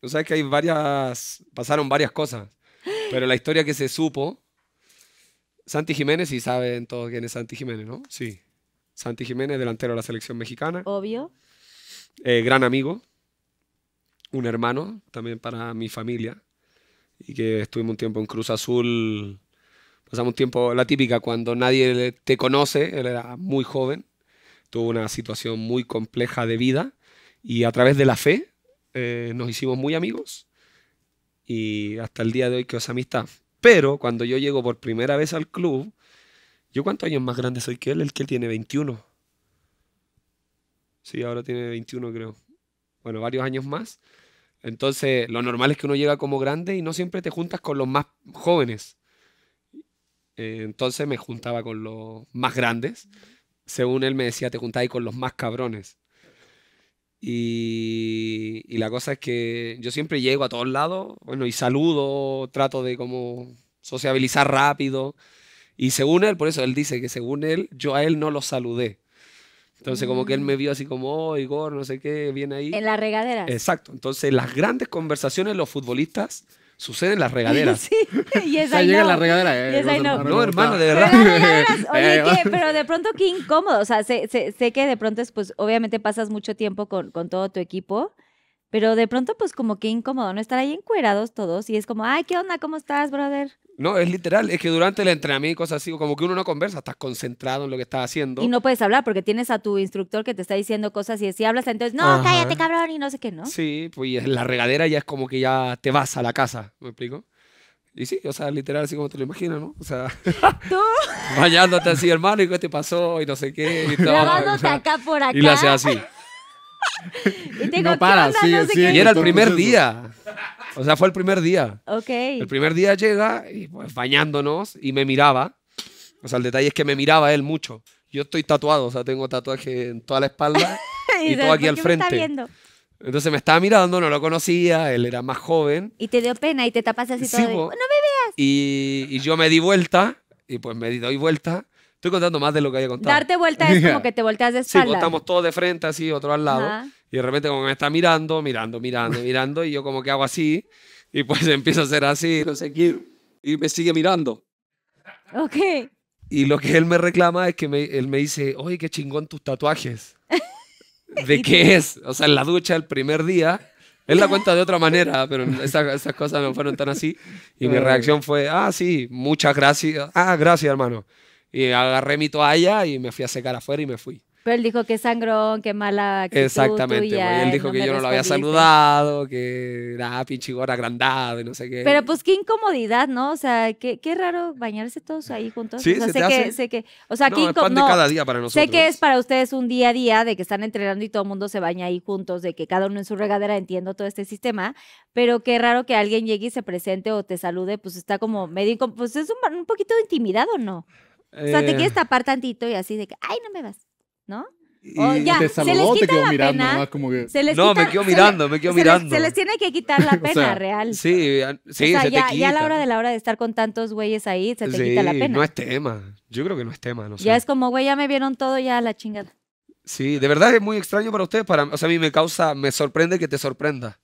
Tú sabes que hay varias. Pasaron varias cosas. Pero la historia que se supo. Santi Jiménez, y saben todos quién es Santi Jiménez, ¿no? Sí. Santi Jiménez, delantero de la selección mexicana. Obvio. Eh, gran amigo. Un hermano también para mi familia y que estuvimos un tiempo en Cruz Azul. Pasamos un tiempo, la típica, cuando nadie te conoce, él era muy joven, tuvo una situación muy compleja de vida y a través de la fe eh, nos hicimos muy amigos y hasta el día de hoy que es amistad. Pero cuando yo llego por primera vez al club, ¿yo cuántos años más grande soy que él? El que él tiene 21. Sí, ahora tiene 21 creo. Bueno, varios años más. Entonces, lo normal es que uno llega como grande y no siempre te juntas con los más jóvenes. Eh, entonces me juntaba con los más grandes. Según él me decía, te juntáis con los más cabrones. Y, y, la cosa es que yo siempre llego a todos lados, bueno, y saludo, trato de como sociabilizar rápido. Y según él, por eso él dice que según él, yo a él no lo saludé. Entonces, como que él me mm. vio así como, oh, Igor, no sé qué, viene ahí. En las regaderas. Exacto. Entonces, las grandes conversaciones de los futbolistas suceden en las regaderas. sí, y es ahí. en las regaderas. no, eh, hermano, de verdad. oye, eh, ¿qué? pero de pronto qué incómodo. O sea, sé, sé, que de pronto es, pues, obviamente pasas mucho tiempo con, con todo tu equipo. Pero de pronto, pues como que incómodo, ¿no? Estar ahí encuerados todos y es como, ay, ¿qué onda? ¿Cómo estás, brother? No, es literal. Es que durante el entrenamiento y cosas así, como que uno no conversa, estás concentrado en lo que estás haciendo. Y no puedes hablar porque tienes a tu instructor que te está diciendo cosas y si hablas, entonces, no, cállate, cabrón, y no sé qué, ¿no? Sí, pues la regadera ya es como que ya te vas a la casa, ¿me explico? Y sí, o sea, literal, así como te lo imaginas, ¿no? O sea, tú bañándote así, hermano, y qué te pasó, y no sé qué, y todo. acá por acá. Y la haces así. y para, Y era el primer día. O sea, fue el primer día. Ok. El primer día llega y pues bañándonos y me miraba. O sea, el detalle es que me miraba él mucho. Yo estoy tatuado, o sea, tengo tatuaje en toda la espalda y, todo aquí al frente. Entonces me estaba mirando, no lo conocía, él era más joven. Y te dio pena y te tapas así todo. no me veas. Y, y yo me di vuelta y pues me doy vuelta Estoy contando más de lo que había contado. Darte vuelta es como que te volteas de pues, espalda. Sí, estamos todos de frente así, otro al lado. Y de repente como me está mirando, mirando, mirando, mirando. Y yo como que hago así. Y pues empiezo a hacer así, no sé qué. Y me sigue mirando. Ok. Y lo que él me reclama es que me, él me dice, oye, qué chingón tus tatuajes. ¿De qué es? O sea, en la ducha el primer día. Él la cuenta de otra manera, pero esas, esas cosas no fueron tan así. Y mi reacción fue, ah, sí, muchas gracias. Ah, gracias, hermano. Y agarré mi toalla y me fui a secar afuera y me fui. Pero él dijo que sangrón, que mala actitud Exactamente, él dijo que yo no lo había saludado, que era gorra agrandado y no sé qué. Pero pues qué incomodidad, ¿no? O sea, qué, qué raro bañarse todos ahí juntos. Sí, o sea, sé, te que, sé que, o sea, qué incomodidad. cada día para Sé que es para ustedes un día a día de que están entrenando y todo el mundo se baña ahí juntos, de que cada uno en su regadera entiendo todo este sistema, pero qué raro que alguien llegue y se presente o te salude, pues está como medio, pues es un, un poquito intimidado, ¿no? O sea, te eh, quieres tapar tantito y así de que, ay, no me vas, ¿no? O ya, se les quita la pena, No, me quedo mirando, me quedo mirando. se les tiene que quitar la pena real. Sí, sí, o sea, ya, ya a la hora de la hora de estar con tantos güeyes ahí, se te quita la pena. No es tema. Yo creo que no es tema, no sé. Ya es como, güey, ya me vieron todo, ya la chingada. Sí, de verdad es muy extraño para ustedes. Para, o sea, a mí me causa, me sorprende que te sorprenda.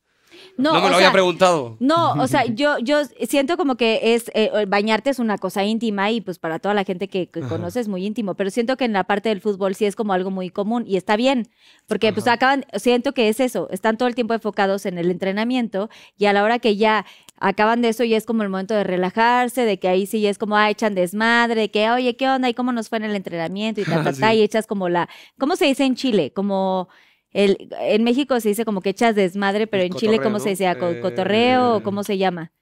No, me lo había preguntado. No, o sea, yo, yo siento como que es eh, eh, bañarte es una cosa íntima y pues para toda la gente que, conoces, es muy íntimo, pero siento que en la parte del fútbol sí es como algo muy común y está bien, porque pues acaban, siento que es eso, están todo el tiempo enfocados en el entrenamiento y a la hora que ya acaban de eso y es como el momento de relajarse, de que ahí sí es como, ah, echan desmadre, que, oye, ¿qué onda? ¿Y cómo nos fue en el entrenamiento? Y tal y echas como la, ¿cómo se dice en Chile? Como en México se dice como que echas desmadre, pero en Chile, ¿cómo se dice? Eh, ¿Cotorreo o cómo se llama?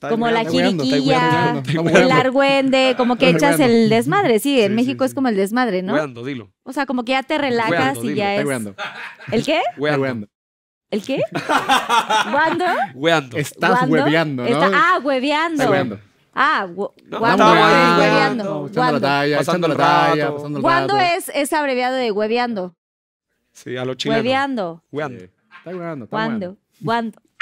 Como la jiriquilla, el argüende, como que echas el desmadre, sí, en México es como el desmadre, ¿no? Weando, dilo. O sea, como que ya te relajas y ya es. ¿El qué? Weando. ¿El qué? ¿Cuándo? Estás hueveando, ¿no? ah, hueveando. Ah, hueveando. Hueveando. Pasando la talla, pasando la talla. ¿Cuándo es, es abreviado de hueveando? Sí, a los chilenos. Hueveando. Hueando. Está hueveando, está ¿Cuándo?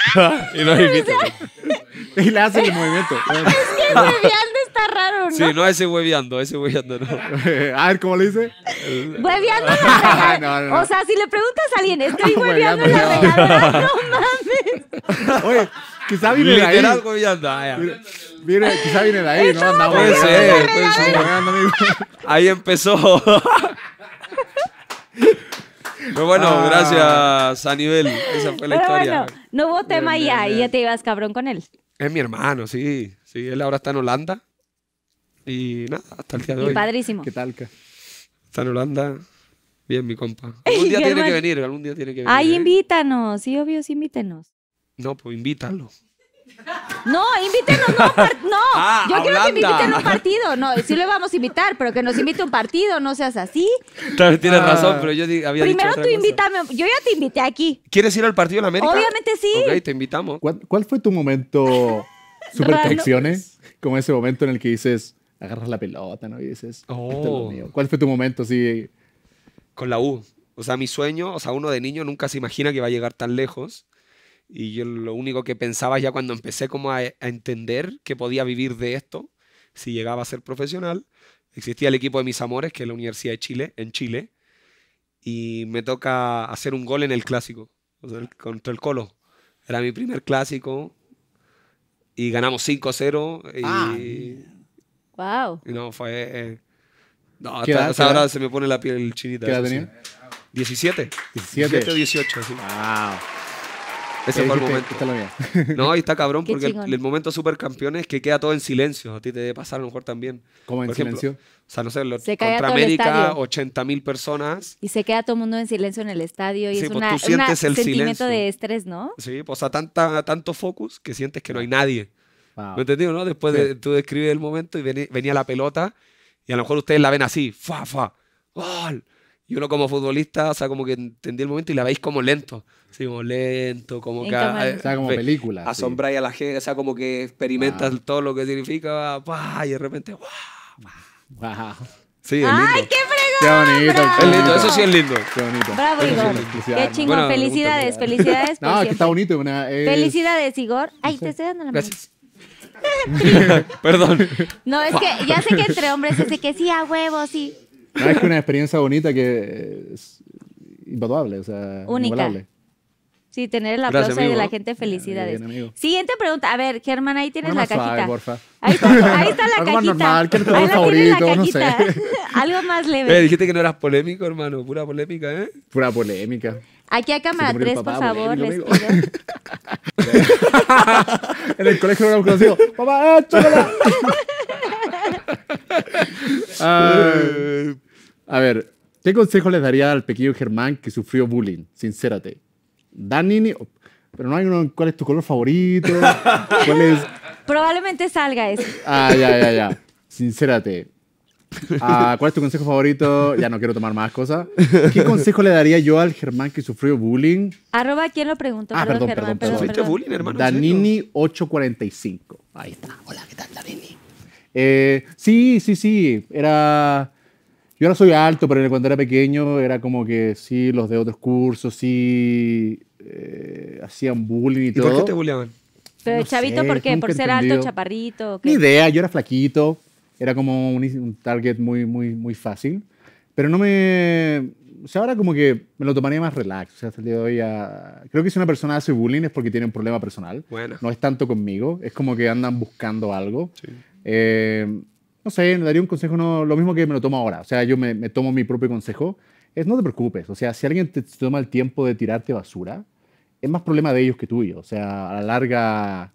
y no invita. y le hace el movimiento. es que hueveando está raro, ¿no? Sí, no ese hueveando, ese hueveando no. a ver, ¿cómo le dice? Hueveando la no, O sea, si le preguntas a alguien, estoy hueveando la regadera, no mames. Oye, quizá viene de ahí. Literal hueveando. Mire, ah, quizá viene de ahí, ¿no? No puede ser, puede ser. Ahí empezó. Pero bueno, ah. gracias a Esa fue la Pero historia. Bueno, no hubo tema ya y ya te ibas cabrón con él. Es mi hermano, sí. Sí, él ahora está en Holanda. Y nada, hasta el día de hoy. padrísimo. ¿Qué tal? Está en Holanda. Bien, mi compa. Algún día tiene que venir, algún día tiene que venir. Ay, ¿eh? invítanos, sí, obvio, sí, invítenos. No, pues invítalo. No, invítenos, no, no. Ah, yo quiero que me inviten a un partido. No, sí lo vamos a invitar, pero que nos invite a un partido, no seas así. tienes ah. razón, pero yo había Primero tú invítame, yo ya te invité aquí. ¿Quieres ir al partido en América? Obviamente sí. Ok, te invitamos. ¿Cuál, fue tu momento super conexiones. Como ese momento en el que dices, agarras la pelota, ¿no? Y dices, oh. mío. ¿Cuál fue tu momento así? Con la U. O sea, mi sueño, o sea, uno de niño nunca se imagina que va a llegar tan lejos. Y yo lo único que pensaba ya cuando empecé como a, entender que podía vivir de esto, si llegaba a ser profesional, existía el equipo de mis amores, que es la Universidad de Chile, en Chile, y me toca hacer un gol en el clásico, contra el Colo. Era mi primer clásico y ganamos 5-0. Y, ¡Wow! Ah, y no, fue... Eh, no, ahora se me pone la piel chinita. ¿Qué edad 17. 17. o 18. Wow. Ese fue el momento. No, y está cabrón porque el, momento supercampeón es que queda todo en silencio. A ti te debe pasar a lo mejor también. como en silencio? O sea, no sé, lo, contra América, mil personas. Y se queda todo el mundo en silencio en el estadio y es pues, una, sentimiento de estrés, ¿no? Sí, pues a tanta, tanto focus que sientes que no hay nadie. ¿Me no? Después de, tú describes el momento y venía, la pelota y a lo mejor ustedes la ven así, fa, fa, gol. Y uno como futbolista, o sea, como que entendí el momento y la veis como lento. Sí, como lento, como que... o sea, como película. Asombra y a la gente, o sea, como que experimentas ah. todo lo que significa, y de repente, wow, Sí, es ¡Ay, qué fregón! Qué bonito, lindo, eso sí es lindo. Qué bonito. Bravo, Igor. Qué chingo felicidades, felicidades. no, que está bonito. Una, Felicidades, Igor. Ay, te estoy dando la mano. Perdón. No, es que ya sé que entre hombres es de que sí, a huevo, sí. es que una experiencia bonita que es invaluable, o sea, única. Sí, tener el aplauso y de la gente, felicidades. Siguiente pregunta. A ver, Germán, ahí tienes la cajita. ahí, está, la cajita. No sé. Algo más leve. Eh, dijiste que no eras polémico, hermano. Pura polémica, ¿eh? Pura polémica. Aquí a cámara 3, por favor, en el colegio no lo conocido. ¡Papá, eh, eh, a ver, ¿qué consejo les daría al pequeño Germán que sufrió bullying? Sincérate. Danini, pero no hay uno cuál es tu color favorito, Probablemente salga eso. Ah, ya, ya, ya. Sincérate. Ah, ¿Cuál es tu consejo favorito? Ya no quiero tomar más cosas. ¿Qué consejo le daría yo al Germán que sufrió bullying? Arroba, ¿quién lo preguntó? Ah, perdón, perdón, Germán, perdón, bullying, hermano? Danini845. Ahí está. Hola, ¿qué tal, Danini? Eh, sí, sí, sí. Era yo ahora soy alto, pero cuando era pequeño era como que sí, los de otros cursos sí eh, hacían bullying y, ¿Y por qué te bulliaban? Pero chavito, porque ¿por qué? ¿Por ser alto, chaparrito? Ni idea, yo era flaquito, era como un, target muy, muy, muy fácil. Pero no me... O sea, ahora como que me lo tomaría más relax. O sea, hasta el día de hoy ya... Creo que si una persona hace bullying es porque tiene un problema personal. Bueno. No es tanto conmigo, es como que andan buscando algo. Sí. Eh, no sé, me daría un consejo, no, lo mismo que me lo tomo ahora. O sea, yo me, tomo mi propio consejo. Es no te preocupes. O sea, si alguien te, toma el tiempo de tirarte basura, es más problema de ellos que tuyo. O sea, a la larga,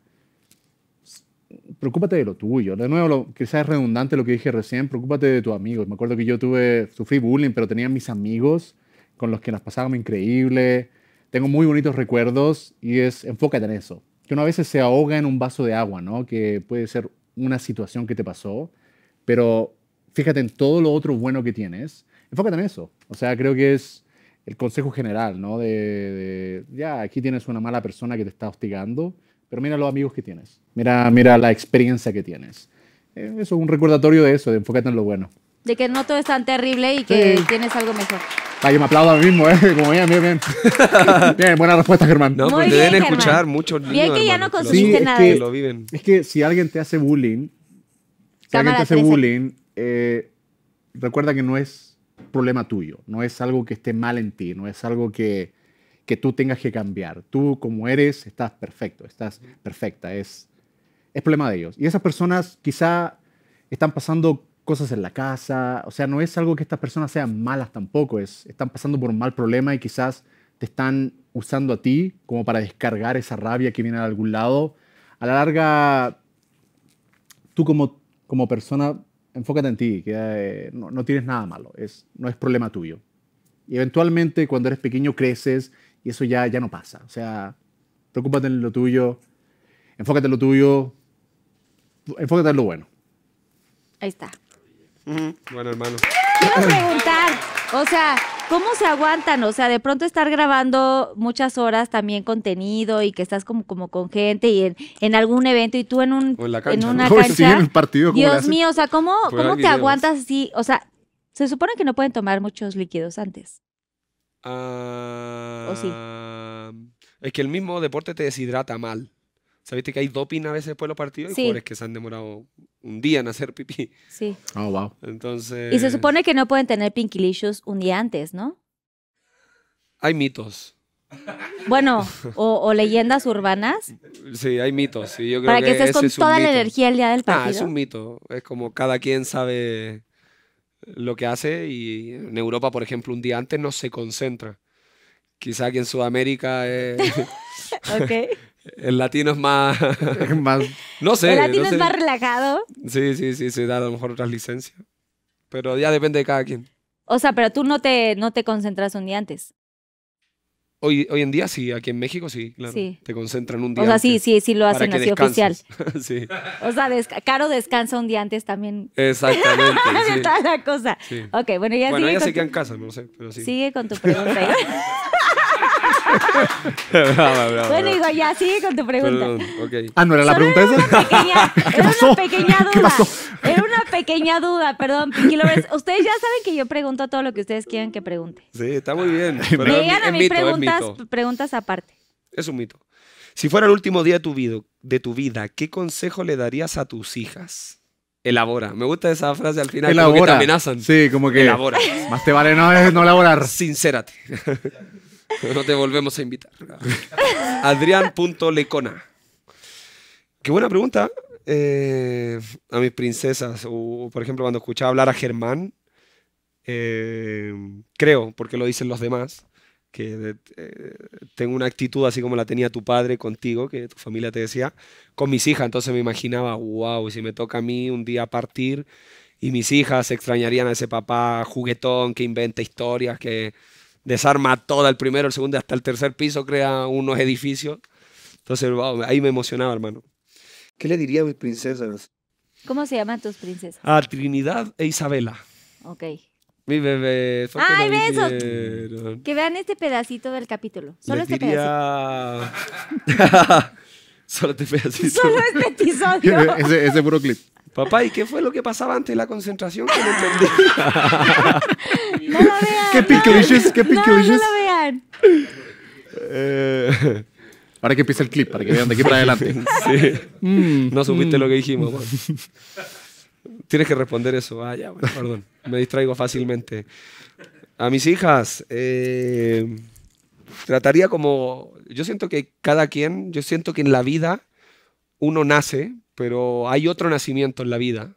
preocúpate de lo tuyo. De nuevo, quizás es redundante lo que dije recién, preocúpate de tus amigos. Me acuerdo que yo tuve, sufrí bullying, pero tenía mis amigos con los que nos pasábamos increíble. Tengo muy bonitos recuerdos y es, enfócate en eso. Que uno a veces se ahoga en un vaso de agua, ¿no? Que puede ser una situación que te pasó pero fíjate en todo lo otro bueno que tienes. Enfócate en eso. O sea, creo que es el consejo general, ¿no? De, ya, aquí tienes una mala persona que te está hostigando, pero mira los amigos que tienes. Mira, mira la experiencia que tienes. Eh, eso es un recordatorio de eso, de enfócate en lo bueno. De que no todo es tan terrible y que tienes algo mejor. Ah, yo me aplaudo a mí mismo, ¿eh? Como bien, bien, bien. bien, buena respuesta, Germán. No, pues deben escuchar mucho. niños. Bien que ya no consumiste nada. es que si alguien te hace bullying, si alguien te hace bullying, eh, recuerda que no es problema tuyo, no es algo que esté mal en ti, no es algo que, tú tengas que cambiar. Tú como eres estás perfecto, estás perfecta, es, es problema de ellos. Y esas personas quizá están pasando cosas en la casa, o sea, no es algo que estas personas sean malas tampoco, es, están pasando por un mal problema y quizás te están usando a ti como para descargar esa rabia que viene de algún lado. A la larga, tú como como persona, enfócate en ti, que eh, no, tienes nada malo, es, no es problema tuyo. Y eventualmente cuando eres pequeño creces y eso ya, ya no pasa. O sea, preocúpate en lo tuyo, enfócate en lo tuyo, enfócate en lo bueno. Ahí está. Bueno, hermano. Quiero preguntar, o sea, ¿Cómo se aguantan? O sea, de pronto estar grabando muchas horas también contenido y que estás como, como con gente y en, algún evento y tú en un en, una en partido, Dios mío, o sea, ¿cómo, cómo te aguantas así? O sea, se supone que no pueden tomar muchos líquidos antes. Ah, ¿O sí? Es que el mismo deporte te deshidrata mal. ¿Sabiste que hay doping a veces después de los partidos? y, que se han demorado un día en hacer pipí. Sí. Oh, wow. Entonces. Y se supone que no pueden tener pinkilicious un día antes, ¿no? Hay mitos. Bueno, o, leyendas urbanas. Sí, hay mitos. yo creo Para que, estés con toda la energía el día del partido. Ah, es un mito. Es como cada quien sabe lo que hace y en Europa, por ejemplo, un día antes no se concentra. Quizá aquí en Sudamérica es... Eh, El latino es más. más... No sé. El latino es más relajado. Sí, sí, sí, se da a lo mejor otras licencias. Pero ya depende de cada quien. O sea, pero tú no te, no te concentras un día antes. Hoy, hoy en día sí, aquí en México sí, claro. Sí. Te concentran un día. O sea, sí, sí, sí lo hacen así oficial. sí. O sea, Caro descansa un día antes también. Exactamente. sí. toda la cosa. Sí. Ok, bueno, ya Bueno, ya ella se queda en casa, no sé, pero sí. Sigue con tu pregunta bueno, digo, ya sigue con tu pregunta. Ah, no era la pregunta esa. era una pequeña duda. Era una pequeña duda, perdón, Ustedes ya saben que yo pregunto todo lo que ustedes quieran que pregunte. Sí, está muy bien. Me ah, llegan a mí preguntas, preguntas aparte. Es un mito. Si fuera el último día de tu, vida, ¿qué consejo le darías a tus hijas? Elabora. Me gusta esa frase al final. Elabora. que te amenazan. Sí, como que. Elabora. Más te vale no, no elaborar. Sincérate. No te volvemos a invitar. Adrián.lecona. Qué buena pregunta. Eh, a mis princesas, por ejemplo, cuando escuchaba hablar a Germán, eh, creo, porque lo dicen los demás, que eh, tengo una actitud así como la tenía tu padre contigo, que tu familia te decía, con mis hijas. Entonces me imaginaba, wow, si me toca a mí un día partir y mis hijas extrañarían a ese papá juguetón que inventa historias, que desarma toda el primero, el segundo, hasta el tercer piso, crea unos edificios. Entonces, ahí me emocionaba, hermano. ¿Qué le diría a mis princesas? ¿Cómo se llaman tus princesas? A Trinidad e Isabela. Ok. Mi bebé. ¡Ay, besos! Que vean este pedacito del capítulo. Solo este pedacito. Solo este pedacito. Solo este episodio. ese, ese puro Papá, ¿y qué fue lo que pasaba antes de la concentración? Que no entendí. no lo vean. Qué qué No, lo vean. Eh, ahora que empieza el clip, para que vean de aquí para adelante. sí. Mm. no supiste lo que dijimos. Mm. Tienes que responder eso. Ah, ya, bueno, perdón. Me distraigo fácilmente. A mis hijas, eh, trataría como... Yo siento que cada quien, yo siento que en la vida uno nace, pero hay otro nacimiento en la vida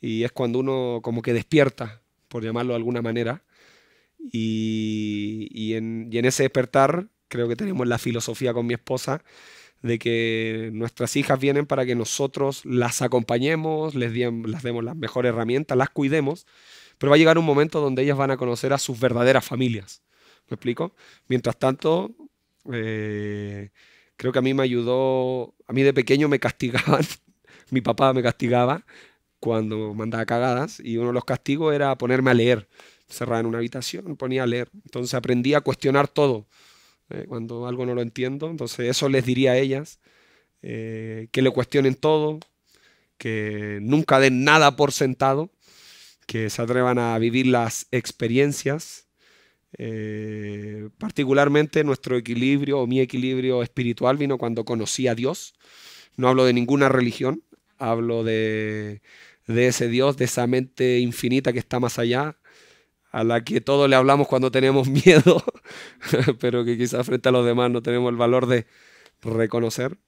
y es cuando uno como que despierta, por llamarlo de alguna manera. Y, en, ese despertar creo que tenemos la filosofía con mi esposa de que nuestras hijas vienen para que nosotros las acompañemos, les, demos las mejores herramientas, las cuidemos, pero va a llegar un momento donde ellas van a conocer a sus verdaderas familias. ¿Me explico? Mientras tanto, eh, creo que a mí me ayudó, a mí de pequeño me castigaban, mi papá me castigaba cuando mandaba cagadas y uno de los castigos era ponerme a leer. Cerraba en una habitación, ponía a leer. Entonces aprendí a cuestionar todo eh, cuando algo no lo entiendo. Entonces eso les diría a ellas, eh, que le cuestionen todo, que nunca den nada por sentado, que se atrevan a vivir las experiencias eh, particularmente nuestro equilibrio o mi equilibrio espiritual vino cuando conocí a Dios. No hablo de ninguna religión, hablo de, ese Dios, de esa mente infinita que está más allá, a la que todos le hablamos cuando tenemos miedo, pero que quizás frente a los demás no tenemos el valor de reconocer.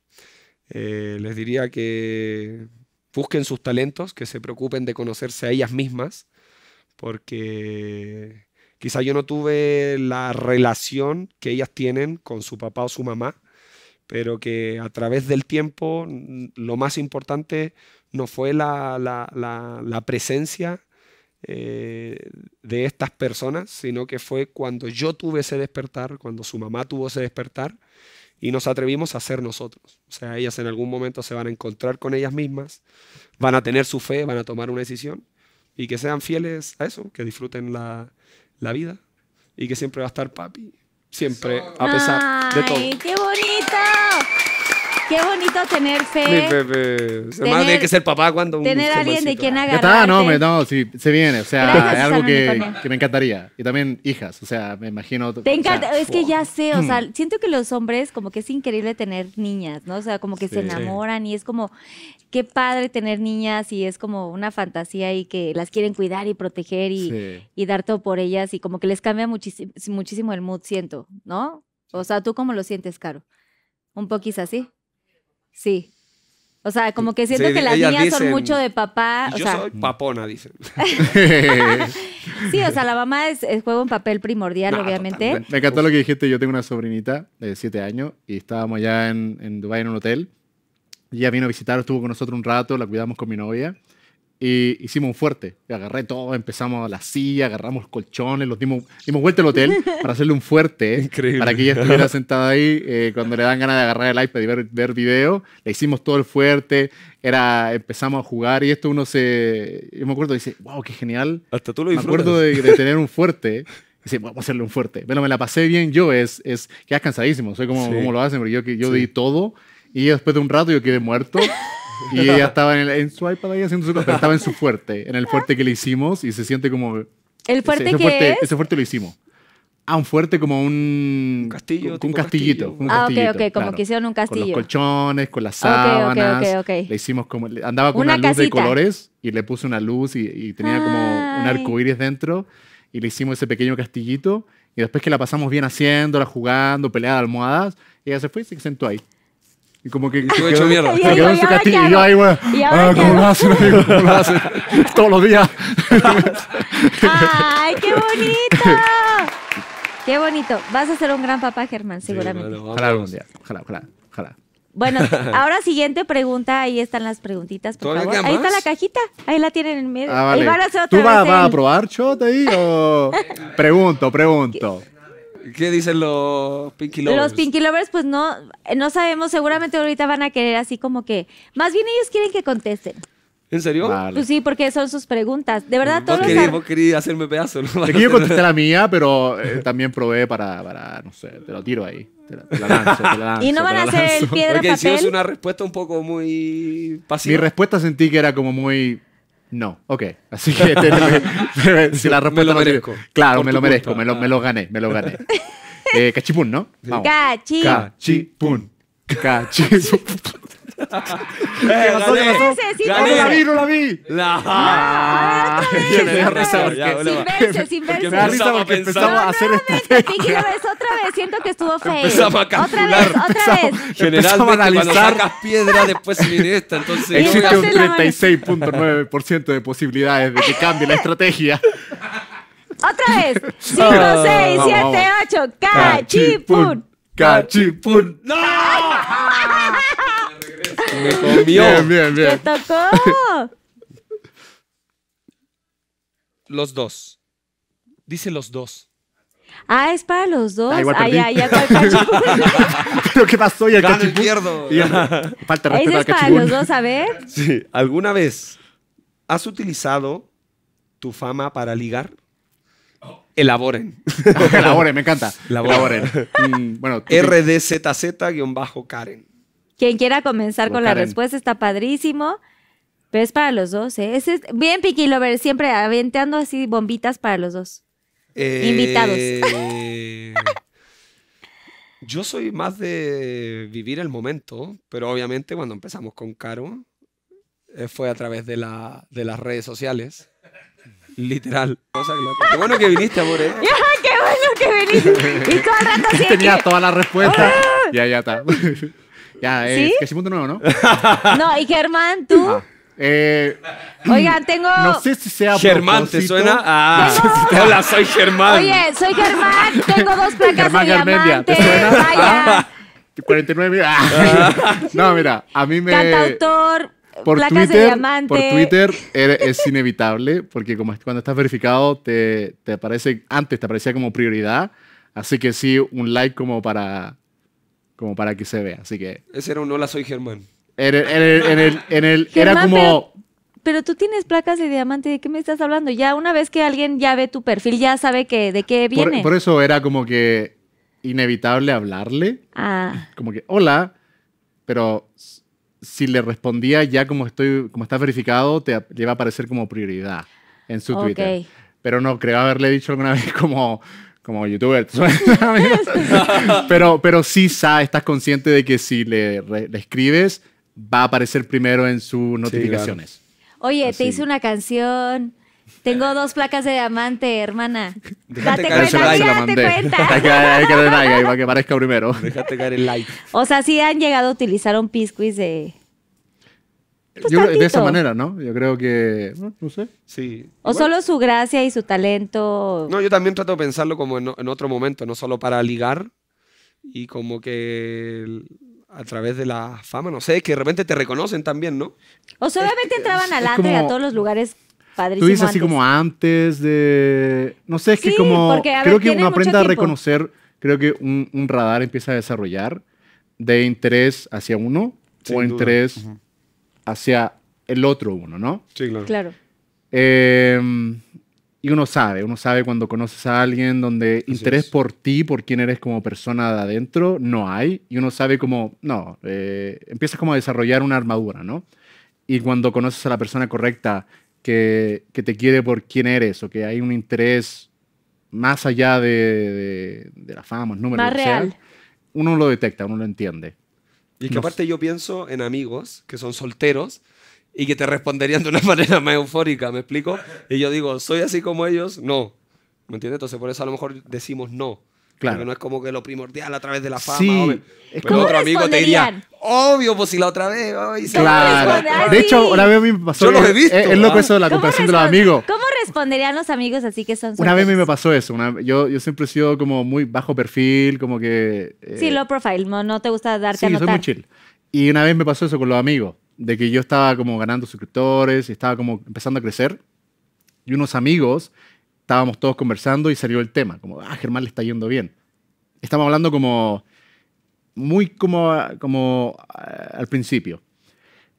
Eh, les diría que busquen sus talentos, que se preocupen de conocerse a ellas mismas, porque Quizás yo no tuve la relación que ellas tienen con su papá o su mamá, pero que a través del tiempo lo más importante no fue la, presencia eh, de estas personas, sino que fue cuando yo tuve ese despertar, cuando su mamá tuvo ese despertar, y nos atrevimos a ser nosotros. O sea, ellas en algún momento se van a encontrar con ellas mismas, van a tener su fe, van a tomar una decisión, y que sean fieles a eso, que disfruten la, la vida y que siempre va a estar papi, siempre, a pesar de todo. ¡Ay, qué bonito! Qué bonito tener fe. Mi tiene que ser papá cuando un Tener a alguien de quien haga. no, no, sí, se viene, o sea, es algo que, me encantaría. Y también hijas, o sea, me imagino. Te encanta, es que ya sé, o sea, mm. siento que los hombres como que es increíble tener niñas, ¿no? O sea, como que se enamoran y es como, qué padre tener niñas y es como una fantasía y que las quieren cuidar y proteger y, dar todo por ellas y como que les cambia muchísimo, muchísimo el mood, siento, ¿no? O sea, ¿tú cómo lo sientes, Caro? Un poquito así. Sí. O sea, como que siento que las niñas son mucho de papá. O yo sea, soy papona, dicen. sí, o sea, la mamá juega un papel primordial, obviamente. Me encantó lo que dijiste. Yo tengo una sobrinita de 7 años y estábamos allá en, en Dubái en un hotel. Ella vino a visitar, estuvo con nosotros un rato, la cuidamos con mi novia y hicimos un fuerte. agarré todo, empezamos la silla, agarramos colchones, los dimos, dimos vuelta al hotel para hacerle un fuerte. Increíble. Para que ella estuviera sentada ahí. Eh, cuando le dan ganas de agarrar el iPad y ver, ver, video, le hicimos todo el fuerte. Era, empezamos a jugar y esto uno se. Yo me acuerdo, dice, wow, qué genial. Hasta tú lo disfrutas. Me acuerdo de, tener un fuerte. Dice, vamos a hacerle un fuerte. Bueno, me la pasé bien yo, es, es quedas cansadísimo. Soy como, cómo como lo hacen, pero yo, yo di todo. Y después de un rato yo quedé muerto. Y ella estaba en, su iPad ahí haciendo su cosa, estaba en su fuerte, en el fuerte que le hicimos y se siente como... ¿El fuerte ese que fuerte, Ese fuerte lo hicimos. Ah, un fuerte como un, castillo, un castillito, un castillito. Ah, ok, ok, como que hicieron un castillo. Con los colchones, con las sábanas. ok, okay, le hicimos como, andaba con una, luz de colores y le puse una luz y, tenía como un arco iris dentro y le hicimos ese pequeño castillito y después que la pasamos bien haciéndola, jugando, peleada de almohadas, ella se fue y se sentó ahí. Y como que he hecho mierda. quedó en su castillo y yo ah, ¿cómo lo hacen? Todos los días. ¡Ay, qué bonito! Qué bonito. Vas a ser un gran papá, Germán, seguramente. ojalá algún día. Ojalá, ojalá, ojalá. Bueno, ahora siguiente pregunta. Ahí están las preguntitas, por favor. Ahí está la cajita. Ahí la tienen en medio. Ah, ¿Tú vas, a probar shot ahí o...? pregunto, pregunto. ¿Qué dicen los Pinky Lovers? Los Pinky Lovers, pues no, no sabemos. Seguramente ahorita van a querer así como que. Más bien ellos quieren que contesten. ¿En serio? Pues sí, porque son sus preguntas. De verdad, mm. todos quería, Vos hacerme pedazo, Te quiero contestar la mía, pero eh, también probé para, para, no sé, te lo tiro ahí. Te la, lanzo, te la lanzo. Y no van a hacer el piedra papel. Porque si es una respuesta un poco muy pasiva. Mi respuesta sentí que era como muy no, ok. Así que si la respuesta me lo merezco. claro, me lo merezco, me lo, me lo gané, me lo gané. Eh, cachipún, ¿no? Cachipún. Cachipún. pasó? Eh, ¿Qué pasó? No la vi, no la vi. La. No, ah, sin verse, sin verse. Me da risa porque empezamos a hacer estrategia. Quiero otra vez, siento que estuvo feo. Empezamos a calcular. Otra vez, otra vez. Generalmente cuando sacas piedra después se viene esta, entonces... Existe un 36.9% de posibilidades de que cambie la estrategia. Otra vez. 5, 6, 7, 8. Cachipun. Cachipun. ¡No! Me comió. Bien, bien, bien. tocó! Los dos. Dice los dos. Ah, es para los dos. Ahí igual ¿Pero qué pasó? Y el Falta de es para los dos, a ver. Sí. ¿Alguna vez has utilizado tu fama para ligar? Elaboren. Elaboren, me encanta. Elaboren. RDZZ-Karen. Quien quiera comenzar con la respuesta está padrísimo. Pero es para los dos, ¿eh? Es, bien, Piki Lover, siempre aventando así bombitas para los dos. Eh, Invitados. yo soy más de vivir el momento, pero obviamente cuando empezamos con Caro eh, fue a través de, las redes sociales. Literal. qué bueno que viniste, amor. ¿eh? ¡Qué bueno que viniste! Y rato Tenía todas toda la respuesta. ya, ya está. Ya, es eh, ¿Sí? que punto nuevo, ¿no? No, y Germán, tú. Ah, eh, mm, Oigan, tengo. No sé si sea. Germán, ¿te suena? Ah, hola, soy Germán. Oye, soy Germán, tengo dos placas de Germán ¿te suena? 49. Ah. No, mira, a mí me. Cantautor. Por placas de diamante. Por Twitter er, es inevitable, porque como cuando estás verificado, te, te aparece, antes te aparecía como prioridad. Así que sí, un like como para como para que se vea. Así que. Ese era un hola, soy Germán. era como. Pero, tú tienes placas de diamante, ¿de qué me estás hablando? Ya una vez que alguien ya ve tu perfil, ya sabe que, de qué viene. Por, eso era como que inevitable hablarle. Ah. Como que, hola, pero si le respondía ya como estoy, como está verificado, te, le iba a aparecer como prioridad en su Twitter. Pero no, creo haberle dicho alguna vez como, como youtuber. pero, sí sabes, estás consciente de que si le, escribes, va a aparecer primero en sus notificaciones. Oye, te hice una canción. Tengo dos placas de diamante, hermana. Déjate caer el like. Hay que, like para que parezca primero. Déjate caer el like. O sea, sí han llegado a utilizar un pisquis de pues de esa manera, ¿no? Yo creo que. No, sé. Sí. O solo su gracia y su talento. No, yo también trato de pensarlo como en, otro momento, no solo para ligar y como que a través de la fama, no sé, que de repente te reconocen también, ¿no? O solamente entraban al a todos los lugares padrísimos. Tú dices así como antes de... No sé, es que como... creo que uno aprende a reconocer, creo que un, radar empieza a desarrollar de interés hacia uno o en interés hacia el otro uno, ¿no? Sí, claro. Em, y uno sabe, uno sabe cuando conoces a alguien donde interés por ti, por quién eres como persona de adentro, no hay. Y uno sabe como, no, eh, empiezas como a desarrollar una armadura, ¿no? Y cuando conoces a la persona correcta que, te quiere por quién eres o que hay un interés más allá de, la fama, los más real. uno lo detecta, uno lo entiende. Y que aparte yo pienso en amigos que son solteros y que te responderían de una manera más eufórica, ¿me explico? Y yo digo, ¿soy así como ellos? No. ¿Me entiendes? Entonces por eso a lo mejor decimos no. Claro. no es como que lo primordial a través de la fama. Sí. Es como otro amigo te diría, obvio, pues si la otra vez. claro. Ah, de hecho, una vez me pasó. Yo lo he visto. Es, lo loco eso de la comparación de los amigos. ¿Cómo responderían los amigos así que son Una vez me pasó eso. yo, yo siempre he sido como muy bajo perfil, como que. Eh, sí, low profile. No, te gusta darte sí, a notar. soy muy chill. Y una vez me pasó eso con los amigos. De que yo estaba como ganando suscriptores y estaba como empezando a crecer. Y unos amigos estábamos todos conversando y salió el tema, como, ah, Germán le está yendo bien. Estamos hablando como, muy como, como eh, al principio.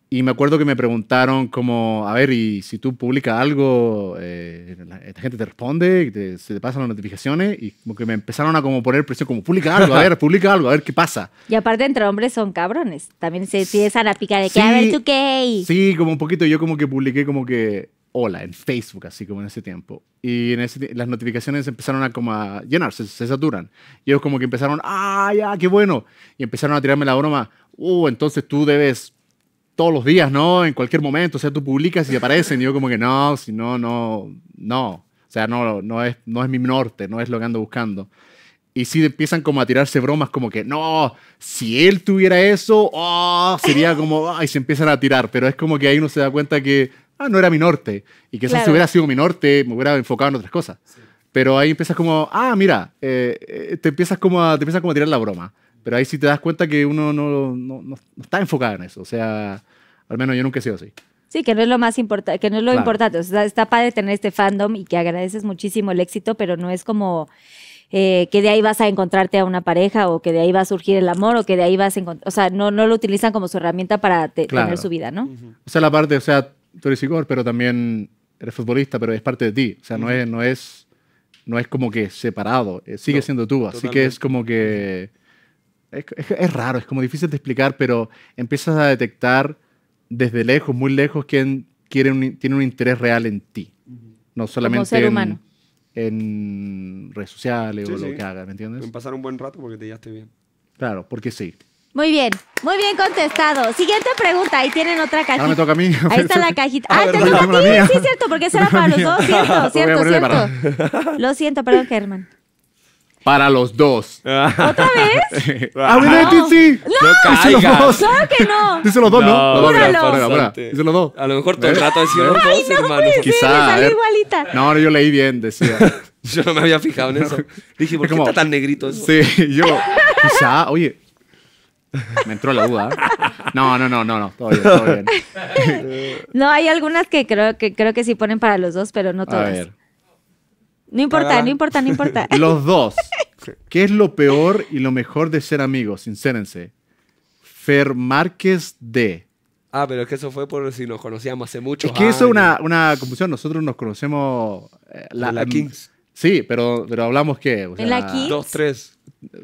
Y me acuerdo que me preguntaron como, a ver, y si tú publicas algo, eh, esta gente te responde, se te pasan las notificaciones, y como que me empezaron a como poner presión, como, publica algo, a ver, publica algo, a ver qué pasa. Y aparte entre hombres son cabrones, también se empiezan a picar de que, a ver, tú qué. Sí, como un poquito, yo como que publiqué como que Hola en Facebook, así como en ese tiempo. Y en ese, las notificaciones empezaron a como a llenarse, se saturan. Y ellos como que empezaron, ¡ah, ya, qué bueno! Y empezaron a tirarme la broma, ¡uh, entonces tú debes todos los días, ¿no? En cualquier momento, o sea, tú publicas y aparecen. Y yo como que, no, si no, no, no. O sea, no, no, es, no es mi norte, no es lo que ando buscando. Y sí empiezan como a tirarse bromas como que, no, si él tuviera eso, oh, sería como, ay se empiezan a tirar. Pero es como que ahí uno se da cuenta que Ah, no era mi norte. Y que eso si hubiera sido mi norte, me hubiera enfocado en otras cosas. Pero ahí empiezas como, ah, mira, eh, eh, te, empiezas como a, te empiezas como a tirar la broma. Pero ahí si te das cuenta que uno no, no, no, está enfocado en eso. O sea, al menos yo nunca he sido así. Sí, que no es lo más importante, que no es lo importante. O sea, está padre tener este fandom y que agradeces muchísimo el éxito, pero no es como eh, que de ahí vas a encontrarte a una pareja o que de ahí va a surgir el amor o que de ahí vas a encontrar. O sea, no, no lo utilizan como su herramienta para tener su vida, ¿no? O sea, la parte, o sea, tú eres pero también eres futbolista, pero es parte de ti. O sea, no, es, no, es, no es como que separado, eh, sigue siendo tú. Así que es como que... Es, raro, es como difícil de explicar, pero empiezas a detectar desde lejos, muy lejos, quién tiene un interés real en ti. No solamente en, en redes sociales o lo que hagas, ¿me entiendes? En pasar un buen rato porque te llevaste bien. Claro, porque sí. Muy bien, muy bien contestado. Siguiente pregunta, ahí tienen otra ah, cajita. Ahora me toca a mí. Ahí está la cajita. Ah, ah te toca a ti, sí, cierto, porque esa era para los dos, cierto, cierto, cierto. Lo siento, perdón, Germán. Para los dos. ¿Otra vez? Ah, ¡A ver, este sí! ¡No! ¡No caigas! ¡Claro que no! Dice los dos, ¿no? ¡Júralo! Dice los dos. A lo mejor todo el ¿Eh? rato ha sido los ¿Eh? dos, hermano. Quizá. ¿eh? igualita. No, yo leí bien, decía. Yo no me había fijado en eso. Dije, ¿por qué está tan negrito eso? Sí, yo. Quizá, oye, me entró la duda. No, no, no, no, no. Todo bien, No, hay algunas que creo que, creo que sí ponen para los dos, pero no todas. A ver. No importa, no importa, no importa. Los dos. ¿Qué es lo peor y lo mejor de ser amigos? Sincérense. Fer Márquez D. Ah, pero es que eso fue por si nos conocíamos hace mucho. Es que eso es una, confusión. Nosotros nos conocemos. Eh, la, em, Kings. Sí, pero, pero hablamos que. ¿En la Kings? Dos, tres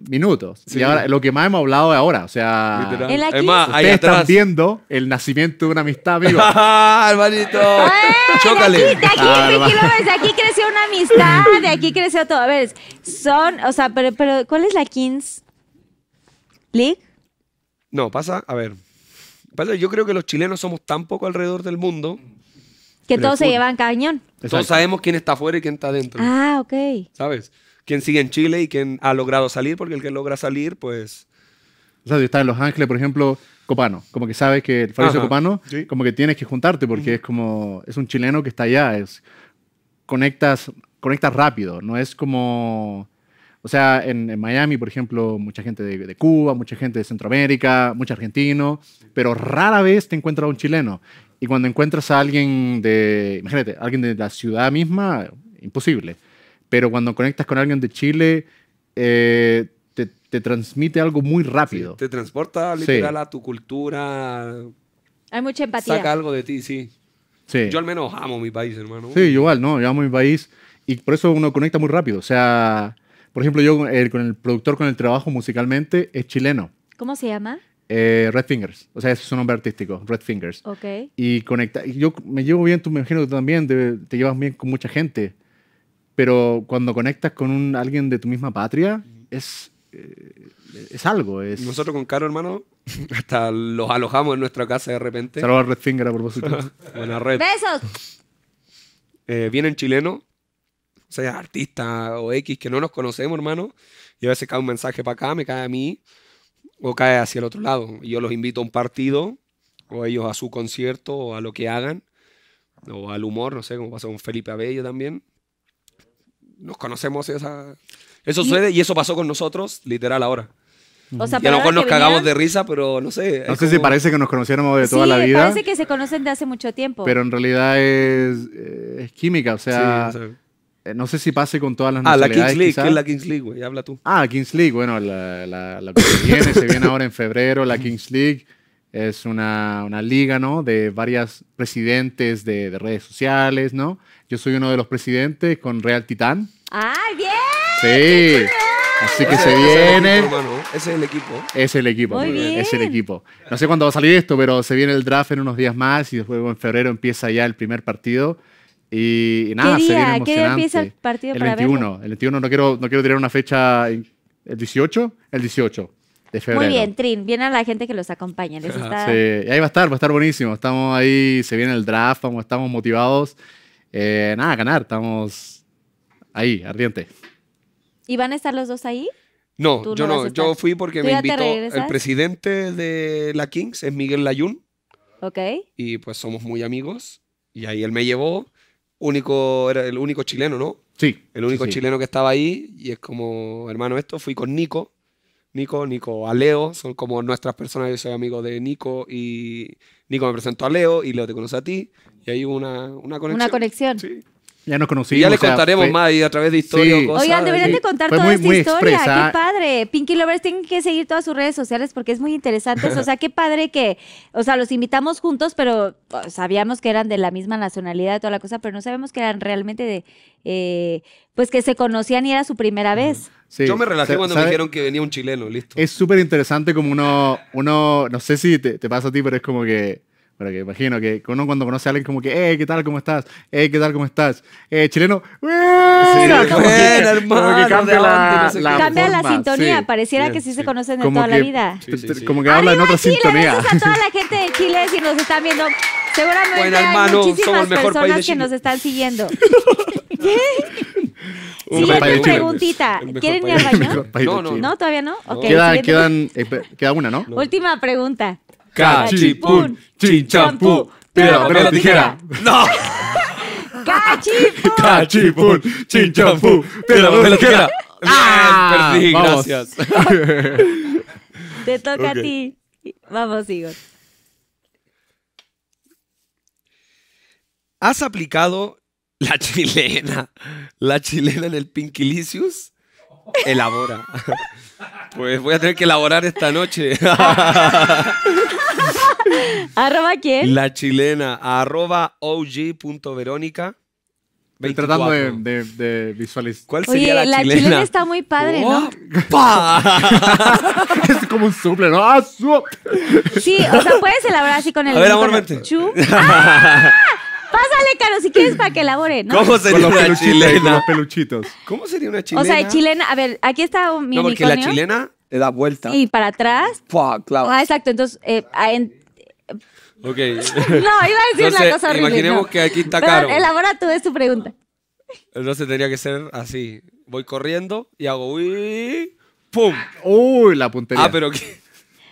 minutos. Y ahora, lo que más hemos hablado ahora, o sea, Aquí? ustedes están viendo el nacimiento de una amistad viva. hermanito! ¡Chócale! De aquí, ah, aquí creció una amistad, de aquí creció todo. A ver, son, o sea, pero, pero ¿cuál es la Kings League? No, pasa, a ver. yo creo que los chilenos somos tan poco alrededor del mundo. Que todos se llevan cañón. Todos sabemos quién está afuera y quién está dentro Ah, ok. ¿Sabes? quién sigue en Chile y quién ha logrado salir, porque el que logra salir, pues... O sea, si estás en Los Ángeles, por ejemplo, Copano, como que sabes que el Fabricio Copano, como que tienes que juntarte, porque es como, es un chileno que está allá, es, conectas, conectas rápido, no es como... O sea, en, Miami, por ejemplo, mucha gente de, de, Cuba, mucha gente de Centroamérica, mucho argentino, pero rara vez te encuentras a un chileno. Y cuando encuentras a alguien de, imagínate, alguien de la ciudad misma, imposible pero cuando conectas con alguien de Chile, eh, te, te, transmite algo muy rápido. te transporta literal a tu cultura. Hay mucha empatía. Saca algo de ti, sí. Yo al menos amo mi país, hermano. Sí, igual, ¿no? Yo amo mi país y por eso uno conecta muy rápido. O sea, por ejemplo, yo eh, con el productor con el trabajo musicalmente es chileno. ¿Cómo se llama? Eh, Red Fingers, o sea, es su nombre artístico, Red Fingers. Ok. Y conecta, yo me llevo bien, tú me imagino que también te, te llevas bien con mucha gente pero cuando conectas con alguien de tu misma patria, es, eh, es algo. Es... Nosotros con Caro, hermano, hasta los alojamos en nuestra casa de repente. Saludos a Red Buena red. ¡Besos! Eh, vienen chilenos, o sea, artistas o X que no nos conocemos, hermano, y a veces cae un mensaje para acá, me cae a mí, o cae hacia el otro lado. Y yo los invito a un partido, o ellos a su concierto, o a lo que hagan, o al humor, no sé, como pasó con Felipe Abello también nos conocemos esa... Eso sucede y eso pasó con nosotros, literal, ahora. a lo mejor nos cagamos de risa, pero no sé. No sé si parece que nos conociéramos de toda la vida. Parece que se conocen de hace mucho tiempo. Pero en realidad es, eh, es química, o sea, eh, No sé si pase con todas las Ah, la Kings League, ¿qué es la Kings League, güey? Habla tú. Ah, Kings League, bueno, la, que viene, se viene ahora en febrero, la Kings League. Es una, una liga, ¿no? De varias presidentes de, de redes sociales, ¿no? Yo soy uno de los presidentes con Real Titán. ¡Ay, bien! Sí. Así que se viene. Ese es el equipo. Es el equipo. Es el equipo. No sé cuándo va a salir esto, pero se viene el draft en unos días más y después en febrero empieza ya el primer partido. Y, nada, se viene emocionante. ¿Qué día empieza el partido el 21, El 21, no quiero, no quiero tirar una fecha. ¿El 18? El 18. De febrero. Muy bien, Trin. Viene a la gente que los acompaña. sí. ahí va a estar, va a estar buenísimo. Estamos ahí, se viene el draft, estamos motivados. Eh, nada, ganar, estamos ahí, ardiente. ¿Y van a estar los dos ahí? No, yo no, yo fui porque me invitó el presidente de la Kings, es Miguel Layún. Ok. Y pues somos muy amigos y ahí él me llevó, único, era el único chileno, ¿no? Sí. El único chileno que estaba ahí y es como, hermano, esto, fui con Nico, Nico, Nico a Leo, son como nuestras personas, yo soy amigo de Nico y Nico me presentó a Leo y Leo te conoce a ti y hay una, una conexión. Una conexión. Ya nos conocimos. ya les contaremos más a través de historias. Oigan, deberían de contar toda esta historia. Qué padre. Pinky Lovers tienen que seguir todas sus redes sociales porque es muy interesante. o sea, qué padre que, o sea, los invitamos juntos, pero sabíamos que eran de la misma nacionalidad, toda la cosa, pero no sabemos que eran realmente de, eh, pues que se conocían y era su primera vez. Yo me relajé cuando me dijeron que venía un chileno, listo. Es súper interesante como uno, uno, no sé si te, pasa a ti, pero es como que, bueno, que imagino que uno cuando conoce a alguien como que, eh, ¿qué tal? ¿Cómo estás? Eh, ¿qué tal? ¿Cómo estás? Eh, chileno, bueno Sí, como, que, hermano, cambia la, cambia la sintonía, pareciera que sí, se conocen en toda la vida. Como que habla en otra sintonía. a toda la gente de Chile si nos están viendo. Seguramente bueno, hermano, hay muchísimas personas que nos están siguiendo. ¿Qué? Siguiente preguntita. ¿Quieren ir al baño? No, no, todavía no. Okay, queda, quedan, eh, queda una, ¿no? Última pregunta. Cachipún, chinchampú, piedra, la tijera. ¡No! Cachipún. Cachipún, chinchampú, piedra, la tijera. ¡Ah! Perdí, gracias. Te toca a ti. Vamos, Igor. ¿Has aplicado la chilena. La chilena en el Pinkilicious elabora. Pues voy a tener que elaborar esta noche. ¿Arroba quién? La chilena, arroba og.verónica. Estoy tratando de, visualizar. ¿Cuál Oye, la, la chilena? está muy padre, ¿no? es como un suple, ¿no? ¡Ah, sí, o sea, puedes elaborar así con el... A ver, amor, Pásale, Caro, si quieres para que elabore, ¿no? ¿Cómo sería una chilena? los peluchitos. ¿Cómo sería una chilena? O sea, chilena, a ver, aquí está mi No, porque la chilena le da vuelta. Y para atrás. Fuah, claro. Ah, exacto. Entonces, eh, ah, Ok. no, iba a decir la cosa horrible. imaginemos que aquí está Caro. Elabora tú, es tu pregunta. Entonces tendría que ser así. Voy corriendo y hago... uy, ¡Pum! Uy, la puntería. Ah, pero ¿qué?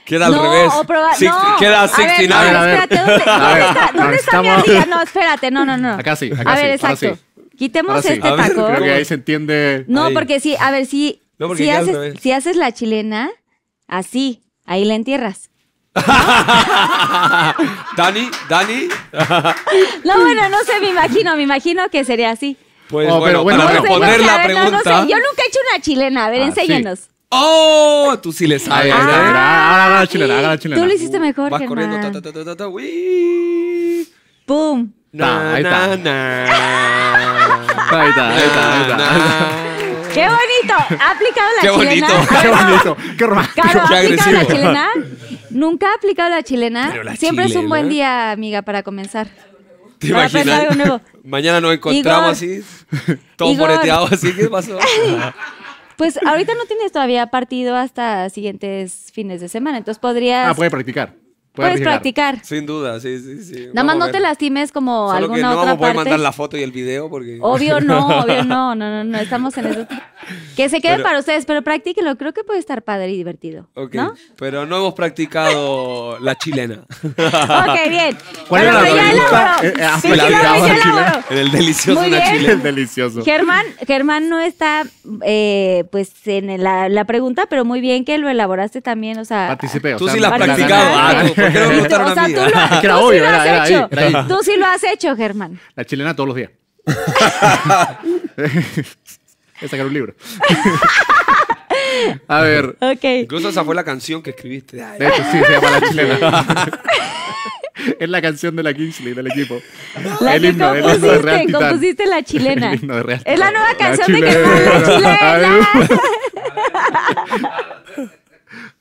Queda al revés. O queda 69. A ver, espérate, ¿dónde, está, mi estamos- No, espérate, no, no, no. Acá sí, acá a ver, sí, ahora exacto. Quitemos este A taco. Creo que ahí se entiende. No, porque sí, a ver, si, No, si, haces, si haces la chilena, así, ahí la entierras. Dani, Dani. No, bueno, no sé, me imagino, me imagino que sería así. Pues Oh, bueno, bueno, para no sé, yo la pregunta. yo nunca he hecho una chilena, a ver, Ah, enséñanos. ¡Oh! Tú sí le sabes. Ah, ¿verdad? chilena, ¡Haga chilena. Tú lo hiciste mejor, Vas corriendo. Ta, ¡Pum! Na, ahí, está. ahí está. ¡Qué bonito! ¿Ha aplicado la chilena? Qué Bonito. ¡Qué bonito! ¡Qué romántico! ¿ha aplicado la chilena? Nunca ha aplicado la chilena. Siempre es un buen día, amiga, para comenzar. ¿Te para imaginas? aprender algo nuevo. Mañana nos encontramos así, todo moreteado así. ¿Qué pasó? Pues ahorita no tienes todavía partido hasta siguientes fines de semana, entonces podrías... Ah, puede practicar. Puedes, practicar. Sin duda, sí, sí, sí. Nada más no te lastimes como Solo alguna que no vamos parte. No mandar la foto y el video porque... Obvio no, obvio no, no, no, no, estamos en eso. Que se quede para ustedes, pero practíquenlo, creo que puede estar padre y divertido. Ok, ¿no? pero no hemos practicado la chilena. ok, bien. ¿Cuál era la pregunta? Eh, eh, ah, sí, la El delicioso, Muy bien. chilena. El delicioso. Germán, Germán no está, eh, pues, en la, pregunta, pero muy bien que lo elaboraste también, o sea... Participé. Tú sí la has practicado. Ah, no Tú era obvio, has era, hecho. Ahí, Tú sí lo has hecho, Germán. La chilena todos los días. a sacar un libro. a ver. Okay. Incluso esa fue la canción que escribiste. Sí, sí, se llama La chilena. es la canción de la Kingsley del equipo. La el que himno, compusiste, el la chilena. de es la nueva canción de que la chilena.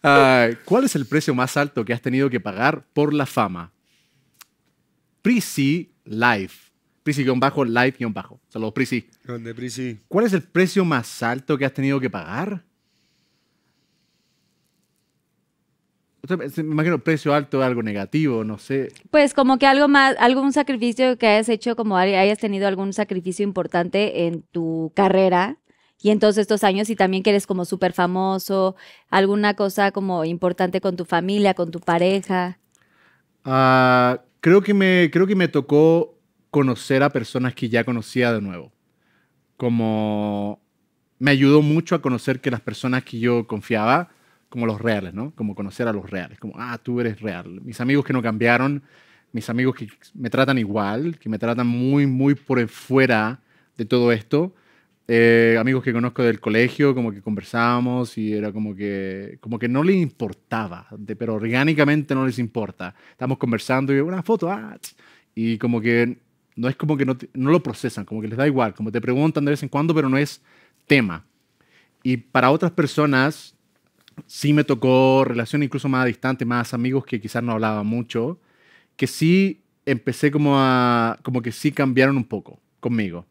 Ah, ¿Cuál es el precio más alto que has tenido que pagar por la fama? Prisi Life. Prisi-Life-Bajo. bajo. Saludos, Prisi. ¿Cuál es el precio más alto que has tenido que pagar? Me imagino precio alto, algo negativo, no sé. Pues como que algo más, algún sacrificio que hayas hecho, como hayas tenido algún sacrificio importante en tu carrera y en todos estos años, y también que eres como súper famoso, alguna cosa como importante con tu familia, con tu pareja. Ah, creo, que me, creo que me tocó conocer a personas que ya conocía de nuevo. Como me ayudó mucho a conocer que las personas que yo confiaba, como los reales, ¿no? Como conocer a los reales, como, ah, tú eres real. Mis amigos que no cambiaron, mis amigos que me tratan igual, que me tratan muy, muy por fuera de todo esto. Eh, amigos que conozco del colegio, como que conversábamos y era como que, como que no les importaba, pero orgánicamente no les importa. Estamos conversando y una foto, ah, y como que no es como que no, lo procesan, como que les da igual, como te preguntan de vez en cuando, pero no es tema. Y para otras personas sí me tocó relación incluso más distante, más amigos que quizás no hablaba mucho, que sí empecé como a, como que sí cambiaron un poco conmigo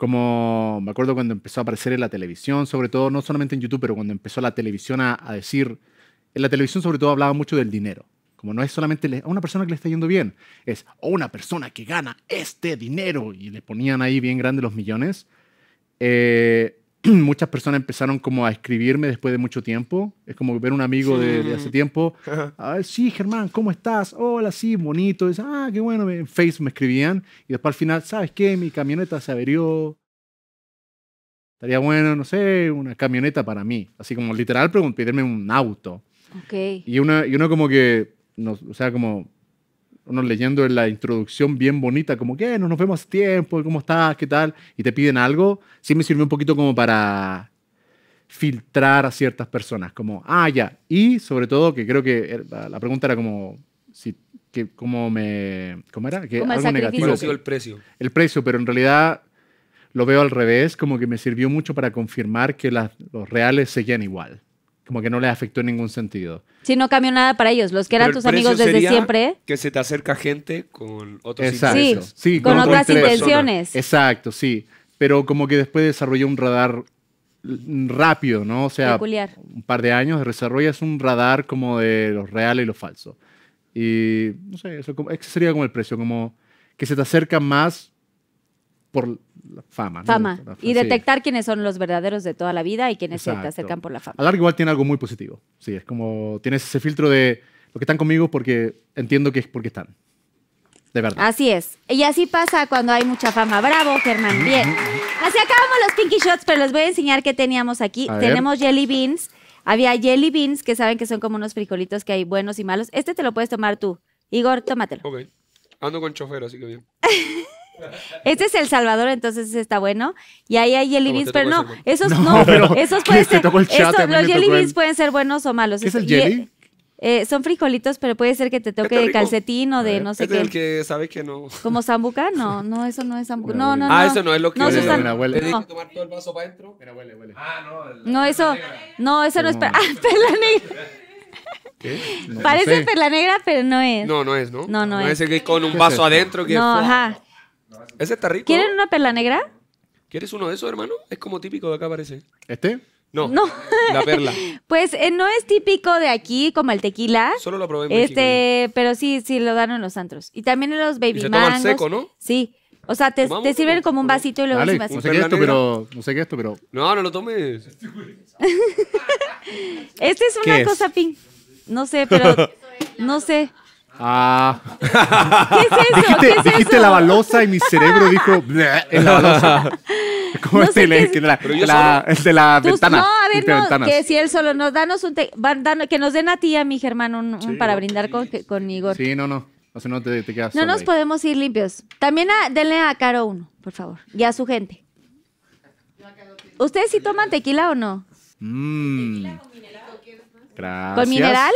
como me acuerdo cuando empezó a aparecer en la televisión, sobre todo, no solamente en YouTube, pero cuando empezó la televisión a, decir, en la televisión sobre todo hablaba mucho del dinero. Como no es solamente a una persona que le está yendo bien, es a una persona que gana este dinero y le ponían ahí bien grandes los millones. Eh, muchas personas empezaron como a escribirme después de mucho tiempo. Es como ver un amigo de, hace mm. tiempo. Ah, sí, Germán, ¿cómo estás? Hola, sí, bonito. ah, qué bueno. En Facebook me escribían. Y después al final, ¿sabes qué? Mi camioneta se averió. Estaría bueno, no sé, una camioneta para mí. Así como literal, pero pedirme un auto. Okay. Y, una, y uno como que, o sea, como uno leyendo la introducción bien bonita, como que eh, no nos vemos tiempo, ¿cómo estás? ¿Qué tal? Y te piden algo, sí me sirvió un poquito como para filtrar a ciertas personas, como, ah, ya. Y sobre todo, que creo que er, la pregunta era como, si, que, ¿cómo me... ¿Cómo era? Que algo negativo. el precio. El precio, pero en realidad lo veo al revés, como que me sirvió mucho para confirmar que los reales seguían igual como que no les afectó en ningún sentido. Sí, no cambió nada para ellos. Los que eran tus amigos desde siempre. Que se te acerca gente con otros Exacto. intereses. Sí, con, otras intenciones. Exacto, sí. Pero como que después desarrolló un radar rápido, ¿no? O sea, un par de años desarrollas un radar como de lo real y lo falso. Y no sé, eso, sería como el precio, como que se te acerca más por, fama. Fama. y detectar quiénes son los verdaderos de toda la vida y quiénes se te acercan por la fama. A largo igual tiene algo muy positivo. Sí, es como tienes ese filtro de lo que están conmigo porque entiendo que es porque están. De verdad. Así es. Y así pasa cuando hay mucha fama. Bravo, Germán. Bien. Así acabamos los Pinky Shots, pero les voy a enseñar qué teníamos aquí. Tenemos jelly beans. Había jelly beans, que saben que son como unos frijolitos que hay buenos y malos. Este te lo puedes tomar tú. Igor, tómatelo. Ok. Ando con chofer, así que bien. Este es El Salvador, entonces está bueno. Y ahí hay jelly beans, pero no, esos no, pero esos pueden ser. Chat, los jelly beans pueden ser buenos o malos. ¿Qué es el eh, jelly? Eh, son frijolitos, pero puede ser que te toque este de calcetín o de no sé este es qué. El que sabe que no. Como zambuca, no, no, eso no es zambuca. No, no, no. Ah, eso no es lo que no, huele, tomar todo el vaso para adentro. Mira, huele, huele. Ah, no. No, eso, no, eso no, es. Ah, perla negra. ¿Qué? Parece perla negra, pero no es. No, no es, ¿no? No, que con un vaso adentro que. No, ajá. Ese está rico. ¿Quieren una perla negra? ¿Quieres uno de esos, hermano? Es como típico de acá, parece. ¿Este? No, no. la perla. pues eh, no es típico de aquí, como el tequila. Solo lo probé en Este, pero sí, sí, lo dan en los antros. Y también en los baby y se toma seco, ¿no? Sí. O sea, te, sirven como un vasito y luego Dale, un vasito. No sé qué esto, pero. No sé qué esto, pero. No, no lo tomes. Esta es una cosa, fin. No sé, pero. no sé. Ah. ¿Qué es eso? Dijiste, la balosa y mi cerebro dijo ¿Cómo la balosa. es, de la, el, de la, ventana. No, a ver, no, que si él solo nos danos un te, van, que nos den a ti a mi Germán un, para brindar con, con, Igor. Sí, no, no. O sea, no te, quedas No nos podemos ir limpios. También denle a Caro uno, por favor. Y a su gente. ¿Ustedes sí toman tequila o no? Mm. ¿Con mineral?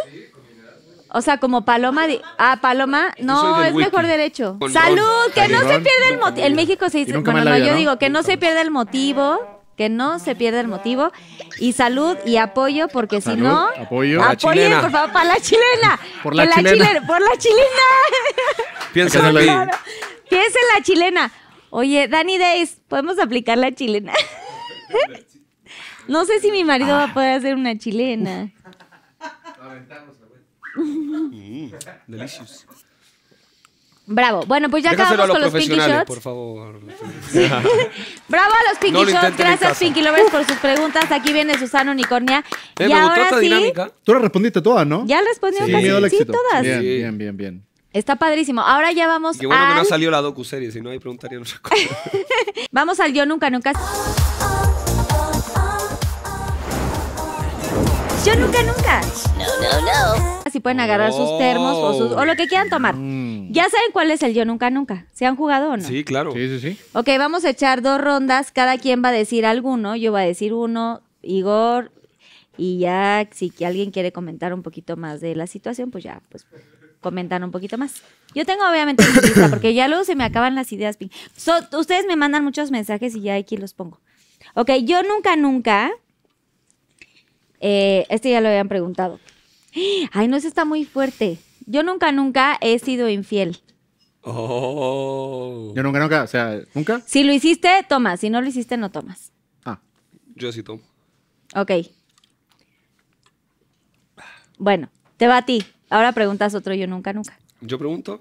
O sea, como Paloma. Ah, Paloma. No, es mejor derecho. ¡Salud! Que no se pierda el motivo. En México se dice. yo digo que no se pierda el motivo. Que no se pierda el motivo. Y salud y apoyo, porque si no. apoyo. Por la por favor, para la chilena. Por la chilena. Por la chilena. Piensa en la chilena. Oye, Dani Days, podemos aplicar la chilena. No sé si mi marido va a poder hacer una chilena delicioso mm. mm, delicious. Bravo. Bueno, pues ya acabamos con los Pinky Shots. por favor. Bravo a los Pinky Shots. Gracias, Pinky Lovers, por sus preguntas. Aquí viene Susana Unicornia. Eh, y me esta dinámica. Tú la respondiste todas, ¿no? Ya respondió Sí. Sí, todas. Bien, bien, bien, Está padrísimo. Ahora ya vamos Qué bueno que no ha salió la docu-serie si no ahí preguntarían otra cosa. Vamos al Yo Nunca Nunca. Yo Nunca Nunca. No, no, no si pueden agarrar sus termos o, lo que quieran tomar. Mm. Ya saben cuál es el yo nunca nunca. ¿Se han jugado o no? Sí, claro. Sí, sí, sí. Ok, vamos a echar dos rondas. Cada quien va a decir alguno. Yo voy a decir uno, Igor. Y ya, si alguien quiere comentar un poquito más de la situación, pues ya, pues comentan un poquito más. Yo tengo obviamente lista porque ya luego se me acaban las ideas. ustedes me mandan muchos mensajes y ya hay quien los pongo. Ok, yo nunca, nunca. este ya lo habían preguntado. Ay, no, eso está muy fuerte. Yo nunca, nunca he sido infiel. Oh. Yo nunca, nunca, o sea, nunca. Si lo hiciste, tomas. Si no lo hiciste, no tomas. Ah. Yo sí tomo. Ok. Bueno, te va a ti. Ahora preguntas otro yo nunca, nunca. Yo pregunto.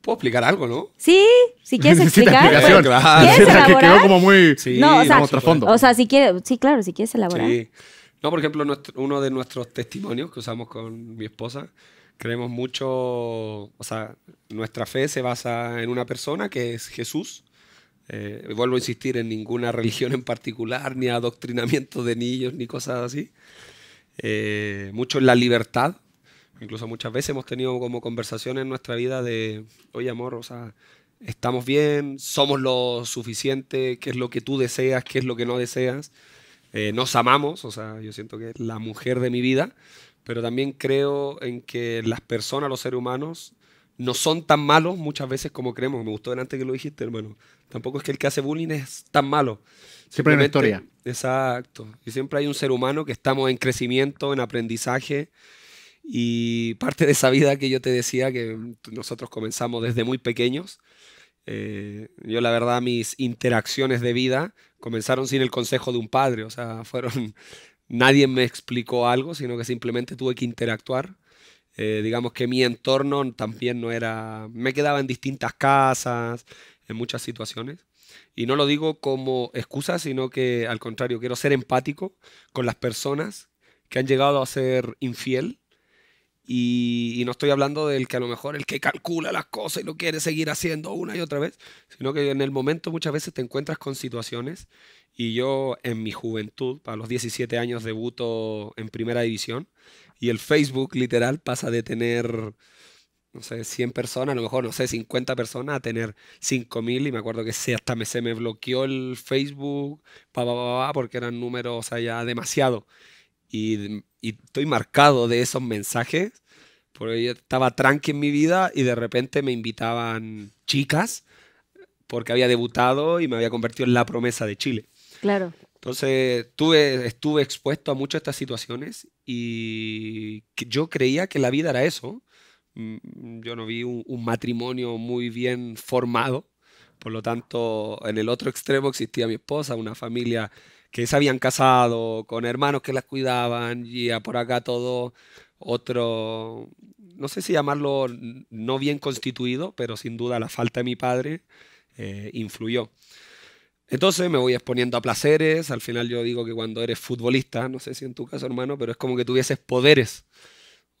¿Puedo explicar algo, no? Sí, si quieres explicar. como muy... Sí, trasfondo. O sea, si quieres... Sí, claro, si quieres elaborar. Sí. No, por ejemplo, uno de nuestros testimonios que usamos con mi esposa, creemos mucho, o sea, nuestra fe se basa en una persona que es Jesús. Eh, vuelvo a insistir en ninguna religión en particular, ni adoctrinamiento de niños, ni cosas así. Eh, mucho en la libertad. Incluso muchas veces hemos tenido como conversaciones en nuestra vida de, oye amor, o sea, estamos bien, somos lo suficiente, qué es lo que tú deseas, qué es lo que no deseas. Eh, nos amamos, o sea, yo siento que es la mujer de mi vida, pero también creo en que las personas, los seres humanos, no son tan malos muchas veces como creemos. Me gustó delante que lo dijiste, hermano. Tampoco es que el que hace bullying es tan malo. Siempre hay una historia. Exacto. Y siempre hay un ser humano que estamos en crecimiento, en aprendizaje. Y parte de esa vida que yo te decía, que nosotros comenzamos desde muy pequeños, eh, yo la verdad mis interacciones de vida comenzaron sin el consejo de un padre, o sea, fueron, nadie me explicó algo, sino que simplemente tuve que interactuar. Eh, digamos que mi entorno también no era, me quedaba en distintas casas, en muchas situaciones. Y no lo digo como excusa, sino que al contrario, quiero ser empático con las personas que han llegado a ser infiel y, no estoy hablando del que a lo mejor el que calcula las cosas y lo quiere seguir haciendo una y otra vez, sino que en el momento muchas veces te encuentras con situaciones y yo en mi juventud, a los 17 años debuto en primera división y el Facebook literal pasa de tener, no sé, 100 personas, a lo mejor, no sé, 50 personas a tener 5.000 y me acuerdo que se, hasta me, se me bloqueó el Facebook, pa, porque eran números, o ya demasiado y, estoy marcado de esos mensajes, porque yo estaba tranqui en mi vida y de repente me invitaban chicas porque había debutado y me había convertido en la promesa de Chile. Claro. Entonces estuve, estuve expuesto a muchas de estas situaciones y yo creía que la vida era eso. Mm, yo no vi un, matrimonio muy bien formado, por lo tanto en el otro extremo existía mi esposa, una familia que se habían casado, con hermanos que las cuidaban, y por acá todo otro, no sé si llamarlo no bien constituido, pero sin duda la falta de mi padre eh, influyó. Entonces me voy exponiendo a placeres, al final yo digo que cuando eres futbolista, no sé si en tu caso hermano, pero es como que tuvieses poderes.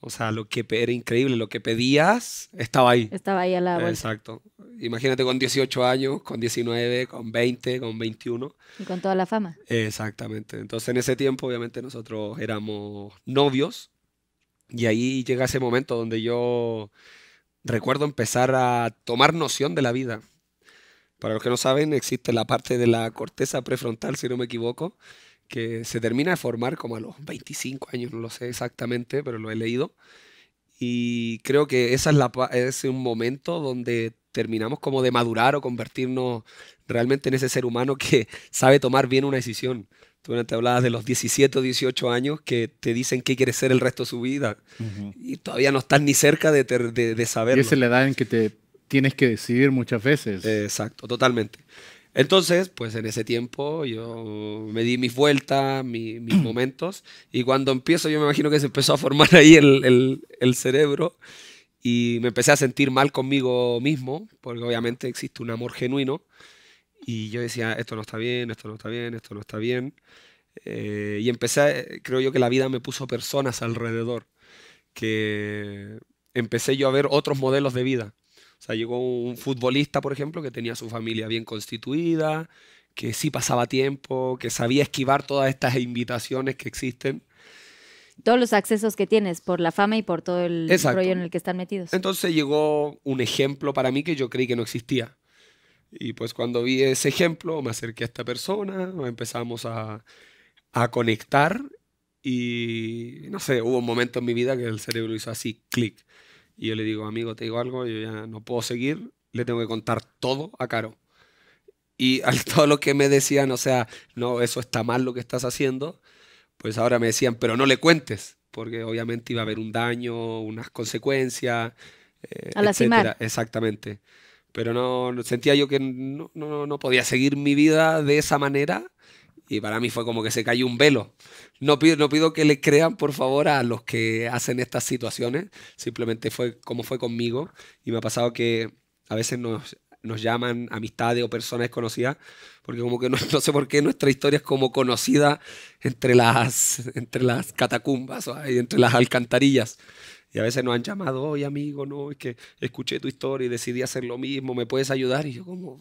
O sea, lo que era increíble, lo que pedías estaba ahí. Estaba ahí a la Exacto. Imagínate con 18 años, con 19, con 20, con 21. Y con toda la fama. Exactamente. Entonces en ese tiempo obviamente nosotros éramos novios y ahí llega ese momento donde yo recuerdo empezar a tomar noción de la vida. Para los que no saben, existe la parte de la corteza prefrontal, si no me equivoco, que se termina de formar como a los 25 años, no lo sé exactamente, pero lo he leído. Y creo que esa es, la, es un momento donde terminamos como de madurar o convertirnos realmente en ese ser humano que sabe tomar bien una decisión. Tú te hablabas de los 17 o 18 años que te dicen qué quieres ser el resto de su vida y todavía no estás ni cerca de, saber saberlo. Y esa es la edad en que te tienes que decidir muchas veces. Exacto, totalmente. Entonces, pues en ese tiempo yo me di mis vueltas, mis momentos, y cuando empiezo yo me imagino que se empezó a formar ahí el, cerebro y me empecé a sentir mal conmigo mismo, porque obviamente existe un amor genuino, y yo decía, esto no está bien, esto no está bien, esto no está bien, eh, y empecé, creo yo que la vida me puso personas alrededor, que empecé yo a ver otros modelos de vida sea, llegó un futbolista, por ejemplo, que tenía su familia bien constituida, que sí pasaba tiempo, que sabía esquivar todas estas invitaciones que existen. Todos los accesos que tienes por la fama y por todo el rollo en el que están metidos. Entonces llegó un ejemplo para mí que yo creí que no existía. Y pues cuando vi ese ejemplo, me acerqué a esta persona, empezamos a, a conectar y no sé, hubo un momento en mi vida que el cerebro hizo así, clic. Y yo le digo, amigo, te digo algo, yo ya no puedo seguir, le tengo que contar todo a Caro. Y a todo lo que me decían, o sea, no, eso está mal lo que estás haciendo, pues ahora me decían, pero no le cuentes, porque obviamente iba a haber un daño, unas consecuencias, eh, a etcétera. Exactamente. Pero no, sentía yo que no, no, no podía seguir mi vida de esa manera y para mí fue como que se cayó un velo. No pido, no pido que le crean, por favor, a los que hacen estas situaciones. Simplemente fue como fue conmigo. Y me ha pasado que a veces nos, nos llaman amistades o personas desconocidas, porque como que no, no, sé por qué nuestra historia es como conocida entre las, entre las catacumbas o entre las alcantarillas. Y a veces nos han llamado, oye amigo, no, es que escuché tu historia y decidí hacer lo mismo, ¿me puedes ayudar? Y yo como,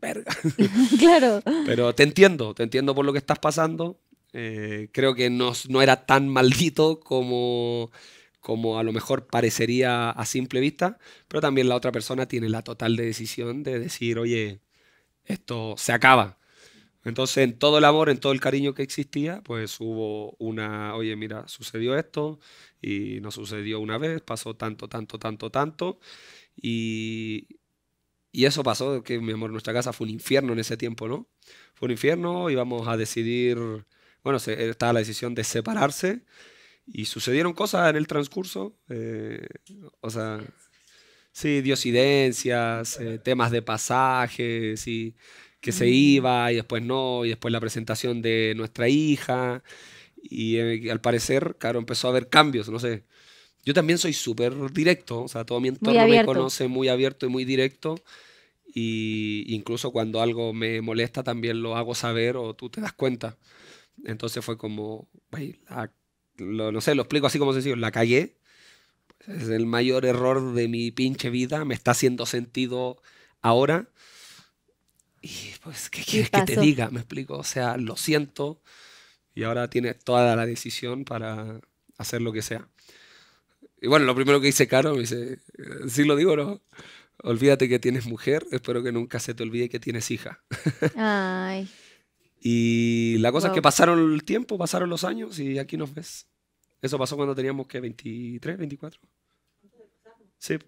verga. claro. Pero te entiendo, te entiendo por lo que estás pasando. Eh, creo que no, no, era tan maldito como, como a lo mejor parecería a simple vista, pero también la otra persona tiene la total decisión de decir, oye, esto se acaba. Entonces, en todo el amor, en todo el cariño que existía, pues hubo una, oye, mira, sucedió esto y no sucedió una vez, pasó tanto, tanto, tanto, tanto, y, y eso pasó, que mi amor, nuestra casa fue un infierno en ese tiempo, ¿no? Fue un infierno, íbamos a decidir, bueno, estaba la decisión de separarse y sucedieron cosas en el transcurso, eh, o sea, sí, diosidencias, eh, temas de pasajes y que se mm. iba y después no, y después la presentación de nuestra hija y eh, al parecer, claro, empezó a haber cambios, no sé, yo también soy súper directo, o sea, todo mi entorno me conoce muy abierto y muy directo. Y incluso cuando algo me molesta también lo hago saber o tú te das cuenta. Entonces fue como, no sé, lo explico así como sencillo, la callé, Es el mayor error de mi pinche vida, me está haciendo sentido ahora. Y pues, ¿qué quieres que te diga? Me explico, o sea, lo siento y ahora tienes toda la decisión para hacer lo que sea. Y bueno, lo primero que hice, Caro me dice, sí lo digo, ¿no? Olvídate que tienes mujer, espero que nunca se te olvide que tienes hija. Ay. y la cosa es que pasaron el tiempo, pasaron los años y aquí nos ves. Eso pasó cuando teníamos que 23, 24. Sí.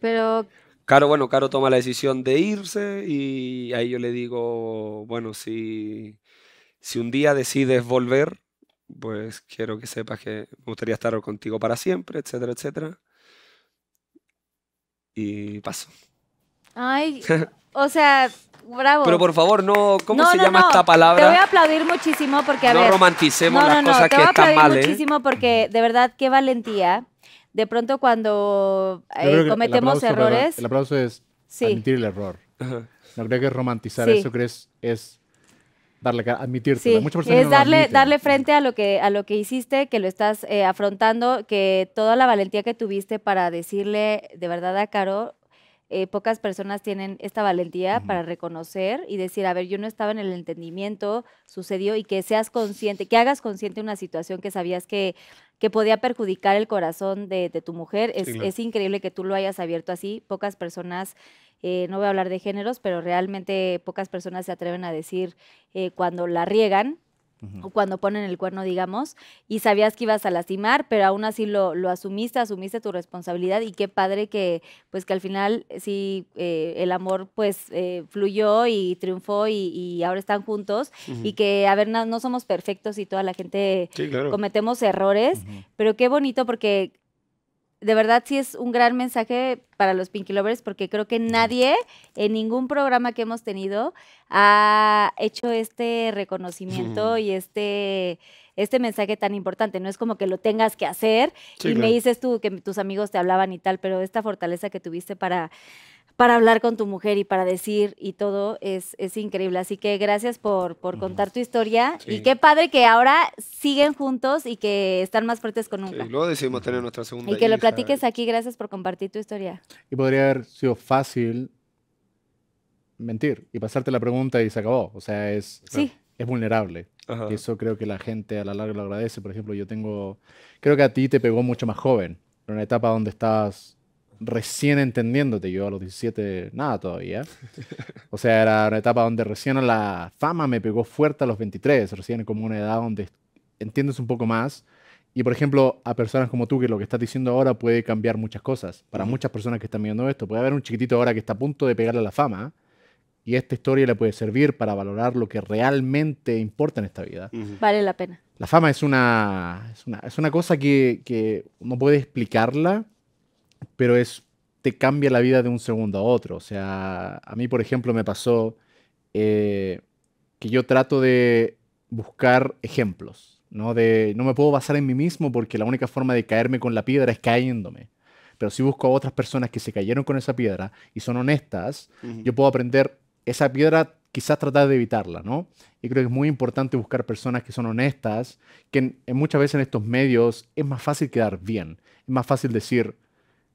Pero Caro, bueno, Caro toma la decisión de irse y ahí yo le digo, bueno, si, si un día decides volver, pues quiero que sepas que me gustaría estar contigo para siempre, etcétera, etcétera. Y paso. Ay, o sea, bravo. Pero por favor, no, ¿cómo se llama esta palabra? Te voy a aplaudir muchísimo porque a no romanticemos las cosas que están mal. aplaudir ¿eh? muchísimo porque de verdad qué valentía. De pronto cuando eh, cometemos errores, el aplauso es admitir el error. habría No creo que romantizar eso, crees es darle es darle, darle frente a lo que a lo que hiciste, que lo estás eh, afrontando, que toda la valentía que tuviste para decirle de verdad a Caro, eh, pocas personas tienen esta valentía para reconocer y decir, a ver, yo no estaba en el entendimiento, sucedió y que seas consciente, que hagas consciente una situación que sabías que, que podía perjudicar el corazón de, tu mujer. Es, es increíble que tú lo hayas abierto así, pocas personas eh, no voy a hablar de géneros, pero realmente pocas personas se atreven a decir eh, cuando la riegan, o cuando ponen el cuerno, digamos, y sabías que ibas a lastimar, pero aún así lo, asumiste, asumiste tu responsabilidad y qué padre que, pues que al final eh, sí, el amor pues fluyó y triunfó y, ahora están juntos y que, a ver, no, somos perfectos y toda la gente cometemos errores, pero qué bonito porque de verdad sí es un gran mensaje para los Pinky Lovers porque creo que nadie en ningún programa que hemos tenido ha hecho este reconocimiento y este, este mensaje tan importante. No es como que lo tengas que hacer y me dices tú que tus amigos te hablaban y tal, pero esta fortaleza que tuviste para para hablar con tu mujer y para decir y todo es, es increíble. Así que gracias por, por contar tu historia. Y qué padre que ahora siguen juntos y que están más fuertes con nunca. Y luego decidimos tener nuestra segunda. Y que lo platiques aquí. Gracias por compartir tu historia. Y podría haber sido fácil mentir y pasarte la pregunta y se acabó. O sea, es, es vulnerable. Y eso creo que la gente a la larga lo agradece. Por ejemplo, yo tengo. Creo que a ti te pegó mucho más joven. En una etapa donde estabas recién entendiéndote. Yo a los 17, nada todavía. O sea, era una etapa donde recién la fama me pegó fuerte a los 23, recién como una edad donde entiendes un poco más. Y por ejemplo, a personas como tú, que lo que estás diciendo ahora puede cambiar muchas cosas. Para muchas personas que están viendo esto, puede haber un chiquitito ahora que está a punto de pegarle a la fama y esta historia le puede servir para valorar lo que realmente importa en esta vida. Vale la pena. La fama es una, es una, cosa que, que no puede explicarla, pero es, te cambia la vida de un segundo a otro. O sea, a mí, por ejemplo, me pasó eh, que yo trato de buscar ejemplos, ¿no? De, no me puedo basar en mí mismo porque la única forma de caerme con la piedra es cayéndome. Pero si busco a otras personas que se cayeron con esa piedra y son honestas, yo puedo aprender esa piedra quizás tratar de evitarla, ¿no? Y creo que es muy importante buscar personas que son honestas, que muchas veces en estos medios es más fácil quedar bien, es más fácil decir,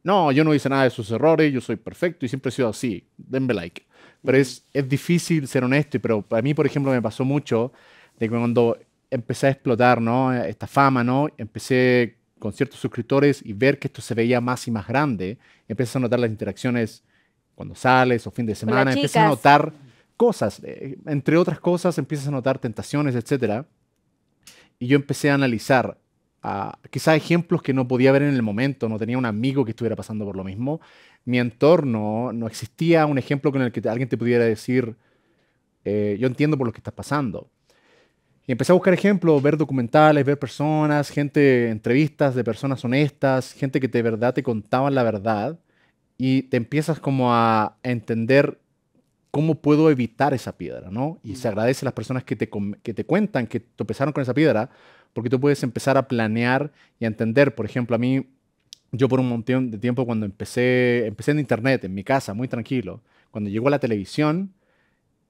no, yo no hice nada de sus errores, yo soy perfecto y siempre he sido así, denme like. Pero es, difícil ser honesto, pero para mí, por ejemplo, me pasó mucho de cuando empecé a explotar, ¿no? Esta fama, ¿no? Empecé con ciertos suscriptores y ver que esto se veía más y más grande, empiezas a notar las interacciones cuando sales o fin de semana, empiezas a notar cosas, eh, entre otras cosas empiezas a notar tentaciones, etc. Y yo empecé a analizar quizá quizás ejemplos que no podía ver en el momento, no tenía un amigo que estuviera pasando por lo mismo, mi entorno, no existía un ejemplo con el que alguien te pudiera decir, eh, yo entiendo por lo que estás pasando. Y empecé a buscar ejemplos, ver documentales, ver personas, gente, entrevistas de personas honestas, gente que de verdad te contaban la verdad y te empiezas como a entender cómo puedo evitar esa piedra, ¿no? Y se agradece a las personas que te, cuentan que te con esa piedra porque tú puedes empezar a planear y a entender. Por ejemplo, a mí, yo por un montón de tiempo cuando empecé, empecé en internet, en mi casa, muy tranquilo, cuando llegó la televisión,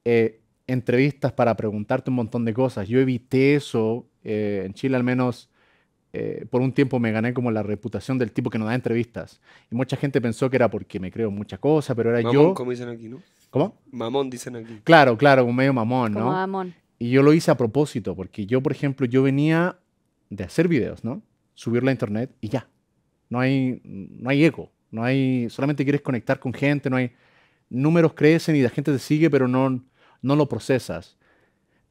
eh, entrevistas para preguntarte un montón de cosas. Yo evité eso, eh, en Chile al menos, eh, por un tiempo me gané como la reputación del tipo que no da entrevistas. Y mucha gente pensó que era porque me creo muchas cosas, pero era yo... como dicen aquí, ¿no? ¿Cómo? Mamón, dicen aquí. Claro, claro, un medio mamón, como ¿no? Mamón. Y yo lo hice a propósito, porque yo, por ejemplo, yo venía de hacer videos, ¿no? Subirlo a internet y ya. No hay, no hay ego no hay, solamente quieres conectar con gente, no hay, números crecen y la gente te sigue, pero no, no lo procesas.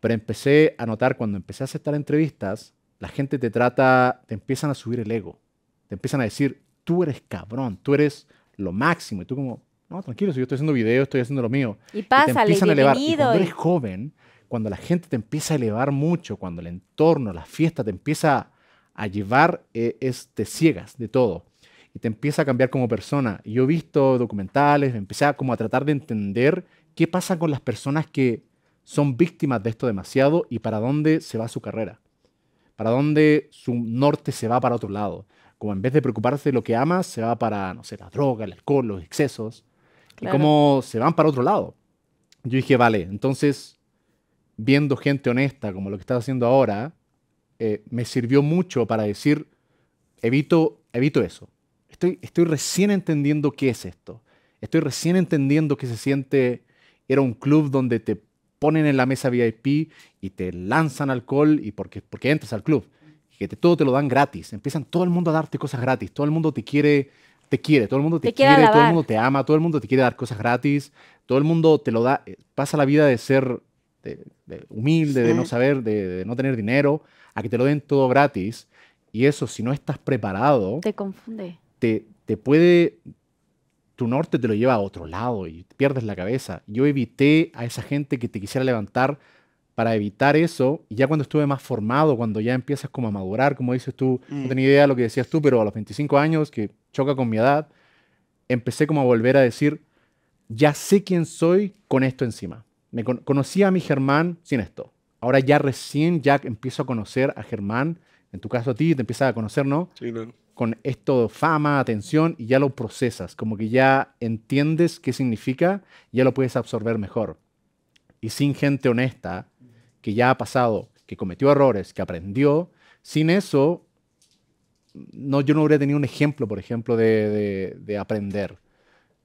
Pero empecé a notar, cuando empecé a aceptar entrevistas, la gente te trata, te empiezan a subir el ego, te empiezan a decir, tú eres cabrón, tú eres lo máximo, y tú como, no, tranquilo, si yo estoy haciendo videos, estoy haciendo lo mío. Y pasa, y te empiezan a elevar. Y eres joven, cuando la gente te empieza a elevar mucho, cuando el entorno, la fiesta, te empieza a llevar, eh, te ciegas de todo y te empieza a cambiar como persona. Yo he visto documentales, empecé a como a tratar de entender qué pasa con las personas que son víctimas de esto demasiado y para dónde se va su carrera, para dónde su norte se va para otro lado. Como en vez de preocuparse de lo que amas, se va para, no sé, la droga, el alcohol, los excesos, y cómo se van para otro lado. Yo dije, vale, entonces viendo gente honesta como lo que estás haciendo ahora, eh, me sirvió mucho para decir, evito, evito eso. Estoy, estoy recién entendiendo qué es esto. Estoy recién entendiendo que se siente, era un club donde te ponen en la mesa VIP y te lanzan alcohol y porque, porque entras al club. que todo te lo dan gratis. Empiezan todo el mundo a darte cosas gratis. Todo el mundo te quiere, te quiere. Todo el mundo te quiere, todo el mundo te ama. Todo el mundo te quiere dar cosas gratis. Todo el mundo te lo da. Eh, pasa la vida de ser humilde, de no saber, de, no tener dinero, a que te lo den todo gratis. Y eso, si no estás preparado... Te confunde. Te, te puede... Tu norte te lo lleva a otro lado y pierdes la cabeza. Yo evité a esa gente que te quisiera levantar para evitar eso, y ya cuando estuve más formado, cuando ya empiezas como a madurar, como dices tú, no mm. tenía idea de lo que decías tú, pero a los 25 años, que choca con mi edad, empecé como a volver a decir, ya sé quién soy con esto encima. Me conocía a mi Germán sin esto. Ahora ya recién ya empiezo a conocer a Germán, en tu caso a ti, te empiezas a conocer, ¿no? Sí, Con esto fama, atención, y ya lo procesas, como que ya entiendes qué significa, ya lo puedes absorber mejor. Y sin gente honesta, que ya ha pasado, que cometió errores, que aprendió, sin eso, no, yo no habría tenido un ejemplo, por ejemplo, de, de aprender.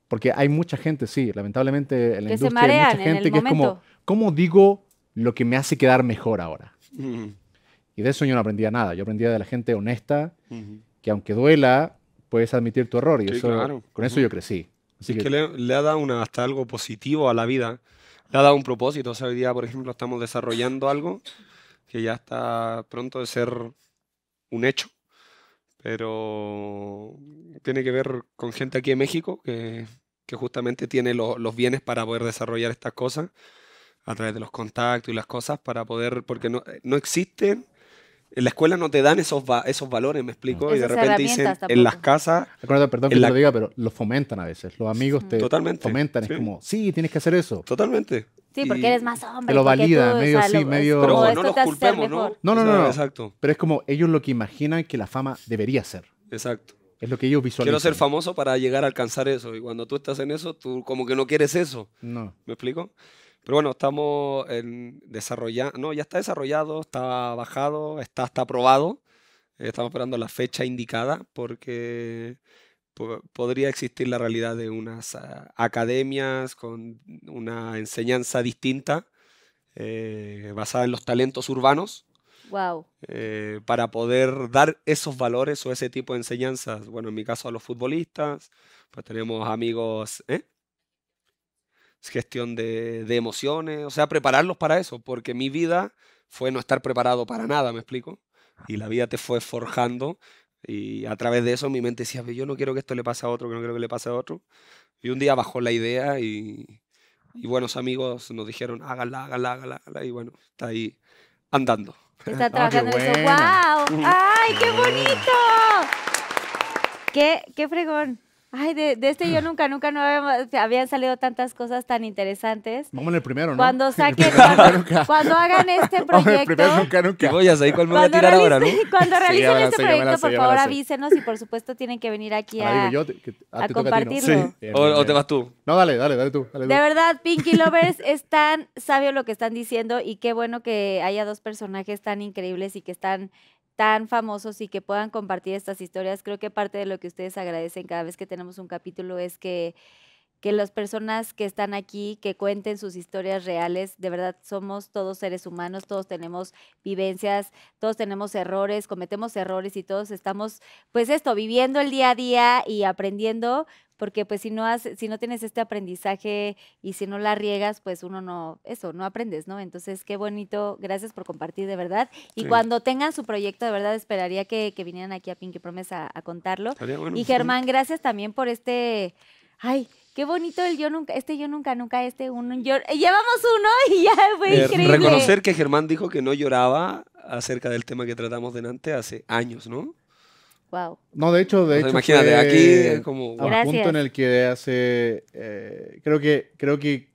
Porque hay mucha gente, sí, lamentablemente en la industria hay mucha gente que es como, ¿cómo digo lo que me hace quedar mejor ahora? Y de eso yo no aprendía nada. Yo aprendía de la gente honesta, que aunque duela, puedes admitir tu error. Y eso, con eso yo crecí. Así es que, le, ha dado hasta algo positivo a la vida. Le ha dado un propósito. O hoy día, por ejemplo, estamos desarrollando algo que ya está pronto de ser un hecho pero tiene que ver con gente aquí en México que, justamente tiene los bienes para poder desarrollar estas cosas a través de los contactos y las cosas para poder, porque no, no existen en la escuela no te dan esos, esos valores, me explico, y de repente dicen en las casas... Acuérdate, perdón que te lo diga, pero los fomentan a veces. Los amigos te fomentan, es como, sí, tienes que hacer eso. Totalmente. Sí, porque eres más hombre. Te lo valida, medio sí, medio... Pero no los culpemos, ¿no? No, no, no, no. Exacto. Pero es como ellos lo que imaginan que la fama debería ser. Exacto. Es lo que ellos visualizan. Quiero ser famoso para llegar a alcanzar eso. Y cuando tú estás en eso, tú como que no quieres eso. No. ¿Me explico? Pero bueno, estamos no, ya está desarrollado, está bajado, está, está aprobado. Estamos esperando la fecha indicada porque podría existir la realidad de unas ah, academias con una enseñanza distinta eh, basada en los talentos urbanos. Wow. Eh, para poder dar esos valores o ese tipo de enseñanzas. Bueno, en mi caso a los futbolistas, pues tenemos amigos, ¿eh? gestión de, emociones, o sea, prepararlos para eso, porque mi vida fue no estar preparado para nada, ¿me explico? Y la vida te fue forjando y a través de eso mi mente decía, yo no quiero que esto le pase a otro, que no quiero que le pase a otro. Y un día bajó la idea y, y buenos amigos nos dijeron, hágala, hágala, hágala, hágala. Y bueno, está ahí andando. Ah, está ¡Ay, qué bonito! ¡Qué, qué fregón! Ay, de, de, este yo nunca, nunca no habían salido tantas cosas tan interesantes. Vamos en el primero, ¿no? Cuando saquen, cuando, hagan este proyecto. Vamos el primero, nunca, nunca. Voy a saber cuál me voy a tirar ahora, ¿no? Cuando realicen este proyecto, por favor, avísenos y por supuesto tienen que venir aquí a, compartirlo. o, te vas tú. No, dale, dale, dale tú. de verdad, Pinky Lovers es tan sabio lo que están diciendo y qué bueno que haya dos personajes tan increíbles y que están tan famosos y que puedan compartir estas historias. Creo que parte de lo que ustedes agradecen cada vez que tenemos un capítulo es que, que las personas que están aquí, que cuenten sus historias reales, de verdad somos todos seres humanos, todos tenemos vivencias, todos tenemos errores, cometemos errores y todos estamos, pues esto, viviendo el día a día y aprendiendo porque pues si no, has, si no tienes este aprendizaje y si no la riegas, pues uno no, eso, no aprendes, ¿no? Entonces, qué bonito, gracias por compartir de verdad. Y cuando tengan su proyecto, de verdad esperaría que, vinieran aquí a Pinky Promise a, contarlo. y Germán, gracias también por este... Ay, qué bonito el yo nunca, este yo nunca, nunca, este uno, yo, llevamos uno y ya fue eh, increíble. Reconocer que Germán dijo que no lloraba acerca del tema que tratamos delante hace años, ¿no? No, de hecho, de hecho. Imagínate, aquí como. punto en el que hace. Eh, creo que. Creo que.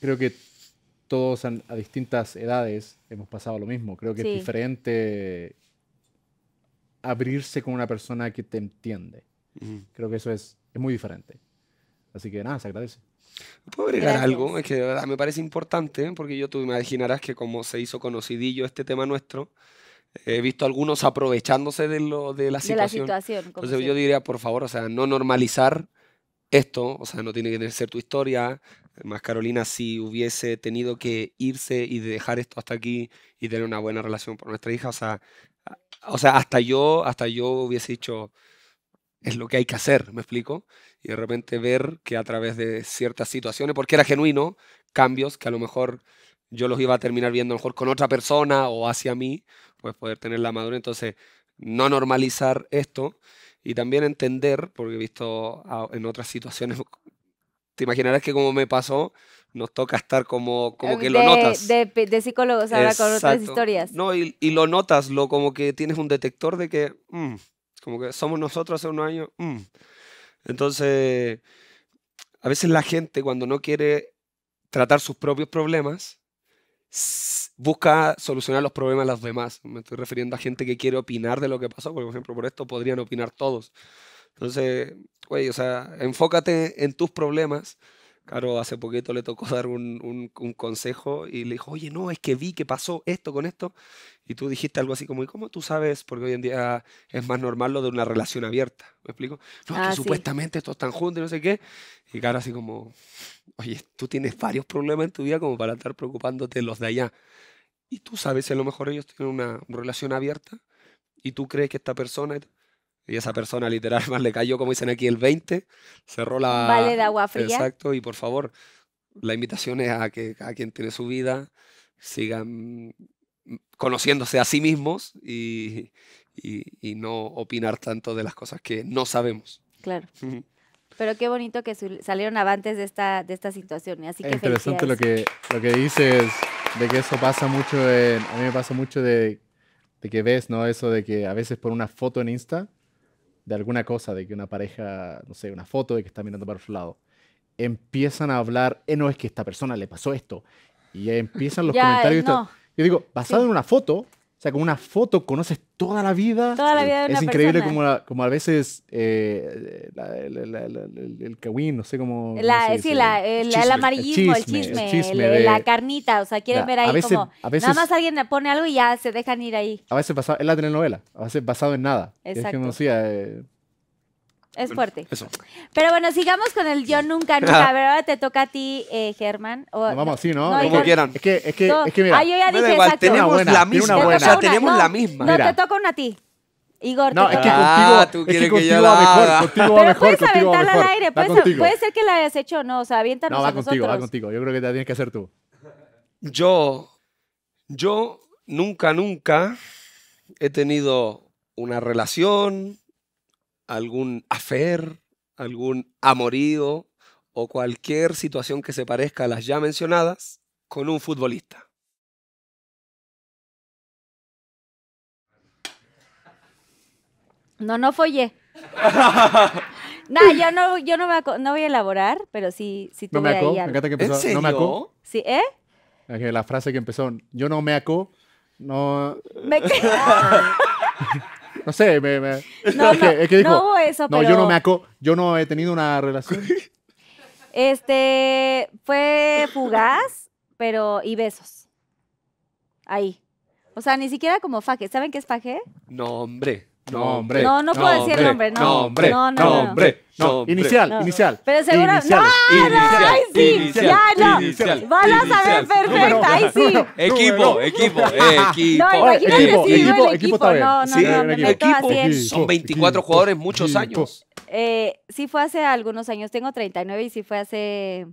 Creo que todos a, distintas edades hemos pasado lo mismo. Creo que es diferente abrirse con una persona que te entiende. Creo que eso es, es muy diferente. Así que nada, se agradece. ¿Puedo agregar algo? Es que verdad me parece importante, porque yo tú imaginarás que como se hizo conocidillo este tema nuestro, He visto algunos aprovechándose de, lo, de la situación. Entonces yo diría, por favor, o sea, no normalizar esto, o sea, no tiene que ser tu historia. Más Carolina, si hubiese tenido que irse y dejar esto hasta aquí y tener una buena relación por nuestra hija, o sea, o sea, hasta yo, hasta yo hubiese dicho, es lo que hay que hacer, ¿me explico? Y de repente ver que a través de ciertas situaciones, porque era genuino, cambios que a lo mejor yo los iba a terminar viendo a lo mejor con otra persona o hacia mí, pues poder tener la madurez. Entonces, no normalizar esto y también entender, porque he visto en otras situaciones, te imaginarás que como me pasó, nos toca estar como, como que lo notas. De, de psicólogos ahora con otras historias. No, y, lo notas, lo como que tienes un detector de que, mm, como que somos nosotros hace unos años. Mm". Entonces, a veces la gente cuando no quiere tratar sus propios problemas, busca solucionar los problemas de los demás. Me estoy refiriendo a gente que quiere opinar de lo que pasó, por ejemplo por esto podrían opinar todos. Entonces, güey, o sea, enfócate en tus problemas Caro hace poquito le tocó dar un, consejo y le dijo, oye, no, es que vi que pasó esto con esto. Y tú dijiste algo así como, ¿y cómo tú sabes? Porque hoy en día es más normal lo de una relación abierta. ¿Me explico? No, que ah, supuestamente estos están juntos y no sé qué. Y Caro así como, oye, tú tienes varios problemas en tu vida como para estar preocupándote de los de allá. Y tú sabes a lo mejor ellos tienen una relación abierta y tú crees que esta persona... Y esa persona literal más le cayó, como dicen aquí, el 20, cerró la... Vale de agua fría. Exacto, y por favor, la invitación es a que a quien tiene su vida sigan conociéndose a sí mismos y, y, no opinar tanto de las cosas que no sabemos. Claro. Pero qué bonito que salieron avantes de esta, de esta situación. ¿eh? Así que es interesante lo que, lo que dices de que eso pasa mucho, a mí me pasa mucho de, de, que ves, ¿no? Eso de que a veces por una foto en Insta de alguna cosa, de que una pareja, no sé, una foto de que está mirando para otro lado, empiezan a hablar, eh, no, es que esta persona le pasó esto, y empiezan los comentarios. Eh, Yo digo, basado en una foto, o sea, como una foto conoces toda la vida. Toda la vida de una Es increíble Como, la, como a veces eh, el kawin, no sé cómo. sí, eh, el, amarillismo, el chisme, la carnita. O sea, quieren ver ahí como. A veces, nada más alguien pone algo y ya se dejan ir ahí. A veces basado, es la telenovela, a veces basado en nada. Exacto. Es que es fuerte. Eso. Pero bueno, sigamos con el yo nunca, nunca. ver, ahora te toca a ti, eh, Germán. No, vamos así, ¿no? Como quieran. Es que, es que, es que mira. Ah, yo ya dije igual, exacto. tenemos la una misma. buena. O sea, tenemos la misma. No, te toca una a ti. Igor, No, es que ah, tú contigo, es que contigo va mejor, contigo va Pero mejor, puedes aventarla al aire. puede ser que la hayas hecho no. O sea, aviéntanos No, va contigo, va contigo. Yo creo que te la tienes que hacer tú. Yo, yo nunca, nunca he tenido una relación, algún afer, algún amorío o cualquier situación que se parezca a las ya mencionadas con un futbolista. No, no follé. no, yo no, yo no, voy a elaborar, pero sí, sí tuve no me que ¿En ¿eh? La frase que empezó, yo no me acó, no... Me... No sé, me, No, es, no yo no me aco... Yo no he tenido una relación. Este, fue fugaz, pero... Y besos. Ahí. O sea, ni siquiera como faje. ¿Saben qué es faje? No, hombre hombre. No, no puedo decir nombre, no. hombre. No, no, Inicial, inicial. Pero seguro No, ahí sí. ya, no. Inicial, a saber perfecta, ahí sí. Equipo, equipo, equipo. No, imagínate equipo, si equipo, el equipo. No, no, no, me meto Son 24 jugadores, muchos años. Eh, sí fue hace algunos años, tengo 39 y sí fue hace...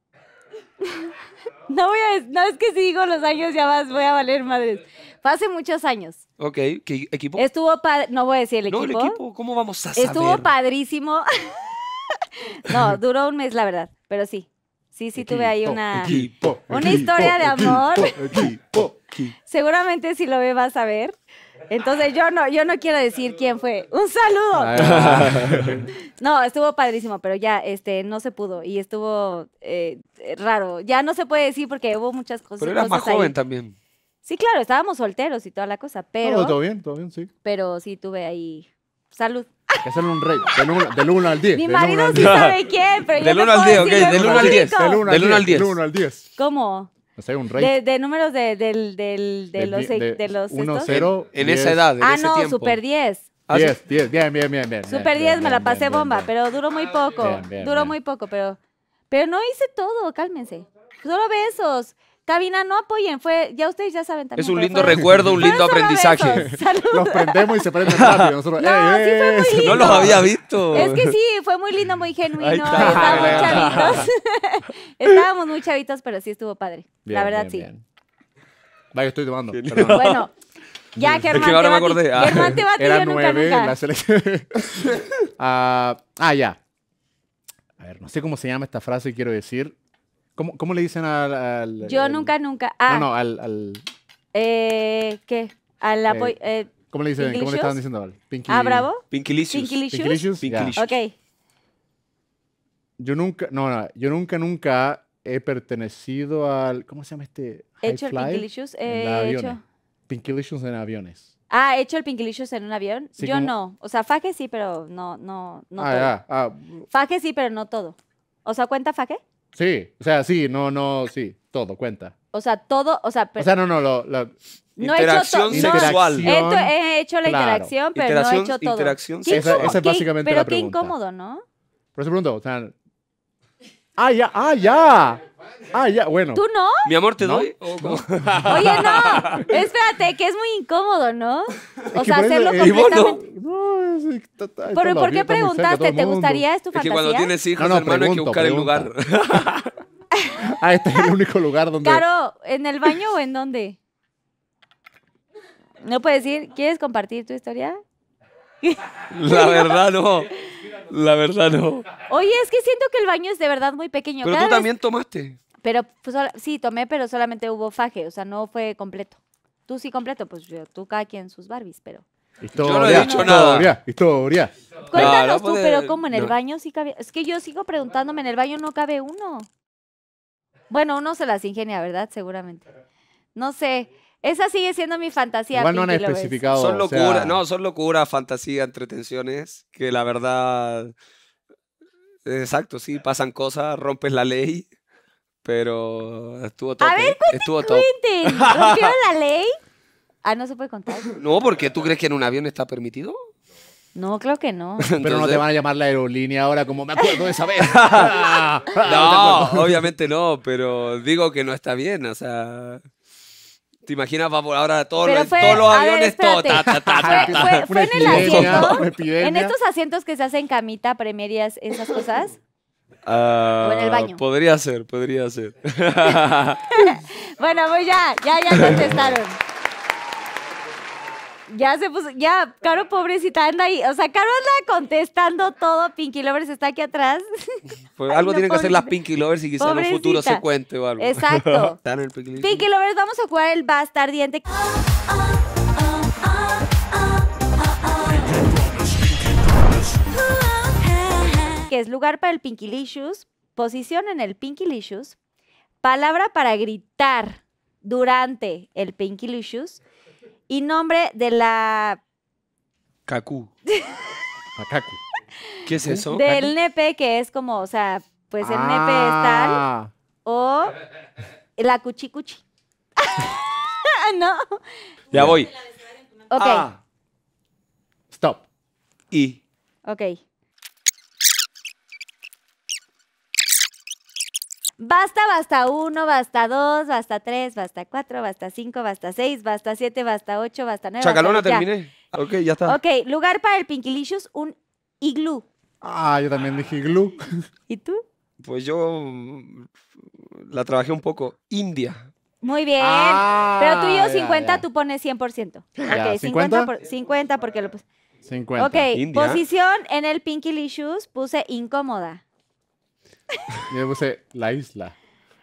no voy a... No, es que si digo los años ya más voy a valer madres. Fue hace muchos años. Ok, ¿qué equipo? Estuvo no voy a decir el equipo. ¿cómo vamos a saber? Estuvo padrísimo. no, duró un mes, la verdad, pero sí. Sí, sí tuve ahí una, una historia de amor. Seguramente si lo ve vas a ver. Entonces yo no, yo no quiero decir quién fue. ¡Un saludo! No, estuvo padrísimo, pero ya este, no se pudo y estuvo eh, raro. Ya no se puede decir porque hubo muchas cosas. Pero era más joven también. Sí, claro, estábamos solteros y toda la cosa, pero... todo bien, todo bien, sí. Pero sí tuve ahí salud. que hacerle un rey, del 1 al 10. Mi marido sí sabe quién, pero del 1 al 10, ok, del 1 al 10. Del 1 al 10. Del 1 al 10. ¿Cómo? No sea un rey. De, números de, de, los... E, de, los 1, 0, En esa edad, en ah, ese no, tiempo. Ah, no, super 10. 10, 10, bien, bien, bien, bien. Super 10, me la pasé bomba, pero duró muy poco. duró muy poco, pero... Pero no hice todo, cálmense. Solo besos. Cabina, no apoyen, fue, ya ustedes ya saben también. Es un lindo recuerdo, un lindo aprendizaje. Los prendemos y se prenden rápido. no, ¡eh, eh, eh! los había visto. Es que sí, fue muy lindo, muy genuino. Estábamos muy chavitos. Estábamos muy chavitos, pero sí estuvo padre. la verdad, sí. Vaya, estoy tomando. Bueno. Ya, Germán. que ahora te me acordé. Ah. Germán te va Era nueve la selección. Ah, ah, ya. A ver, no sé cómo se llama esta frase que quiero decir. ¿Cómo, le dicen al, Yo nunca, nunca. Ah, no, no, al. Eh, ¿Qué? Al eh, apoyo. Eh, ¿Cómo le dicen? ¿Cómo le estaban diciendo? Al? Pinky, ah, bravo. Pinkilicious. Pinkilicious. Pinkilicious. Ok. Yo nunca, no, no, yo nunca, nunca he pertenecido al. ¿Cómo se llama este? He hecho el Pinkilicious. en aviones. Pinkilicious en aviones. Ah, ¿he hecho el Pinkilicious en un avión? yo no. O sea, faje sí, pero no, no, no ah, todo. Ah, Faje sí, pero no todo. O sea, ¿cuenta faje? Sí, o sea, sí, no, no, sí, todo cuenta. O sea, todo, o sea, pero... O sea, no, no, lo, No interacción he hecho sexual. No, esto he hecho la interacción, pero no he hecho todo. Interacción sexual. Esa, es básicamente la pregunta. Pero qué incómodo, ¿no? Por eso pregunto, o sea, Ah, ya, ah, ya. Ah, ya, bueno. ¿Tú no? Mi amor, ¿te doy? Oye, no. Espérate, que es muy incómodo, ¿no? O sea, hacerlo completamente. ¿por qué preguntaste? ¿Te gustaría? ¿Es tu fantasía? que cuando tienes hijos, no, hermano, hay que buscar el lugar. ah, este es el único lugar donde. Claro, ¿en el baño o en dónde? No puedes ir. ¿Quieres compartir tu historia? La verdad, no. La verdad no. Oye, es que siento que el baño es de verdad muy pequeño. Pero tú también tomaste. Pero pues, sí, tomé, pero solamente hubo faje, o sea, no fue completo. Tú sí completo, pues yo, tú cada quien sus Barbies, pero... Yo no he dicho nada. historia, Cuéntanos tú, pero ¿cómo en el baño sí cabe? Es que yo sigo preguntándome, en el baño no cabe uno. Bueno, uno se las ingenia, ¿verdad? Seguramente. No sé. Esa sigue siendo mi fantasía. Igual no han especificado. Son locuras, no, son locuras, fantasía, entretenciones, que la verdad... Exacto, sí, pasan cosas, rompes la ley, pero estuvo todo. A ver, ¿eh? estuvo la ley? Ah, no se puede contar. No, porque tú crees que en un avión está permitido. No, creo que no. Pero no te van a llamar la aerolínea ahora como me acuerdo de saber. Ah, ah, ah, no, obviamente no, pero digo que no está bien, o sea, ¿Te imaginas? Va ahora todos los, los aviones, todo. fue, en el asiento. En estos asientos que se hacen camita, ¿Premierías esas cosas? Ah, o en el baño. Podría ser, podría ser. bueno, pues ya, ya, ya contestaron. Ya se puso, ya, Caro pobrecita anda ahí, o sea, Caro anda contestando todo, Pinky Lovers está aquí atrás. algo tienen que hacer las Pinky Lovers y quizá en el futuro se cuente o algo. Exacto. Están en Pinky, Pinky Lovers, vamos a jugar el bastardiente. que es lugar para el Pinky Licious. posición en el Pinky Licious. palabra para gritar durante el Pinky Licious. Y nombre de la. Kaku. Kaku. ¿Qué es eso? Del nepe, que es como, o sea, pues el nepe es ah. tal. O la cuchicuchi. no. Ya voy. Ok. Ah. Stop. Y. Ok. Basta, basta uno, basta dos, basta tres, basta cuatro, basta cinco, basta seis, basta siete, basta ocho, basta nueve. Chacalona terminé. Ok, ya está. Ok, lugar para el Pinkilicious, un iglú. Ah, yo también dije iglú. ¿Y tú? Pues yo mm, la trabajé un poco. India. Muy bien. Ah, Pero tú y yo 50, tú pones 100%. ok, 50, por, porque lo puse. Ok, posición en el Pinky puse incómoda. Yo puse la isla.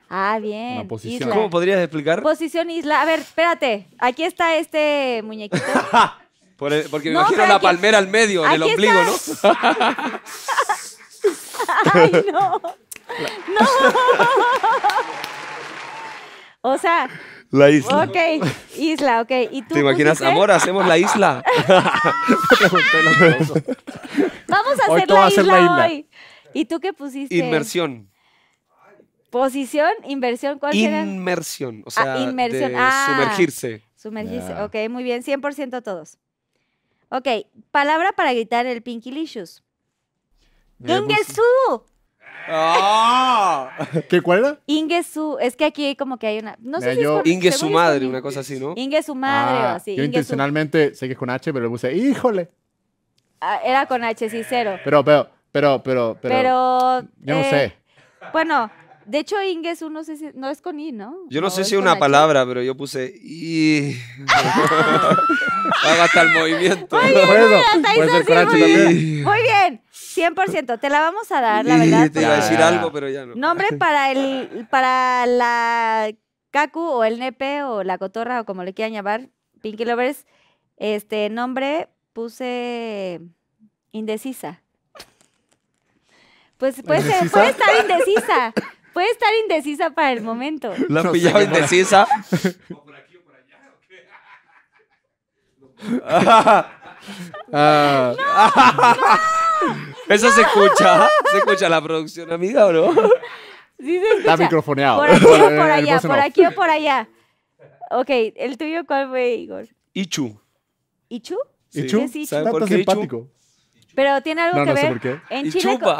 Ah, bien. Una posición. ¿Cómo podrías explicar? Posición isla. A ver, espérate. Aquí está este muñequito. porque me imagino la palmera al medio, en el ombligo, ¿no? Ay, no. No. O sea, La isla. ok, isla, ok. ¿Y tú ¿Te imaginas, amor, hacemos la isla? Vamos a hacer la, a hacer isla la isla. ¿Y tú qué pusiste? Inmersión. Posición, inversión, ¿cuál era? Inmersión, o ah, sea, ah. sumergirse. Sumergirse, ok, muy bien, 100% todos. Ok, palabra para gritar el Pinkilicious. Ingesu. ¡Ah! ¿Qué cuál era? Ingesu. Es que aquí como que hay una. No sé si madre, una cosa así, ¿no? Ingesu madre, o así. Yo intencionalmente sé que es con H, pero le puse, ¡híjole! era con H, sí, cero. Pero, pero, pero, pero, pero. yo no sé. Eh, bueno, de hecho, ingues no sé si. No es con I, ¿no? Yo no, sé si es una palabra, pero yo puse I. va hasta el movimiento. Muy bien, Muy bien. 100%, te la vamos a dar, la verdad. Te iba a decir algo, pero ya no. Nombre para el para la Kaku o el Nepe o la Cotorra o como le quieran llamar, Pinky Lovers. Este nombre puse indecisa. Pues puede, puede estar indecisa. Puede estar indecisa para el momento. La pillaba indecisa. por aquí o por allá? ¿o qué? ¿Eso se escucha? ¿Se escucha la producción, amiga, o no? Está microfoneado. Por aquí o por allá, por aquí o por allá. Ok, ¿el tuyo cuál fue, Igor? Ichu. ¿Ichu? ¿Ichu? ¿Sabes Ichu? Pero tiene algo que no ver. qué. En Chile chupa.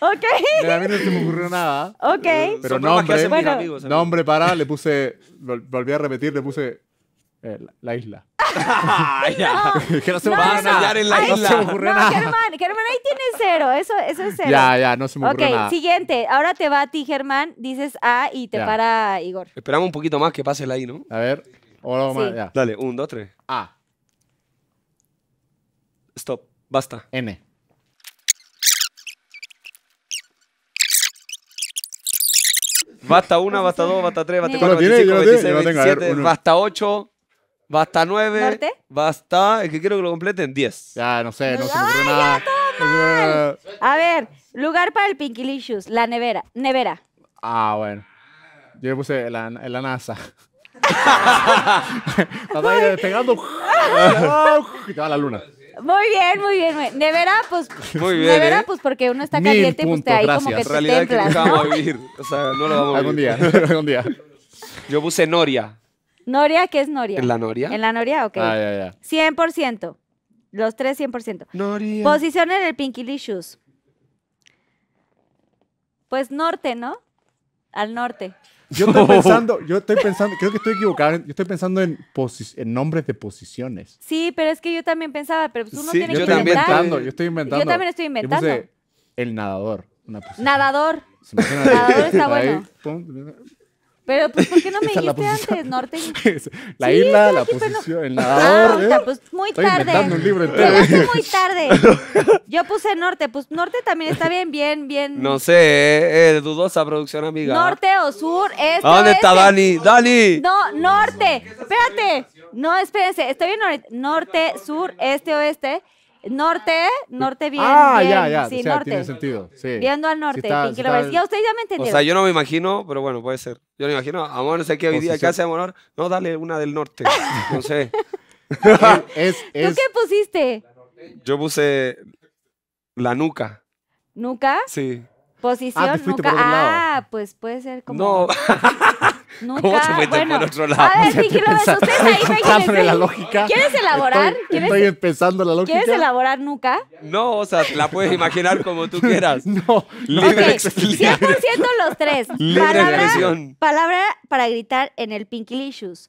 ok. A mí no se me ocurrió nada. Ok. Eh, Pero nombre, amigos, nombre para, le puse, volví a repetir, le puse eh, la, isla. Ah, que no se me a nada. En la isla. No Germán, Germán, ahí tiene cero. Eso, eso es cero. Ya, ya, no se me ocurre nada. Ok, siguiente. Ahora te va a ti, Germán. Dices A y te para Igor. Esperamos un poquito más que pase la I, ¿no? A ver. Dale, un, dos, tres. A, Stop. Basta. N. Basta una, basta dos, basta tres, basta cuatro, basta basta ocho, basta nueve, basta... Es que quiero que lo completen. Diez. Ya, no sé, no se me nada. A ver, lugar para el Pinky la nevera. Nevera. Ah, bueno. Yo le puse la NASA. Vas a ir despegando. va la luna. Muy bien, muy bien. De verdad, pues. Muy bien, De pues, ¿eh? pues porque uno está caliente y pues ahí como que gracias. templa. realidad que a vivir. O sea, no lo vamos a Algún día, algún día. Yo puse Noria. Noria, ¿qué es Noria? ¿En la Noria? ¿En la Noria? Ok. Ah, ya, ya. 100%. Los tres, 100%. Noria. Posición en el Pinky Licious. Pues norte, ¿no? Al norte. Yo estoy oh. pensando, yo estoy pensando, creo que estoy equivocado. Yo estoy pensando en, nombres de posiciones. Sí, pero es que yo también pensaba, pero tú pues sí, tienes que estoy inventar. Inventando, yo estoy inventando. Yo también estoy inventando. el nadador. nadador. Se nadador está bueno. Pero, pues, ¿por qué no me dijiste antes, Norte? La isla, la posición, Ah, pues muy Estoy un libro entero. muy tarde. Yo puse norte, pues norte también está bien, bien, bien. No sé, eh, eh dudosa producción, amiga. Norte o sur, este. dónde está Dani? ¡Dani! No, norte. Espérate. No, espérense. Estoy bien norte, sur, este, oeste. Norte, norte bien. Ah, ya, ya. Sí, o norte. tiene sentido. Viendo al norte. Si lo Ya ustedes ya me entendieron. O sea, yo no me imagino, pero bueno, puede ser. Yo no me imagino, amor, no sé qué hoy día, ¿qué hace amor? No, dale una del norte. no sé. ¿Tú qué pusiste? Yo puse la nuca. ¿Nuca? Sí. Posición, ah, nuca. Ah, pues puede ser como. No. Nunca. ¿Cómo se mete bueno, por otro lado? A ver, sí, quiero ver, ustedes ahí imagínense. la lógica. ¿Quieres elaborar? Estoy, ¿Quieres, estoy empezando la lógica. ¿Quieres elaborar nunca? No, o sea, la puedes imaginar como tú quieras. no. Libre okay. 100% los tres. Libre palabra, Palabra para gritar en el Pinky Licious.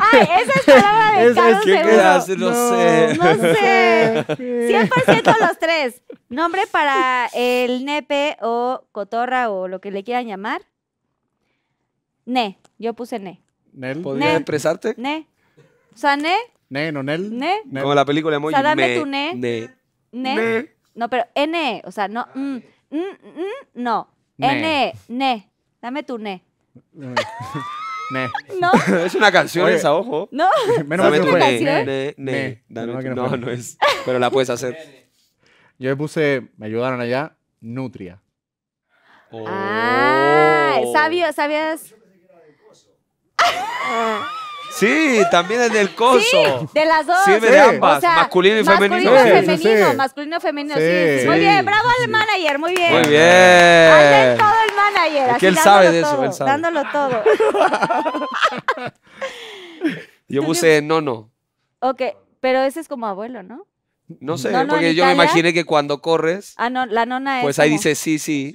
Ay, esa es palabra de Carlos es, ¿qué No, sé. No sé. 100% los tres. Nombre para el nepe o cotorra o lo que le quieran llamar. Ne. Yo puse ne. ¿Nel? ¿Podrías expresarte? Ne. O sea, ne. Ne, no nel. Ne. ne. Como la película emoji. O sea, dame tu ne. Ne. ne. No, pero N, o sea, no. Mm, mm, mm, no. Ne. ne. Dame tu ne. es una canción esa, ojo. No. Menos mal que No, es. Pero la puedes hacer. Yo le puse, me ayudaron allá, Nutria. Ah, oh. Ah, sabio, sabías. Sí, también es del coso. Sí, de las dos. Sí, de ambas, masculino y femenino. Masculino, femenino, sí, femenino, sí. Muy bien, bravo al manager, muy bien. Muy bien. Es que él sabe de eso, Dándolo todo. Yo puse no, no. Ok, pero ese es como abuelo, ¿no? No sé, porque yo me imaginé que cuando corres. Ah, no, la nona es. Pues ahí dice sí, sí.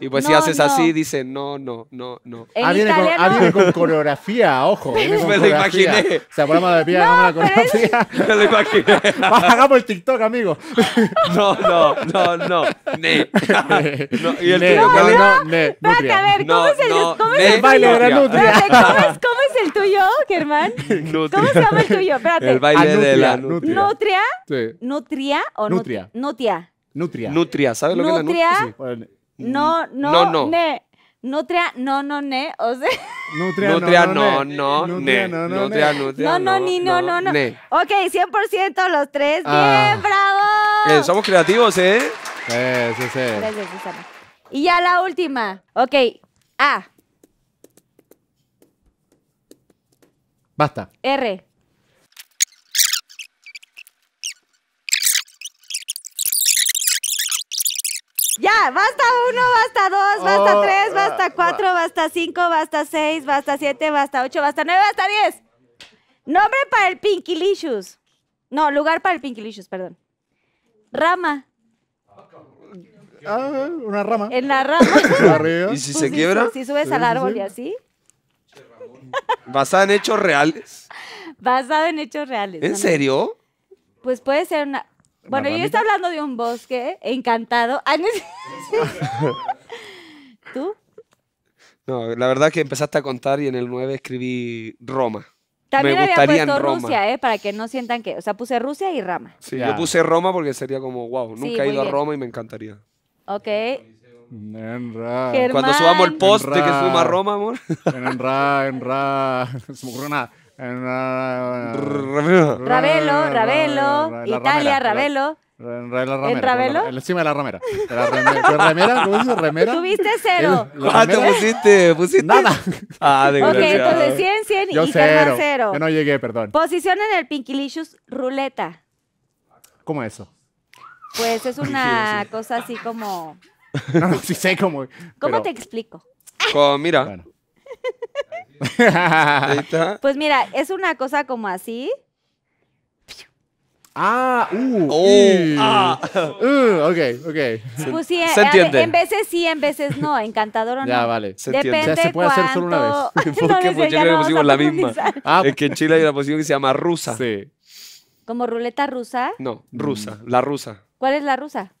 Y pues si haces así, dice, no, no, no, no. Ah, ah viene con, coreografía, ojo. Viene con Me lo imaginé. O sea, programa de pie, no, con la pero es- coreografía. Me lo imaginé. Hagamos el TikTok, amigo. No, no, no, no. Ne. No, y el Ne, tuyo, no, no, ne, Espérate, a ver, ¿cómo es el, no, cómo es el baile de la nutria. Espérate, ¿cómo es, el tuyo, Germán? Nutria. ¿Cómo se llama el tuyo? Espérate. El baile ah, de la nutria. nutria. Sí, ¿Nutria o Nutria. Nutria? nutria. ¿Sabes lo que es la nutria? Sí, no, mm. no, no, no. Ne. Nutria, no, no, ne, o sea... Nutria, nutria no, no, ne. no, no, nutria, Nutria, no, no, ni, no, no, no. Ok, 100% los tres. Ah. Bien, bravo. Eh, somos creativos, ¿eh? Sí, sí, sí. Gracias, Susana. Y ya la última. Ok, A. Basta. R. Ya, basta uno, basta dos, basta oh, tres, ah, basta cuatro, ah. basta cinco, basta seis, basta siete, basta ocho, basta nueve, basta diez. Nombre para el Pinkilicious. No, lugar para el Pinkilicious, perdón. Rama. Ah, una rama. En la rama. ¿Y si pues se quiebra? si subes al árbol y así. ¿Basada en hechos reales? Basado en hechos reales. ¿En serio? Pues puede ser una. Bueno, yo está hablando de un bosque encantado. Ah, ¿Tú? No, la verdad que empezaste a contar y en el 9 escribí Roma. También me gustaría había puesto Rusia, ¿eh? Para que no sientan que... O sea, puse Rusia y Rama. Sí, yo puse Roma porque sería como, wow, nunca he ido a Roma y me encantaría. Ok. Cuando subamos el post de que fuimos Roma, amor. Enra, enra, en Se me ocurrió nada. Ravelo, Ravelo, Italia, Ravelo. En Ravelo ¿En Ravelo? encima de la ramera. Tuviste cero. ¿Cuánto ah, pusiste, Nada. Ah, de Ok, entonces 100, 100 Yo y cero. cero. Yo no llegué, perdón. Posición en el Pinkilicious Ruleta. ¿Cómo eso? Pues es una cosa así como... No, no, sí sé cómo. ¿Cómo te explico? Como, mira. Bueno. Pues mira, es una cosa como así. Ah, uh, oh. uh. Ah. uh ok, ok. Pues se eh, entiende. En veces sí, en veces no, encantador o no. Ya, vale. Se entiende. se puede hacer solo una vez. ¿Por qué? Porque en Chile la misma. Ah, es que en Chile hay una posición que se llama rusa. ¿Como ruleta rusa? No, mm. rusa, la rusa. ¿Cuál es la rusa?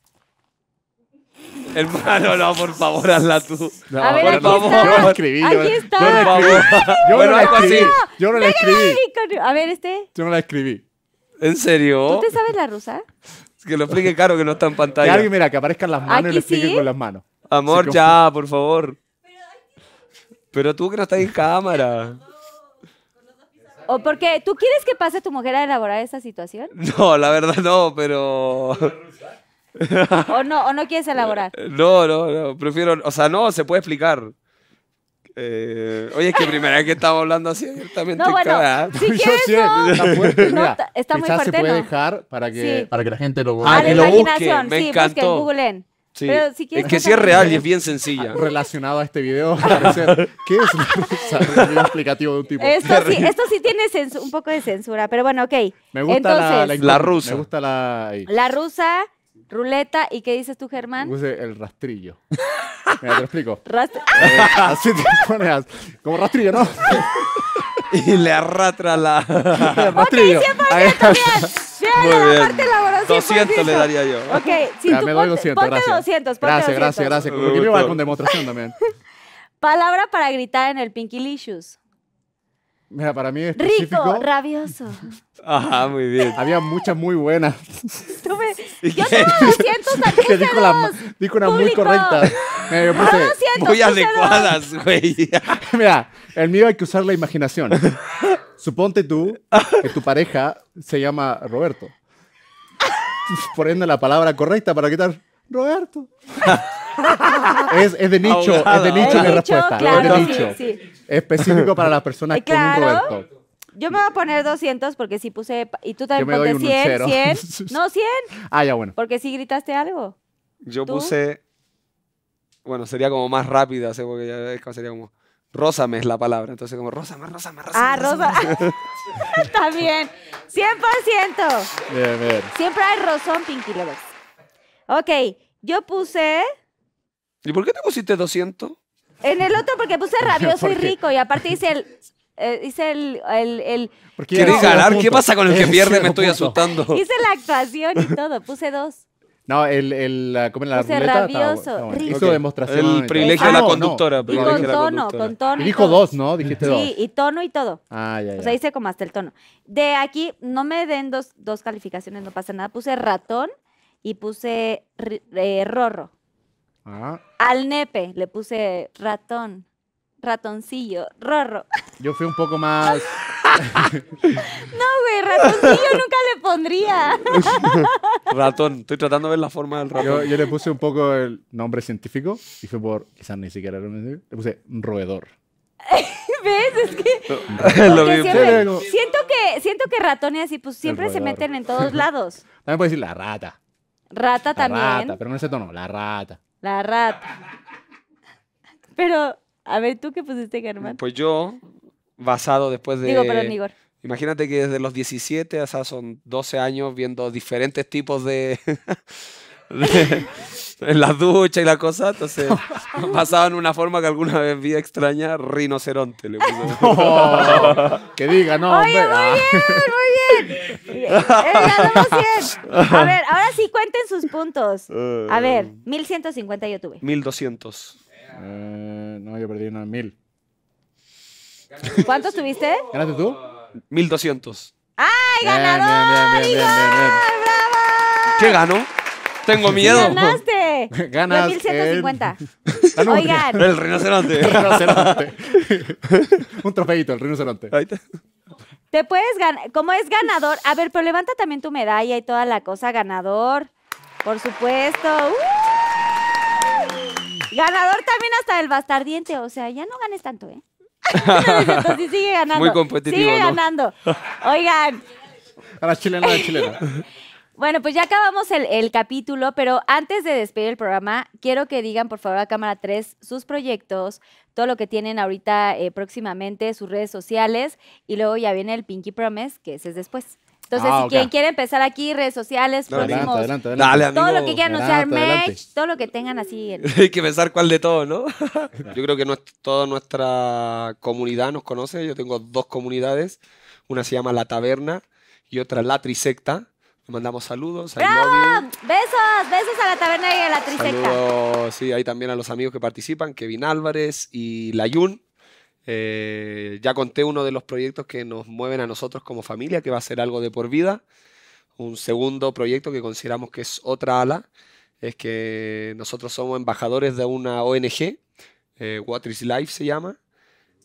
Hermano, no, por favor, hazla tú. No, por favor. Yo la escribí. Aquí está. Yo, no, la escribí. Yo no la escribí. A ver, este. Yo no la escribí. ¿En serio? ¿Tú te sabes la rusa? Que lo explique claro que no está en pantalla. Que alguien, mira, que aparezcan las manos y lo explique con las manos. Amor, ya, por favor. Pero tú que no estás en cámara. ¿O porque tú quieres que pase tu mujer a elaborar esa situación? No, la verdad no, pero... ¿O no, o no quieres elaborar? Eh, no, no, no. Prefiero. O sea, no, se puede explicar. Eh, oye, es que primera vez que estamos hablando así abiertamente. No, bueno, cara. si quieres, no. Está, pues, fuerte, no, mira, se puede dejar para que, para que la gente lo ah, busque. Ah, que lo busque. Me encantó. si es que sí es real y es bien sencilla. Relacionado a este video, ¿qué es Un explicativo de un tipo. Esto sí, tiene un poco de censura, pero bueno, ok. Me gusta la, rusa. Me gusta La rusa Ruleta, ¿y qué dices tú, Germán? Puse el rastrillo. Mira, te explico. Rast eh, así te pones, como rastrillo, ¿no? y le arrastra la... el rastrillo. Ok, 100%, bien. Muy bien. La parte laboral, 200 le daría yo. Ok, sí. Mira, me doy 200, ponte gracias. 200, ponte gracias, Gracias, gracias, gracias. Porque yo iba con demostración también. Palabra para gritar en el Pinky Licious. Mira, para mí es Rico, rabioso. Ajá, muy bien. Había muchas muy buenas. yo tengo 200 artículos. Dijo, una muy correcta. Mira, puse, ah, muy adecuadas, güey. Mira, el mío hay que usar la imaginación. Suponte tú que tu pareja se llama Roberto. Por ende, la palabra correcta para quitar Roberto. es, de nicho, es de nicho mi respuesta. es de nicho. sí específico para las personas con un Roberto. Yo me voy a poner 200 porque si puse. Y tú también ponte 100, No, 100. Ah, ya, bueno. Porque si gritaste algo. Yo puse. Bueno, sería como más rápida, porque ya sería como. rosamés es la palabra. Entonces, como rosamés rosamés rosamés Ah, rosa. También. bien. 100%. Bien, Siempre hay rosón, Pinky Lovers. Ok, yo puse. ¿Y por qué te pusiste 200? En el otro porque puse rabioso y rico y aparte dice el... Eh, hice el... el, ¿Quieres ganar? ¿Qué pasa con el que pierde? Me estoy asustando. hice la actuación y todo, puse dos. No, el, el, ¿cómo es la rabioso, rico. El ah, privilegio de la conductora. Y con tono, con tono. Y dijo dos, ¿no? Dijiste dos. Sí, y tono y todo. Ah, ya, ya. O sea, hice como hasta el tono. De aquí, no me den dos, dos calificaciones, no pasa nada. Puse ratón y puse eh, rorro. Ah. Al nepe le puse ratón, ratoncillo, rorro. Yo fui un poco más... no, güey, ratoncillo nunca le pondría. ratón, estoy tratando de ver la forma del ratón. Yo, le puse un poco el nombre científico y fue por, quizás ni siquiera era un le puse roedor. ¿Ves? Es que. Lo siento, que, siento que ratones así, pues siempre se meten en todos lados. También puedes decir la rata. Rata la también. Rata, pero no ese tono, la rata. La rata. Pero, a ver, ¿tú qué pusiste, Germán? Pues yo, basado después de... Digo, perdón, Igor. Imagínate que desde los 17, o sea, son 12 años viendo diferentes tipos de en la ducha y la cosa. Entonces, pasaban una forma que alguna vez vi extraña, rinoceronte. Le oh, que diga, no, Oye, hombre. Muy bien, muy bien. Eh, A ver, ahora sí cuenten sus puntos. Eh. A ver, 1150 yo tuve. 1200. Eh, no, yo perdí una 1000. ¿Cuántos tuviste? ¿Ganaste tú? 1200. ¡Ay, ganador! Bien, bien, bien, ¡Bravo! ¿Qué ganó? Tengo miedo. ganaste? Ganas. El... Ah, Oigan. El rinoceronte. El rinoceronte. Un trofeito, el rinoceronte. Ahí está. Te puedes ganar, como es ganador, a ver, pero levanta también tu medalla y toda la cosa, ganador, por supuesto. ¡Uh! Ganador también hasta el bastardiente, o sea, ya no ganes tanto, ¿eh? sigue ganando. Muy competitivo. Sigue ganando. Oigan. A la chilena, a chilena. Bueno, pues ya acabamos el, capítulo, pero antes de despedir el programa, quiero que digan, por favor, a Cámara 3 sus proyectos, todo lo que tienen ahorita eh, próximamente, sus redes sociales, y luego ya viene el Pinky Promise, que ese es después. Entonces, ah, si quien quiere empezar aquí, redes sociales, adelante, adelante, todo lo que quieran anunciar, todo lo que tengan así. Hay que pensar cuál de todo, ¿no? yo creo que toda nuestra comunidad nos conoce. Yo tengo dos comunidades. Una se llama La Taberna y otra La Trisecta mandamos saludos. ¡Bravo! Besos, besos a la taberna y a la tristeza Saludos, sí, ahí también a los amigos que participan, Kevin Álvarez y Layun. Eh, ya conté uno de los proyectos que nos mueven a nosotros como familia, que va a ser algo de por vida. Un segundo proyecto que consideramos que es otra ala, es que nosotros somos embajadores de una ONG, eh, Life se llama,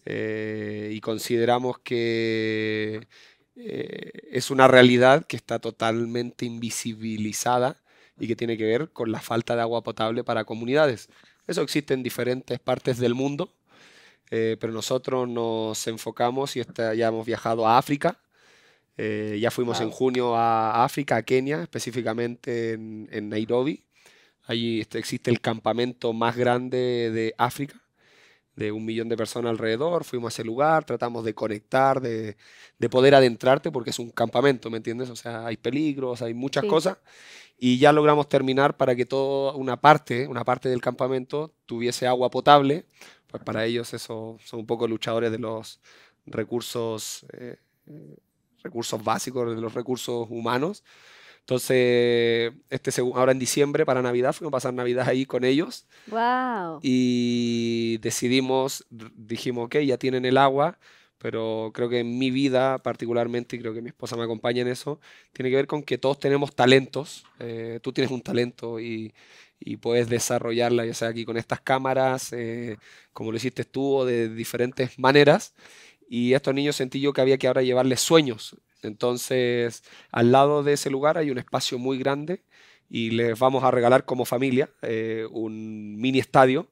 eh, y consideramos que... Eh, es una realidad que está totalmente invisibilizada y que tiene que ver con la falta de agua potable para comunidades. Eso existe en diferentes partes del mundo, eh, pero nosotros nos enfocamos y este, ya hemos viajado a África. Eh, ya fuimos en junio a África, a Kenia, específicamente en, en Nairobi. Allí este, existe el campamento más grande de África, de un millón de personas alrededor, fuimos a ese lugar, tratamos de conectar, de, poder adentrarte, porque es un campamento, ¿me entiendes? O sea, hay peligros, hay muchas cosas, y ya logramos terminar para que toda una parte, una parte del campamento tuviese agua potable, pues para ellos eso son un poco luchadores de los recursos, eh, eh, recursos básicos, de los recursos humanos, entonces, este ahora en diciembre, para Navidad, fuimos a pasar Navidad ahí con ellos. Y decidimos, dijimos, ok, ya tienen el agua, pero creo que en mi vida particularmente, y creo que mi esposa me acompaña en eso, tiene que ver con que todos tenemos talentos. Eh, tú tienes un talento y, puedes desarrollarla, ya sea aquí con estas cámaras, eh, como lo hiciste tú, o de diferentes maneras. Y a estos niños sentí yo que había que ahora llevarles sueños. Entonces, al lado de ese lugar hay un espacio muy grande y les vamos a regalar como familia eh, un mini estadio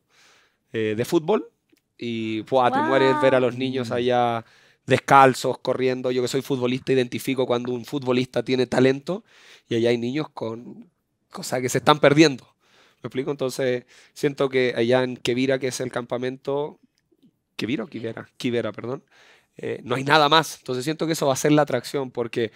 eh, de fútbol. Y ¡buah, te mueres ver a los niños allá descalzos, corriendo. Yo que soy futbolista identifico cuando un futbolista tiene talento y allá hay niños con cosas que se están perdiendo. ¿Me explico? Entonces, siento que allá en Quevira, que es el campamento, Quevira o Quivera, Quivera, perdón, eh, no hay nada más. Entonces siento que eso va a ser la atracción porque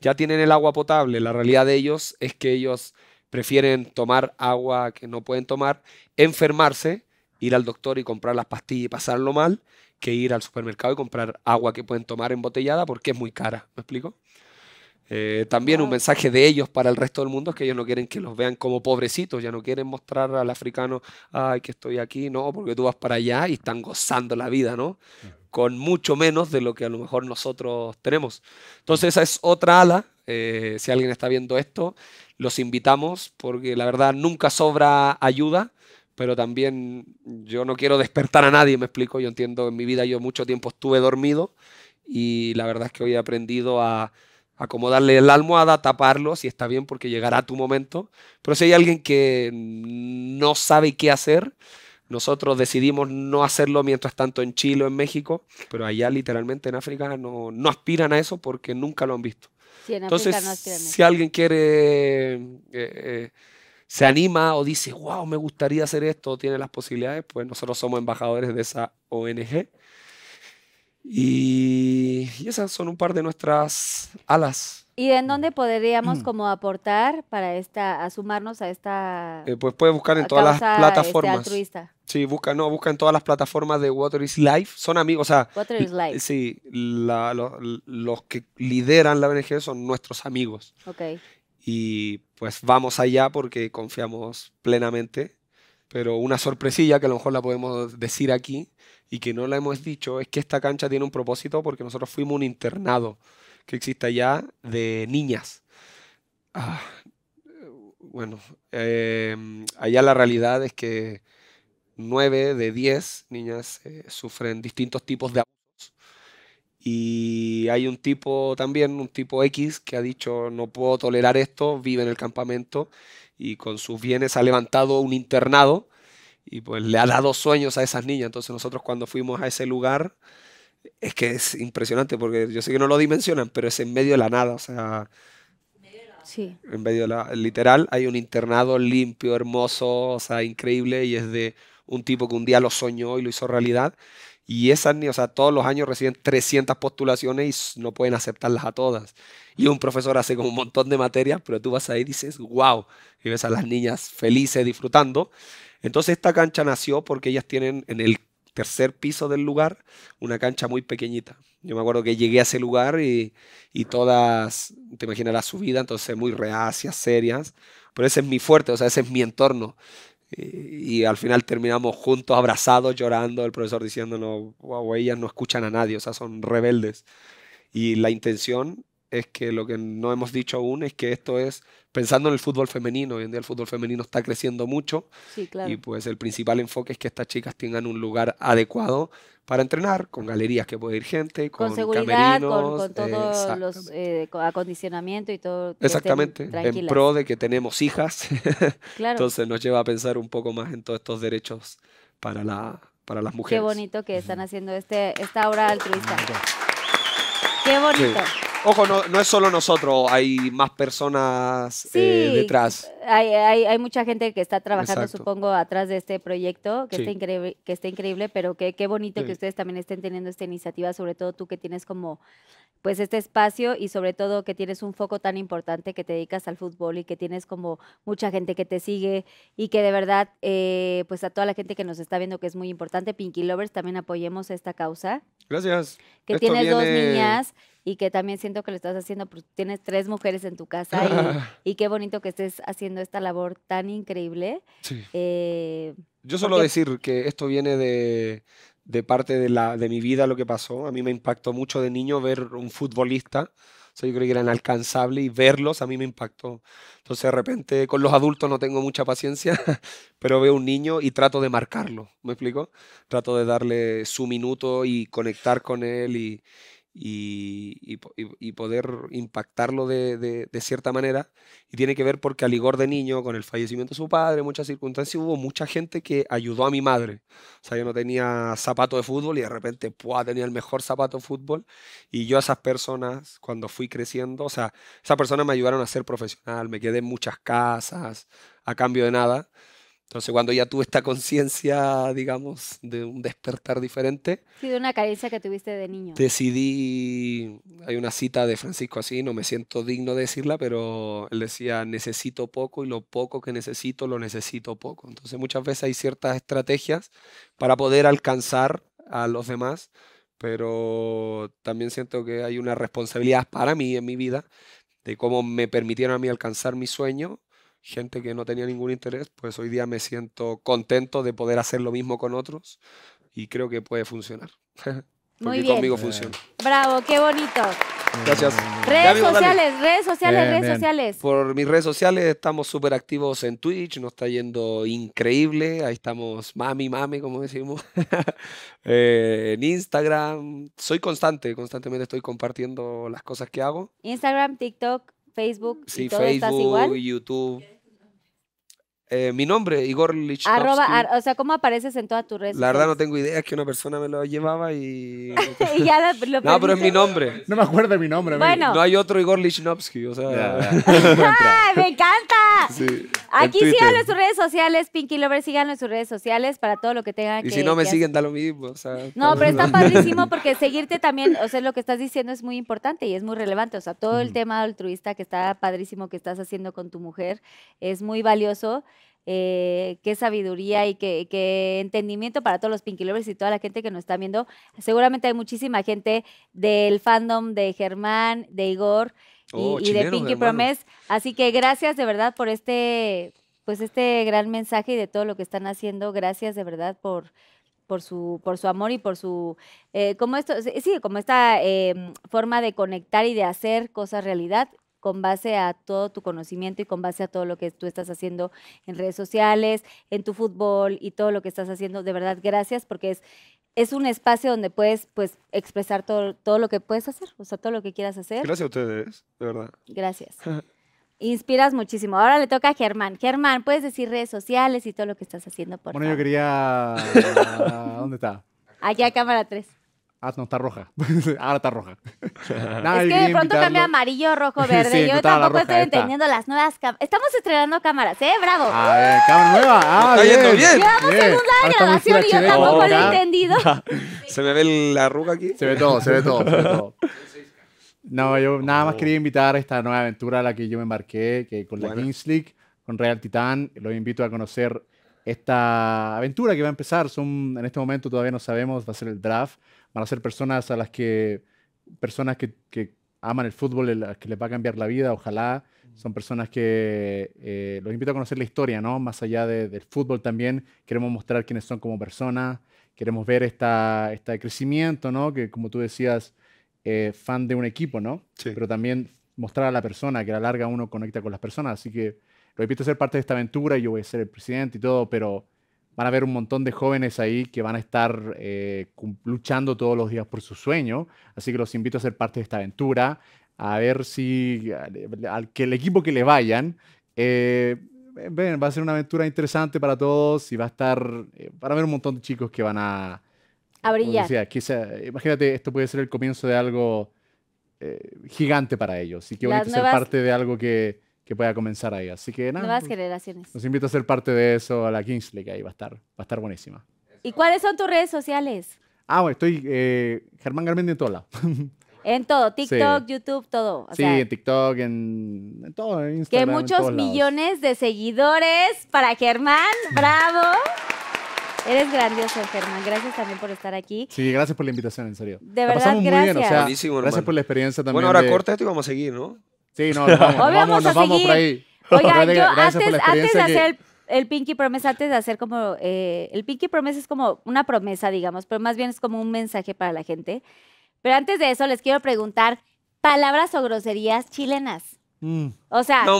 ya tienen el agua potable. La realidad de ellos es que ellos prefieren tomar agua que no pueden tomar, enfermarse, ir al doctor y comprar las pastillas y pasarlo mal, que ir al supermercado y comprar agua que pueden tomar embotellada porque es muy cara. ¿Me explico? Eh, también un mensaje de ellos para el resto del mundo es que ellos no quieren que los vean como pobrecitos, ya no quieren mostrar al africano, ay, que estoy aquí, no, porque tú vas para allá y están gozando la vida, ¿no? con mucho menos de lo que a lo mejor nosotros tenemos. Entonces esa es otra ala. Eh, si alguien está viendo esto, los invitamos porque la verdad nunca sobra ayuda, pero también yo no quiero despertar a nadie, me explico, yo entiendo, en mi vida yo mucho tiempo estuve dormido y la verdad es que hoy he aprendido a acomodarle la almohada, taparlo, si está bien, porque llegará tu momento. Pero si hay alguien que no sabe qué hacer, nosotros decidimos no hacerlo mientras tanto en Chile o en México, pero allá literalmente en África no, aspiran a eso porque nunca lo han visto. Entonces, si alguien quiere, eh, eh, se anima o dice, wow, me gustaría hacer esto, tiene las posibilidades, pues nosotros somos embajadores de esa ONG. Y, esas son un par de nuestras alas. ¿Y en dónde podríamos mm. como aportar para esta, a sumarnos a esta? Eh, pues puede buscar en todas las este, plataformas. Sí, buscan, no, buscan todas las plataformas de Water is Life. Son amigos, o sea. Water is Life. Sí, la, los que lideran la ONG son nuestros amigos. Ok. Y pues vamos allá porque confiamos plenamente. Pero una sorpresilla que a lo mejor la podemos decir aquí y que no la hemos dicho es que esta cancha tiene un propósito porque nosotros fuimos un internado que existe allá de niñas. Ah, bueno, em, allá la realidad es que 9 de 10 niñas eh, sufren distintos tipos de abusos. Y hay un tipo también, un tipo X, que ha dicho no puedo tolerar esto, vive en el campamento y con sus bienes ha levantado un internado y pues le ha dado sueños a esas niñas. Entonces nosotros cuando fuimos a ese lugar, es que es impresionante porque yo sé que no lo dimensionan, pero es en medio de la nada, o sea... Sí. En medio de la, literal, hay un internado limpio, hermoso, o sea, increíble, y es de un tipo que un día lo soñó y lo hizo realidad. Y esas, o sea, todos los años reciben 300 postulaciones y no pueden aceptarlas a todas. Y un profesor hace como un montón de materias, pero tú vas ahí y dices, wow, y ves a las niñas felices disfrutando. Entonces esta cancha nació porque ellas tienen en el tercer piso del lugar una cancha muy pequeñita. Yo me acuerdo que llegué a ese lugar y, todas, te imaginarás la subida entonces muy reacias, serias, pero ese es mi fuerte, o sea, ese es mi entorno. Y, al final terminamos juntos, abrazados, llorando, el profesor diciéndonos, wow, ellas no escuchan a nadie, o sea, son rebeldes. Y la intención es que lo que no hemos dicho aún es que esto es pensando en el fútbol femenino. Hoy en día el fútbol femenino está creciendo mucho sí, claro. y pues el principal enfoque es que estas chicas tengan un lugar adecuado para entrenar, con galerías que puede ir gente, con, seguridad, camerinos, con, todo todos los eh, acondicionamiento y todo. Exactamente, en pro de que tenemos hijas. Entonces nos lleva a pensar un poco más en todos estos derechos para, la, para las mujeres. Qué bonito que están haciendo este, esta obra altruista. Qué bonito. Ojo, no, es solo nosotros, hay más personas eh, detrás. Hay, hay, mucha gente que está trabajando, supongo, atrás de este proyecto, que, está, increíble, que está increíble, pero que, qué bonito que ustedes también estén teniendo esta iniciativa, sobre todo tú que tienes como pues este espacio y sobre todo que tienes un foco tan importante que te dedicas al fútbol y que tienes como mucha gente que te sigue y que de verdad eh, pues a toda la gente que nos está viendo que es muy importante, Pinky Lovers, también apoyemos esta causa. Gracias. Que tienes dos niñas y que también siento que lo estás haciendo, porque tienes tres mujeres en tu casa y, qué bonito que estés haciendo esta labor tan increíble. Eh, yo solo decir que esto viene de, parte de, la, de mi vida lo que pasó. A mí me impactó mucho de niño ver un futbolista. yo creo que era inalcanzable y verlos a mí me impactó. Entonces, de repente, con los adultos no tengo mucha paciencia, pero veo un niño y trato de marcarlo. ¿Me explico? Trato de darle su minuto y conectar con él y, y, poder impactarlo de, cierta manera. Y tiene que ver porque al Igor de niño, con el fallecimiento de su padre, muchas circunstancias, hubo mucha gente que ayudó a mi madre. O sea, yo no tenía zapato de fútbol y de repente ¡pua! tenía el mejor zapato de fútbol. Y yo a esas personas, cuando fui creciendo, o sea, esas personas me ayudaron a ser profesional, me quedé en muchas casas a cambio de nada. Entonces, cuando ya tuve esta conciencia, digamos, de un despertar diferente. Sí, de una carencia que tuviste de niño. Decidí, hay una cita de Francisco así, no me siento digno de decirla, pero él decía, necesito poco y lo poco que necesito, lo necesito poco. Entonces, muchas veces hay ciertas estrategias para poder alcanzar a los demás, pero también siento que hay una responsabilidad para mí en mi vida de cómo me permitieron a mí alcanzar mi sueño gente que no tenía ningún interés, pues hoy día me siento contento de poder hacer lo mismo con otros y creo que puede funcionar. Muy bien. conmigo funciona. Bravo, qué bonito. Gracias. Redes sociales, redes sociales, redes sociales. Por mis redes sociales estamos súper activos en Twitch, nos está yendo increíble. Ahí estamos mami, mami, como decimos. Eh, en Instagram, soy constante, constantemente estoy compartiendo las cosas que hago. Instagram, TikTok. Facebook. Sí, y todo Facebook, igual. YouTube. Eh, mi nombre, Igor Lichnowsky. o sea, ¿cómo apareces en todas tus redes? La verdad no tengo idea, que una persona me lo llevaba y... ya lo, no, pero es mi nombre. No me acuerdo de mi nombre. Bueno. No hay otro Igor Lichnowsky, o sea... me encanta! Sí, Aquí síganlo en sus redes sociales, Pinky Lover, síganlo en sus redes sociales para todo lo que tengan que que... Y si no me siguen, da lo mismo, No, pero está padrísimo porque seguirte también, o sea, lo que estás diciendo es muy importante y es muy relevante, o sea, todo el mm. tema altruista que está padrísimo que estás haciendo con tu mujer es muy valioso. Eh, qué sabiduría y qué, entendimiento para todos los Pinky Lovers y toda la gente que nos está viendo. Seguramente hay muchísima gente del fandom de Germán, de Igor y, oh, de Pinky hermano. Promise. Así que gracias de verdad por este, pues este gran mensaje y de todo lo que están haciendo. Gracias de verdad por, su, por su amor y por su, eh, como esto, sí, como esta em, forma de conectar y de hacer cosas realidad con base a todo tu conocimiento y con base a todo lo que tú estás haciendo en redes sociales, en tu fútbol y todo lo que estás haciendo. De verdad, gracias porque es, es un espacio donde puedes pues, expresar todo, todo lo que puedes hacer, o sea, todo lo que quieras hacer. Gracias a ustedes, de verdad. Gracias. Inspiras muchísimo. Ahora le toca a Germán. Germán, puedes decir redes sociales y todo lo que estás haciendo por Bueno, yo quería... ¿Dónde está? a cámara 3. Ah, no, está roja. Ahora está roja. Nada, es que de pronto cambia amarillo, rojo, verde. Yo tampoco estoy entendiendo las nuevas cámaras. Estamos estrenando cámaras, ¿eh? ¡Bravo! A ver, cámara nueva. Ah, está yendo bien. Llevamos segunda grabación y yo tampoco lo he entendido. ¿Se me ve la arruga aquí? Se ve todo, se ve todo. No, yo nada más oh. quería invitar a esta nueva aventura a la que yo me embarqué, que con la Kings League, con Real Titán, los invito a conocer esta aventura que va a empezar. Son, en este momento todavía no sabemos, va a ser el draft van a ser personas a las que, personas que, que aman el fútbol, las que les va a cambiar la vida, ojalá. Son personas que eh, los invito a conocer la historia, ¿no? Más allá del fútbol también, queremos mostrar quiénes son como personas, queremos ver esta, este crecimiento, ¿no? Que como tú decías, eh, fan de un equipo, ¿no? Sí. Pero también mostrar a la persona, que a la larga uno conecta con las personas. Así que los invito a ser parte de esta aventura, y yo voy a ser el presidente y todo, pero van a ver un montón de jóvenes ahí que van a estar eh, luchando todos los días por su sueño. Así que los invito a ser parte de esta aventura, a ver si eh, al que el equipo que le vayan. Eh, va a ser una aventura interesante para todos y va a estar, van a ver un montón de chicos que van a... A brillar. imagínate, esto puede ser el comienzo de algo gigante para ellos. y que ser parte de algo que que pueda comenzar ahí. Así que nada. Nuevas generaciones. Nos invito a ser parte de eso, a la Kingsley, que ahí va a estar, va a estar buenísima. ¿Y cuáles son tus redes sociales? Ah, bueno, estoy eh, Germán Garmendi en todo En todo, TikTok, YouTube, todo. sí, en TikTok, en, todo, en Instagram. Que muchos millones de seguidores para Germán, bravo. Eres grandioso, Germán. Gracias también por estar aquí. Sí, gracias por la invitación, en serio. De verdad, pasamos Muy bien, o sea, gracias por la experiencia también. Bueno, ahora corta esto y vamos a seguir, ¿no? Sí, no, nos vamos, vamos, por ahí. Oigan, yo antes, de hacer el, Pinky Promesa, antes de hacer como. Eh, el Pinky Promesa es como una promesa, digamos, pero más bien es como un mensaje para la gente. Pero antes de eso, les quiero preguntar: palabras o groserías chilenas. Mm. O sea, yo,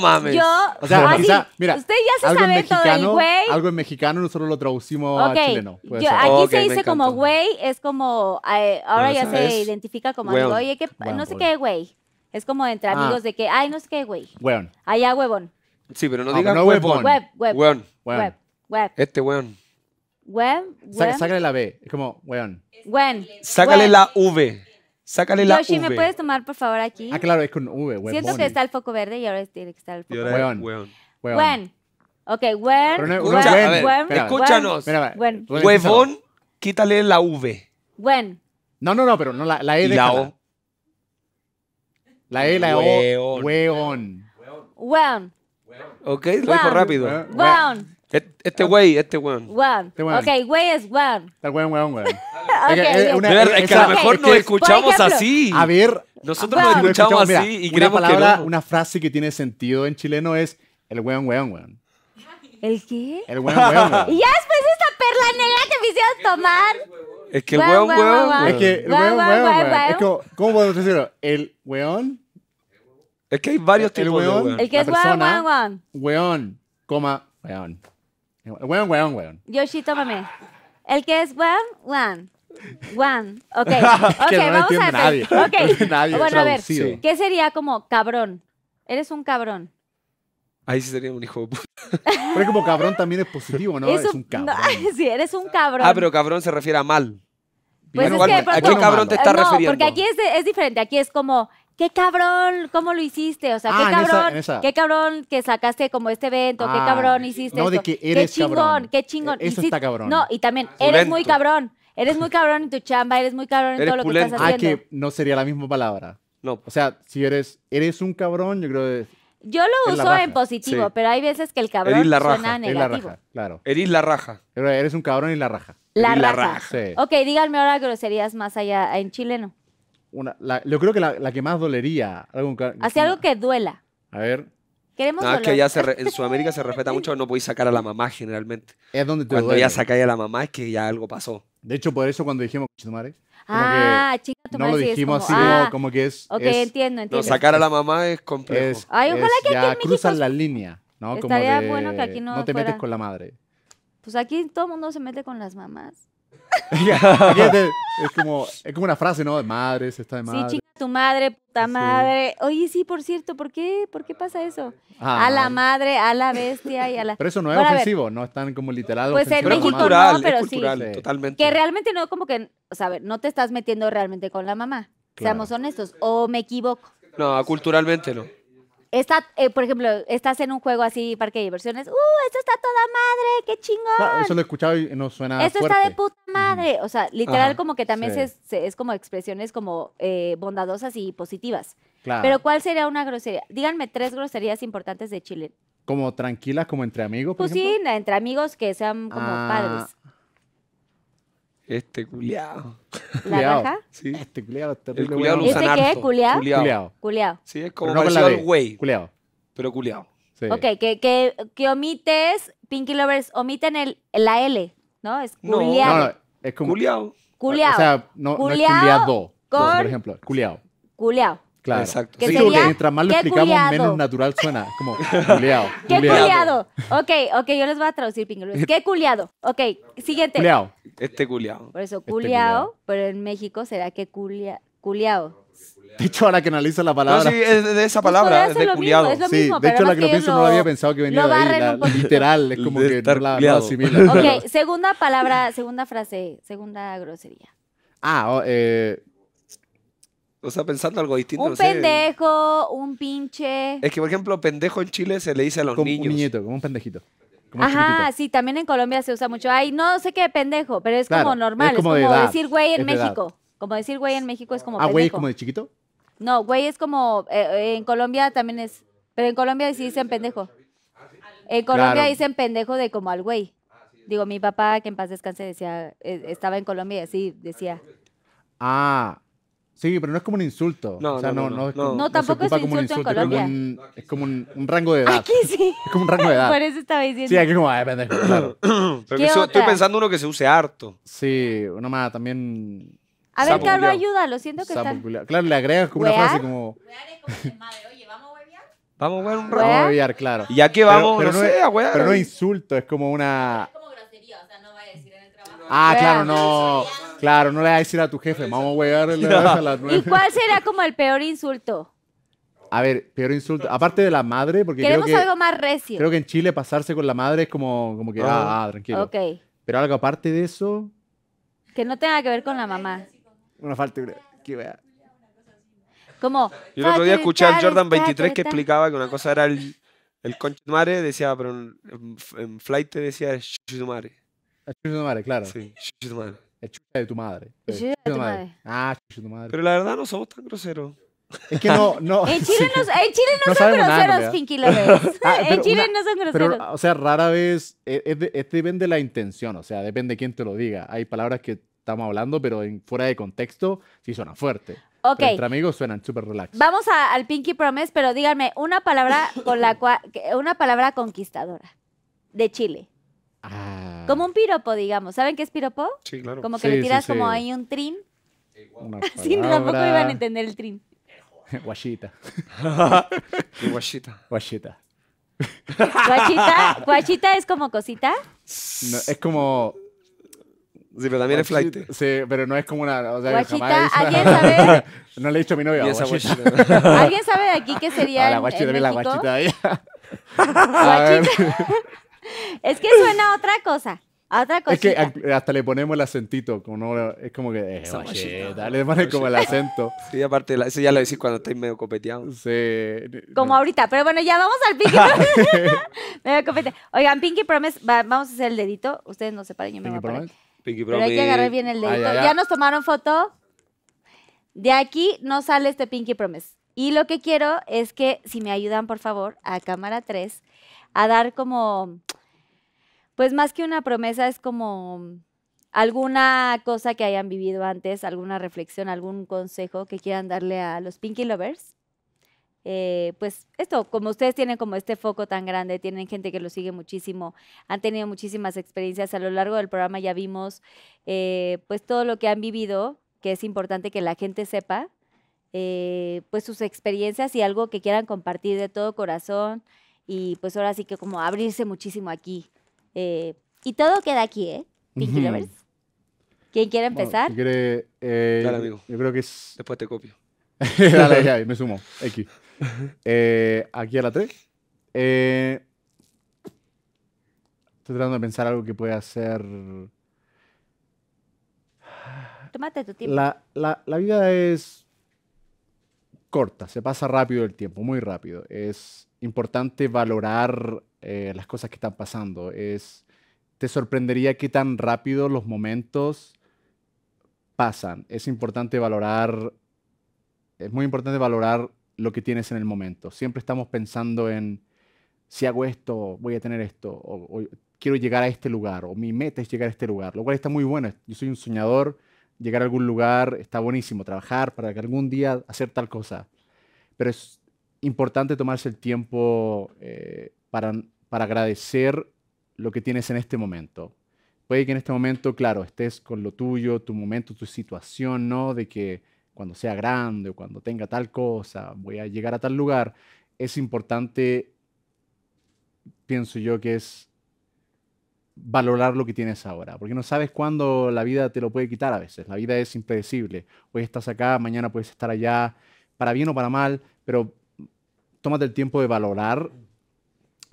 o sea, mira, usted ya se sabe todo el güey. Algo en mexicano nosotros lo traducimos a chileno. aquí se dice como güey, es como, eh, ahora ya se identifica como algo, oye, que, no sé qué güey. Es como entre ah. amigos de que, ay, no sé qué, güey. Weón. Allá, huevón. Sí, pero no Ah, digas huevón. ¡Huevón! ¡Huevón! ¡Huevón! ¡Huevón! ¡Este no huevón. huevón. Web, web, Weón. Weón. Este weón. web, web. Sácale la B. Es como, weón. Weón. Sácale la V. Sácale la Yoshi, V. ¿me puedes tomar, por favor, aquí? Ah, claro, es con V, weón. Siento que está el foco verde y ahora tiene que estar el foco verde. Weón. weón. Weón. Ok, huevón. escúchanos. Huevón, quítale la V. When. No, no, no, pero no la, la e Y la O. La E, la O. Weón. Weón. Ok, lo dijo rápido. Weón. Este güey, este weón. Weón. Este ok, güey es weón. Está weón, weón, weón. Eh, es que a lo mejor nos escuchamos así. A ver. Nosotros nos escuchamos así y creemos que Una frase que tiene sentido en chileno es el weón, weón, weón. ¿El qué? El weón, weón, Y ya después pues, esta perla negra que me hicieron tomar. Es que el weón, weón, weón, Es que el weón, weón, Es que, ¿cómo podemos decirlo? El weón. Es que hay varios tipos de weón. El que es weón, weón, weón. Weón, coma, weón. Weón, weón, weón. Yoshi, tómame. El que es weón, weón. Weón. Ok, ok, vamos a ver. Nadie. Ok, bueno, a ver. ¿Qué sería como cabrón? Eres un cabrón. Ahí sí sería un hijo de puta. Pero es como cabrón también es positivo, ¿no? Es un, cabrón. sí, eres un cabrón. Ah, pero cabrón se refiere a mal. Pues ¿A qué cabrón te estás no, Porque aquí es, diferente. Aquí es como, qué cabrón, cómo lo hiciste. O sea, qué ah, cabrón, qué cabrón que sacaste como este evento, qué ah, cabrón hiciste. No, de que eres qué chingón, qué chingón. Eso está cabrón. No, y también, eres muy cabrón. Eres muy cabrón en tu chamba, eres muy cabrón en todo lo que estás haciendo. Ah, que no sería la misma palabra. No. O sea, si eres, eres un cabrón, yo creo que yo lo uso en positivo, pero hay veces que el cabrón la suena negativo. claro. Eres la raja. eres un cabrón y la raja. La, raja. Ok, díganme ahora groserías más allá en chileno. Una, yo creo que la, que más dolería. Hacia algo que duela. A ver. Queremos ah, que ya en Sudamérica se respeta mucho no podéis sacar a la mamá generalmente. Es donde Cuando ya sacáis a la mamá es que ya algo pasó. De hecho, por eso cuando dijimos, ah, que chinga tu No madre, lo dijimos así, ah, como que es. Ok, entiendo, entiendo. Lo sacar a la mamá es complejo. Es, Ay, ojalá que ya cruzan la línea, ¿no? Estaría como de, bueno que aquí no. No te metes con la madre. Pues aquí todo el mundo se mete con las mamás. es, como, es como una frase, ¿no? De madres, está de madre. Sí, chica, tu madre, puta madre. Oye, sí, por cierto, ¿por qué, ¿Por qué pasa eso? Ah, a la madre, a la bestia y a la... Pero eso no es ofensivo, no es tan como literal Pues en México cultural, no, pero Totalmente. Que realmente no, como que, o no te estás metiendo realmente con la mamá. Seamos honestos, o me equivoco. No, culturalmente no. Está, eh, por ejemplo, estás en un juego así, parque de diversiones, ¡uh, esto está toda madre! ¡Qué chingón! eso lo he escuchado y no suena Esto está de puta madre. O sea, literal como que también es como expresiones como eh, bondadosas y positivas. Claro. Pero ¿cuál sería una grosería? Díganme tres groserías importantes de Chile. ¿Como tranquilas, como entre amigos, por Pues sí, entre amigos que sean como ah, padres. Este culiado. ¿La raja? Sí. Este culiado ¿Este El culiado lo qué es? culiado? Sí, es como el no güey, Culeado. pero culiado. Sí. Ok, que, que, que omites, Pinky Lovers, omiten el, la L, ¿no? Es No. No, no, es como. Culiado. O sea, no, no es culiado. Por ejemplo, culiado. culiao. Claro. Exacto. Sí, porque mientras más lo explicamos, menos natural suena. Como culiado. ¿Qué culiado? Ok, ok, yo les voy a traducir pingüinos. ¿Qué culiado? Ok, siguiente. culiado? Este culiado. Por eso, este culiado, pero en México será que culia, De hecho, ahora que analiza la palabra. sí, es de esa pues palabra, es de culiado. sí, de hecho, la que lo pienso no lo había pensado que venía de ahí. literal, es como que no la, Ok, segunda palabra, segunda frase, segunda grosería. Ah, oh, eh, o sea, pensando algo distinto. Un pendejo, un pinche. Es que, por ejemplo, pendejo en Chile se le dice a los como Un niñito, como un pendejito. Ajá, sí, también en Colombia se usa mucho. Ay, no sé qué pendejo, pero es como normal. Es como, decir güey en México. como decir güey en México es como. Ah, güey es como de chiquito. No, güey es como. Eh, eh, en Colombia también es. Pero en Colombia sí dicen pendejo. En Colombia dicen pendejo de como al güey. Digo, mi papá, que en paz descanse, decía. Eh, estaba en Colombia y así decía. Ah, Sí, pero no es como un insulto. No, o sea, no, no, no, tampoco es un insulto. En Colombia. es como un, rango de edad. Aquí sí. Es como un rango de edad. Por eso estaba diciendo. Sí, aquí como, va a claro. pero estoy pensando uno que se use harto. Sí, uno más también. A ver, Carlos, ayuda, lo siento que está. Claro, le agregas como una frase como. como madre, oye, vamos a ver Vamos a un rato. Vamos a wear, claro. Y ya que vamos, pero, no, Pero no es insulto, es como una. Es como grosería, o sea, no va a decir en el trabajo. Ah, claro, no. Claro, no le vas a decir a tu jefe, vamos a huear el a las nueve. ¿Y cuál será como el peor insulto? A ver, peor insulto. Aparte de la madre, porque Queremos creo que, algo más recio. Creo que en Chile pasarse con la madre es como, como que, ah. ah, tranquilo. Ok. Pero algo aparte de eso... Que no tenga que ver con la mamá. Una falta que vea. Como... Yo el otro día escuché al Jordan 23 que explicaba que una cosa era el, el conchumare decía, pero en, flight decía el chucho El claro. Sí, el chucha de tu madre. El chucha de tu madre. Ah, chucha de tu madre. Pero la verdad no somos tan groseros. Es que no, no. en Chile, no, en son groseros, Pinky Lovers. en Chile no son groseros. o sea, rara vez, e, es, depende de la intención, o sea, depende de quién te lo diga. Hay palabras que estamos hablando, pero fuera de contexto sí suena fuerte. Ok. entre amigos suenan súper relax. Vamos al Pinky Promise, pero díganme una palabra con la cual, una palabra conquistadora de Chile. Ah. Como un piropo, digamos. ¿Saben qué es piropo? Sí, claro. Como que le tiras como ahí un trim. Sí, tampoco iban a entender el trin. Guachita. Guachita. Guachita. ¿Guachita? es como cosita? es como... Sí, pero también es flight. Sí, pero no es como una... guachita, ¿alguien sabe? no le he dicho a mi novia. ¿Alguien sabe de aquí qué sería a la guachita, en, La guachita, guachita es que suena a otra cosa. A otra cosa. Es que hasta le ponemos el acentito, es como que, eh, ponen dale, como el acento. Sí, aparte, eso ya lo decís cuando estáis medio copeteados. Sí. Como ahorita, pero bueno, ya vamos al Pinky Medio Oigan, Pinky Promise, vamos a hacer el dedito. Ustedes no se paren, yo me voy a Pinky Promise. Pero hay que agarrar bien el ah, dedito. ya, ya nos tomaron foto. De aquí no sale este Pinky Promise. Y lo que quiero es que, si me ayudan, por favor, a cámara 3, a dar como pues más que una promesa es como alguna cosa que hayan vivido antes, alguna reflexión, algún consejo que quieran darle a los Pinky Lovers. Eh, pues esto, como ustedes tienen como este foco tan grande, tienen gente que lo sigue muchísimo, han tenido muchísimas experiencias a lo largo del programa, ya vimos eh, pues todo lo que han vivido, que es importante que la gente sepa, eh, pues sus experiencias y algo que quieran compartir de todo corazón y pues ahora sí que como abrirse muchísimo aquí eh, y todo queda aquí, ¿eh? ¿Quién quiere empezar? Eh, yo creo que es... Después te copio. me sumo. Eh, aquí a la 3. estoy tratando de pensar algo que pueda hacer. Tómate tu tiempo. La, la, vida es corta, se pasa rápido el tiempo, muy rápido. Es importante valorar eh, las cosas que están pasando. Es, te sorprendería qué tan rápido los momentos pasan. Es importante valorar, es muy importante valorar lo que tienes en el momento. Siempre estamos pensando en, si hago esto, voy a tener esto, o, quiero llegar a este lugar, o mi meta es llegar a este lugar, lo cual está muy bueno. Yo soy un soñador, llegar a algún lugar está buenísimo, trabajar para que algún día hacer tal cosa. Pero es importante tomarse el tiempo eh, para, agradecer lo que tienes en este momento. Puede que en este momento, claro, estés con lo tuyo, tu momento, tu situación, ¿no? De que cuando sea grande o cuando tenga tal cosa, voy a llegar a tal lugar. Es importante, pienso yo, que es valorar lo que tienes ahora, porque no sabes cuándo la vida te lo puede quitar a veces. La vida es impredecible. Hoy estás acá, mañana puedes estar allá, para bien o para mal, pero tómate el tiempo de valorar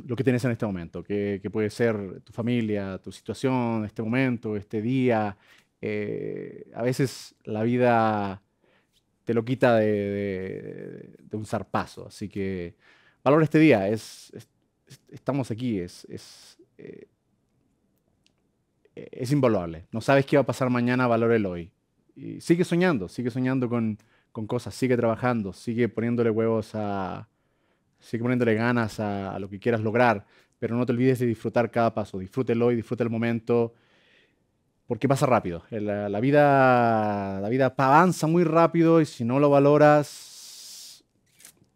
lo que tienes en este momento, que, puede ser tu familia, tu situación, este momento, este día. Eh, a veces la vida te lo quita de, un zarpazo, así que valora este día, es, estamos aquí, es, es, eh, e-, es invaluable. No sabes qué va a pasar mañana, valora el hoy. Y sigue soñando, sigue soñando con, con cosas, sigue trabajando, sigue poniéndole huevos a, sigue poniéndole ganas a, lo que quieras lograr, pero no te olvides de disfrutar cada paso, disfrútelo y disfruta el momento, porque pasa rápido. Eh, la, vida, la vida avanza muy rápido y si no lo valoras,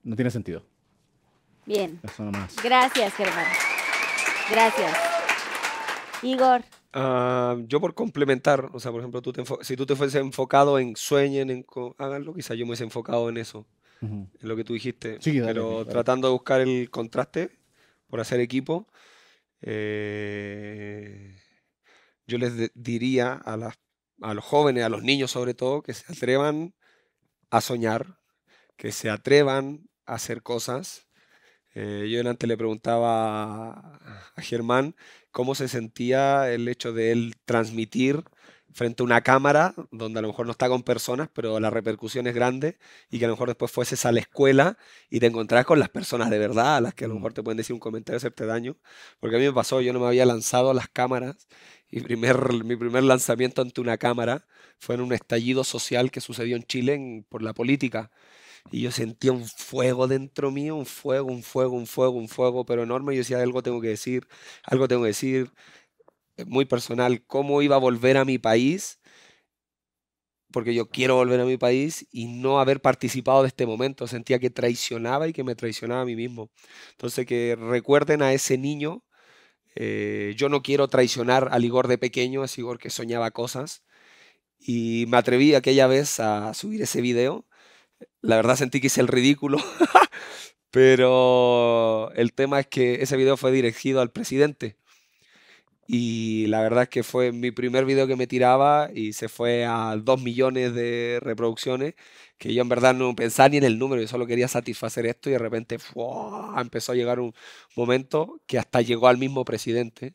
no tiene sentido. Bien. Eso Gracias, Germán. Gracias. Igor. Ah, yo por complementar, o sea, por ejemplo, si tú te fuese enfocado en sueñen, háganlo, quizá yo me hubiese enfocado en eso lo que tú dijiste, pero tratando de buscar el contraste por hacer equipo. Eh, yo les diría a, los jóvenes, a los niños sobre todo, que se atrevan a soñar, que se atrevan a hacer cosas. Eh, yo antes le preguntaba a Germán cómo se sentía el hecho de él transmitir frente a una cámara, donde a lo mejor no está con personas, pero la repercusión es grande, y que a lo mejor después fueses a la escuela y te encontrás con las personas de verdad, a las que a lo mm. mejor te pueden decir un comentario, hacerte daño, porque a mí me pasó, yo no me había lanzado a las cámaras, y primer, mi primer lanzamiento ante una cámara fue en un estallido social que sucedió en Chile por la política, y yo sentía un fuego dentro mío, un fuego, un fuego, un fuego, un fuego, pero enorme, y yo decía, algo tengo que decir, algo tengo que decir, muy personal cómo iba a volver a mi país, porque yo quiero volver a mi país y no haber participado de este momento. Sentía que traicionaba y que me traicionaba a mí mismo. Entonces, que recuerden a ese niño. Eh, yo no quiero traicionar al Igor de pequeño, ese Igor que soñaba cosas. Y me atreví aquella vez a subir ese video. La verdad sentí que hice el ridículo, pero el tema es que ese video fue dirigido al presidente y la verdad es que fue mi primer video que me tiraba y se fue a 2 millones de reproducciones, que yo en verdad no pensaba ni en el número, yo solo quería satisfacer esto y de repente empezó a llegar un momento que hasta llegó al mismo presidente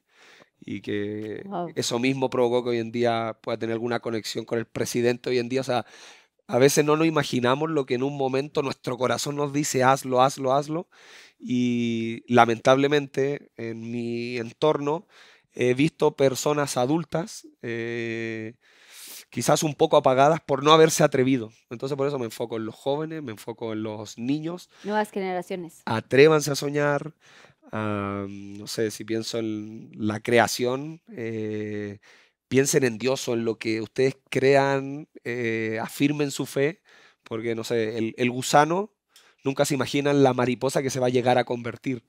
y que eso mismo provocó que hoy en día pueda tener alguna conexión con el presidente hoy en día. O sea, a veces no nos imaginamos lo que en un momento nuestro corazón nos dice, hazlo, hazlo, hazlo. Y lamentablemente en mi entorno He visto personas adultas, eh, quizás un poco apagadas por no haberse atrevido. Entonces por eso me enfoco en los jóvenes, me enfoco en los niños. Nuevas generaciones. Atrévanse a soñar. no sé, si pienso en la creación, eh, piensen en Dios o en lo que ustedes crean, eh, afirmen su fe, porque no sé, el, gusano nunca se imagina la mariposa que se va a llegar a convertir.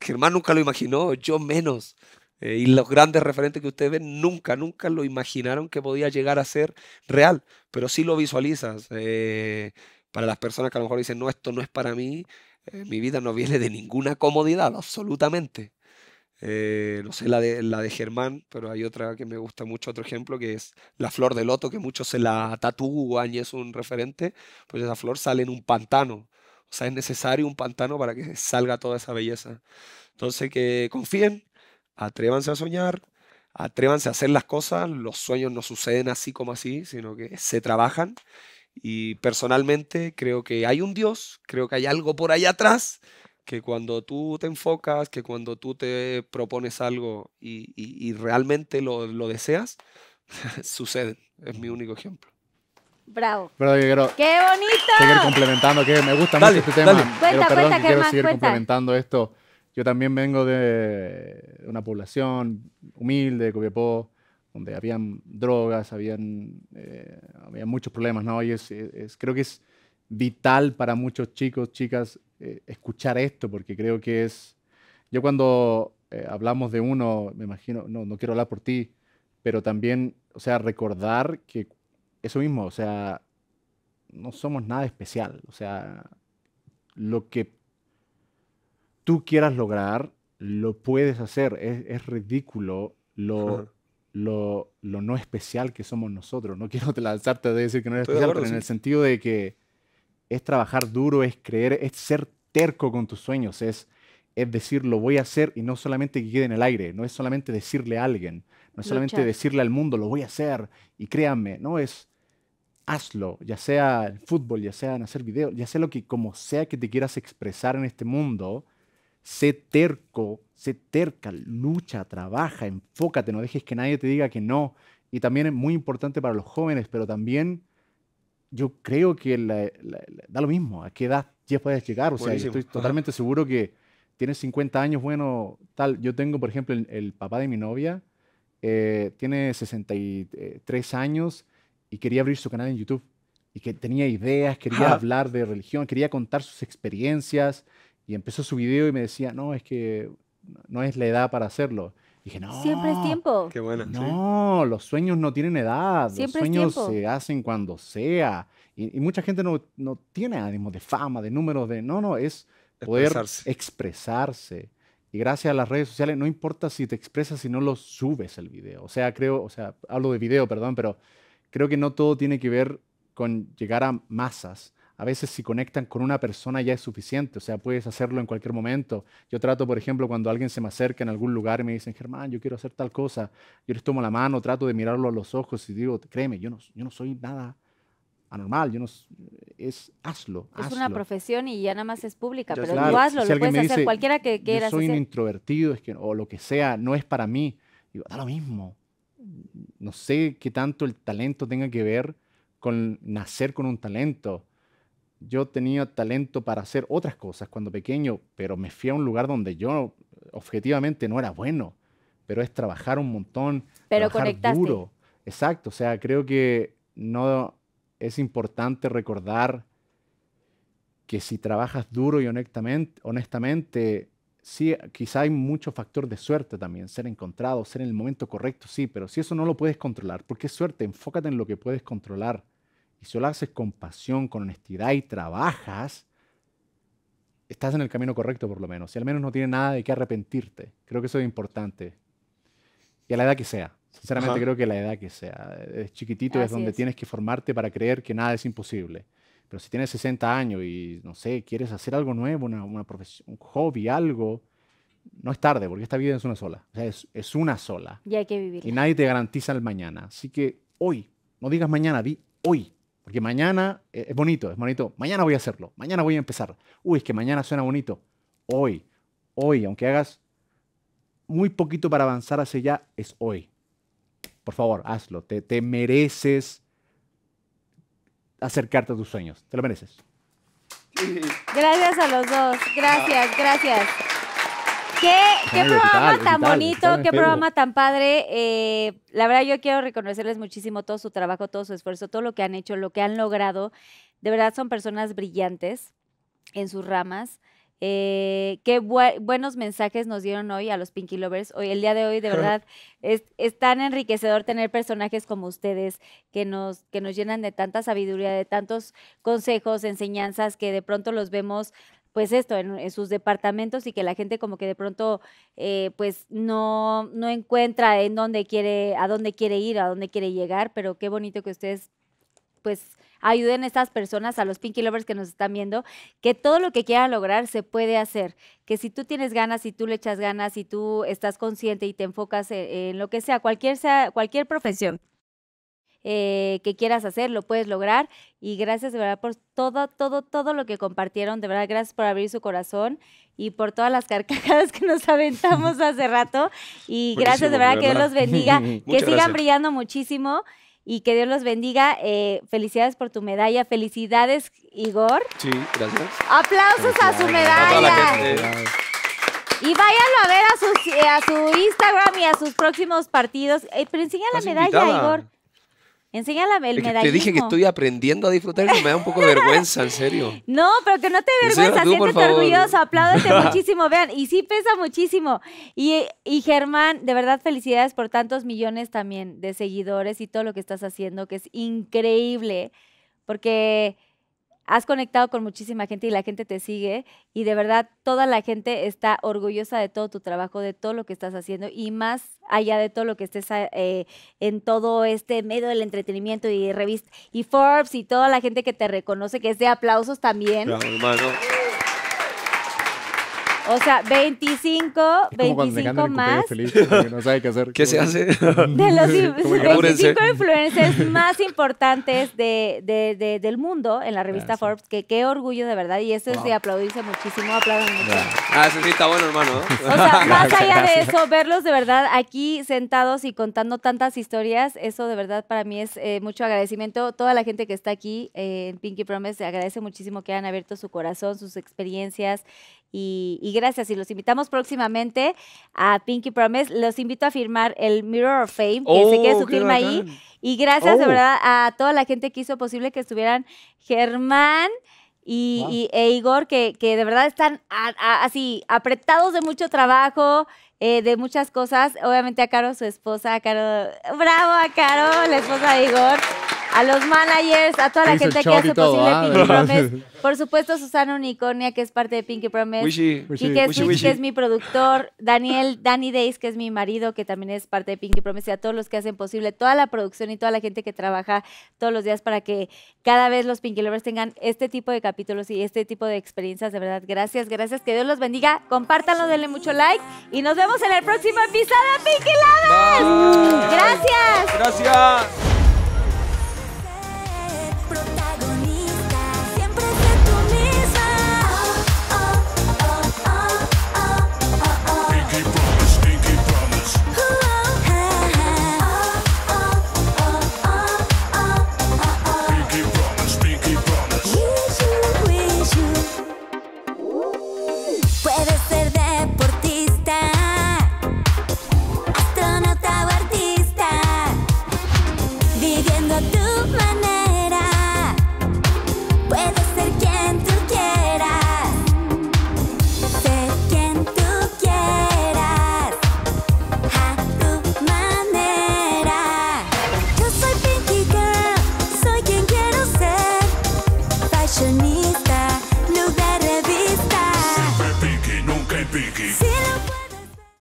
Germán nunca lo imaginó, yo menos. Eh, y los grandes referentes que ustedes ven nunca, nunca lo imaginaron que podía llegar a ser real, pero sí lo visualizas. Eh, para las personas que a lo mejor dicen, no, esto no es para mí, eh, mi vida no viene de ninguna comodidad, absolutamente. no sé la de, la de Germán, pero hay otra que me gusta mucho, otro ejemplo, que es la flor de loto, que muchos se la tatúan y es un referente, pues esa flor sale en un pantano. O sea, es necesario un pantano para que salga toda esa belleza. Entonces, que confíen, atrévanse a soñar, atrévanse a hacer las cosas, los sueños no suceden así como así, sino que se trabajan. Y personalmente creo que hay un Dios, creo que hay algo por ahí atrás, que cuando tú te enfocas, que cuando tú te propones algo y, realmente lo, deseas, sucede. Es mi único ejemplo. Bravo. ¡Qué bonito! seguir complementando, que me gusta mucho este tema. seguir complementando esto. Yo también vengo de una población humilde, de Copiapó, donde habían drogas, habían, eh, muchos problemas, ¿no? Y es, creo que es vital para muchos chicos, chicas, eh, escuchar esto, porque creo que es... Yo cuando eh, hablamos de uno, me imagino, no, no quiero hablar por ti, pero también, o sea, recordar que eso mismo, o sea, no somos nada especial, o sea, lo que tú quieras lograr, lo puedes hacer. Es, ridículo lo, lo, lo, no especial que somos nosotros. No quiero lanzarte a decir que no es especial, pero en el sentido de que es trabajar duro, es creer, es ser terco con tus sueños, es, es decir, lo voy a hacer y no solamente que quede en el aire, no es solamente decirle a alguien, no es solamente decirle al mundo, lo voy a hacer y créanme, no es hazlo, ya sea en fútbol, ya sea en hacer videos, ya sea lo que como sea que te quieras expresar en este mundo, sé terco, sé terca, lucha, trabaja, enfócate, no dejes que nadie te diga que no. Y también es muy importante para los jóvenes, pero también yo creo que da lo mismo a qué edad ya puedes llegar. O sea, estoy totalmente seguro que tienes 50 años, bueno, tal. Yo tengo, por ejemplo, el, papá de mi novia, eh, tiene 63 años y quería abrir su canal en YouTube. Y que tenía ideas, quería hablar de religión, quería contar sus experiencias y empezó su video y me decía, no, es que no es la edad para hacerlo. Y dije, no. Siempre es tiempo. Qué bueno. No, los sueños no tienen edad. Siempre los sueños se hacen cuando sea. Y, mucha gente no, no, tiene ánimo de fama, de números, de. No, no, es poder expresarse. Y gracias a las redes sociales, no importa si te expresas, si no lo subes el video. O sea, creo, o sea, hablo de video, perdón, pero creo que no todo tiene que ver con llegar a masas, a veces si conectan con una persona ya es suficiente, o sea, puedes hacerlo en cualquier momento. Yo trato, por ejemplo, cuando alguien se me acerca en algún lugar y me dicen, Germán, yo quiero hacer tal cosa, yo les tomo la mano, trato de mirarlo a los ojos y digo, créeme, yo no, yo no soy nada anormal, yo no, es hazlo. Es una profesión y ya nada más es pública, pero tú hazlo, lo puedes hacer cualquiera que quieras. Yo soy un introvertido es que, o lo que sea, no es para mí, digo, da lo mismo. No sé qué tanto el talento tenga que ver con nacer con un talento yo tenía talento para hacer otras cosas cuando pequeño, pero me fui a un lugar donde yo objetivamente no era bueno, pero es trabajar un montón, pero trabajar duro. Exacto, o sea, creo que no es importante recordar que si trabajas duro y honestamente, honestamente sí, quizá hay mucho factor de suerte también, ser encontrado, ser en el momento correcto, sí, pero si eso no lo puedes controlar, porque es suerte, enfócate en lo que puedes controlar y solo haces con pasión, con honestidad y trabajas, estás en el camino correcto por lo menos. Y al menos no tienes nada de qué arrepentirte. Creo que eso es importante. Y a la edad que sea. Sinceramente creo que a la edad que sea. Es chiquitito es donde tienes que formarte para creer que nada es imposible. Pero si tienes 60 años y, no sé, quieres hacer algo nuevo, una, profesión, un hobby, algo, no es tarde, porque esta vida es una sola. es, una sola. Y hay que vivir. Y nadie te garantiza el mañana. Así que hoy, no digas mañana, di hoy. Porque mañana eh, es bonito, es bonito. Mañana voy a hacerlo, mañana voy a empezar. Uy, es que mañana suena bonito. Hoy, hoy, aunque hagas muy poquito para avanzar hacia allá, es hoy. Por favor, hazlo. Te, te mereces acercarte a tus sueños. Te lo mereces. Gracias a los dos. Gracias, gracias. Qué, programa tan bonito, qué programa tan padre. Eh, la verdad, yo quiero reconocerles muchísimo todo su trabajo, todo su esfuerzo, todo lo que han hecho, lo que han logrado. De verdad, son personas brillantes en sus ramas. Eh, qué buenos mensajes nos dieron hoy a los Pinky Lovers. Hoy, el día de hoy, de verdad, es, tan enriquecedor tener personajes como ustedes que nos, que nos llenan de tanta sabiduría, de tantos consejos, enseñanzas, que de pronto los vemos pues esto, en, sus departamentos y que la gente como que de pronto eh, pues no, no encuentra en dónde quiere, a dónde quiere ir, a dónde quiere llegar, pero qué bonito que ustedes pues ayuden a estas personas, a los Pinky Lovers que nos están viendo, que todo lo que quieran lograr se puede hacer, que si tú tienes ganas, y tú le echas ganas, y tú estás consciente y te enfocas en, en lo que sea, cualquier, sea, cualquier profesión, eh, que quieras hacer, lo puedes lograr. Y gracias de verdad por todo, todo, todo lo que compartieron. De verdad, gracias por abrir su corazón y por todas las carcajadas que nos aventamos hace rato. Y gracias de verdad, que Dios los bendiga, que sigan brillando muchísimo y que Dios los bendiga. Eh, felicidades por tu medalla. Felicidades, Igor. Sí, gracias. Aplausos a su medalla. y váyanlo a ver a, sus, eh, a su Instagram y a sus próximos partidos. Eh, pero enseña la medalla, Igor. Enséñala el yo medallismo. Te dije que estoy aprendiendo a disfrutar y me da un poco de vergüenza, en serio. No, pero que no te vergüenza, siéntete orgulloso, apláudate muchísimo, vean, y sí pesa muchísimo. Y, y, Germán, de verdad felicidades por tantos millones también de seguidores y todo lo que estás haciendo, que es increíble, porque has conectado con muchísima gente y la gente te sigue y de verdad toda la gente está orgullosa de todo tu trabajo, de todo lo que estás haciendo y más allá de todo lo que estés eh, eh, en todo este medio del entretenimiento y revista y Forbes y toda la gente que te reconoce, que es de aplausos también. O sea, 25, 25 más. Feliz, no sabe qué hacer. ¿Qué se hace? De los 25 influencers más importantes de, del mundo en la revista ah, Forbes, que qué orgullo de verdad. Y eso es de ah. aplaudirse muchísimo, aplaudan mucho. Ah, eso sí está bueno, hermano. O sea, más allá de eso, verlos de verdad aquí sentados y contando tantas historias, eso de verdad para mí es eh, mucho agradecimiento. Toda la gente que está aquí eh, en Pinky Promise agradece muchísimo que hayan abierto su corazón, sus experiencias, y, gracias. Y los invitamos próximamente a Pinky Promise. Los invito a firmar el Mirror of Fame, que se quede oh, su firma ahí. Y gracias de oh. verdad a toda la gente que hizo posible que estuvieran Germán. Y, e Igor, que, de verdad están así apretados de mucho trabajo, eh, de muchas cosas. Obviamente a Caro, su esposa, a Caro, bravo a Caro, la esposa de Igor a los managers, a toda la gente que hace posible ah, Pinky Promise. Por supuesto, Susana Unicornia, que es parte de Pinky Promise. Wishy, wishy, wishy, que es mi productor. Daniel, Danny Days, que es mi marido, que también es parte de Pinky Promise. Y a todos los que hacen posible toda la producción y toda la gente que trabaja todos los días para que cada vez los Pinky Lovers tengan este tipo de capítulos y este tipo de experiencias. De verdad, gracias, gracias. Que Dios los bendiga. Compártanlo, denle mucho like. Y nos vemos en el próximo episodio de Pinky Lovers. Gracias. Gracias.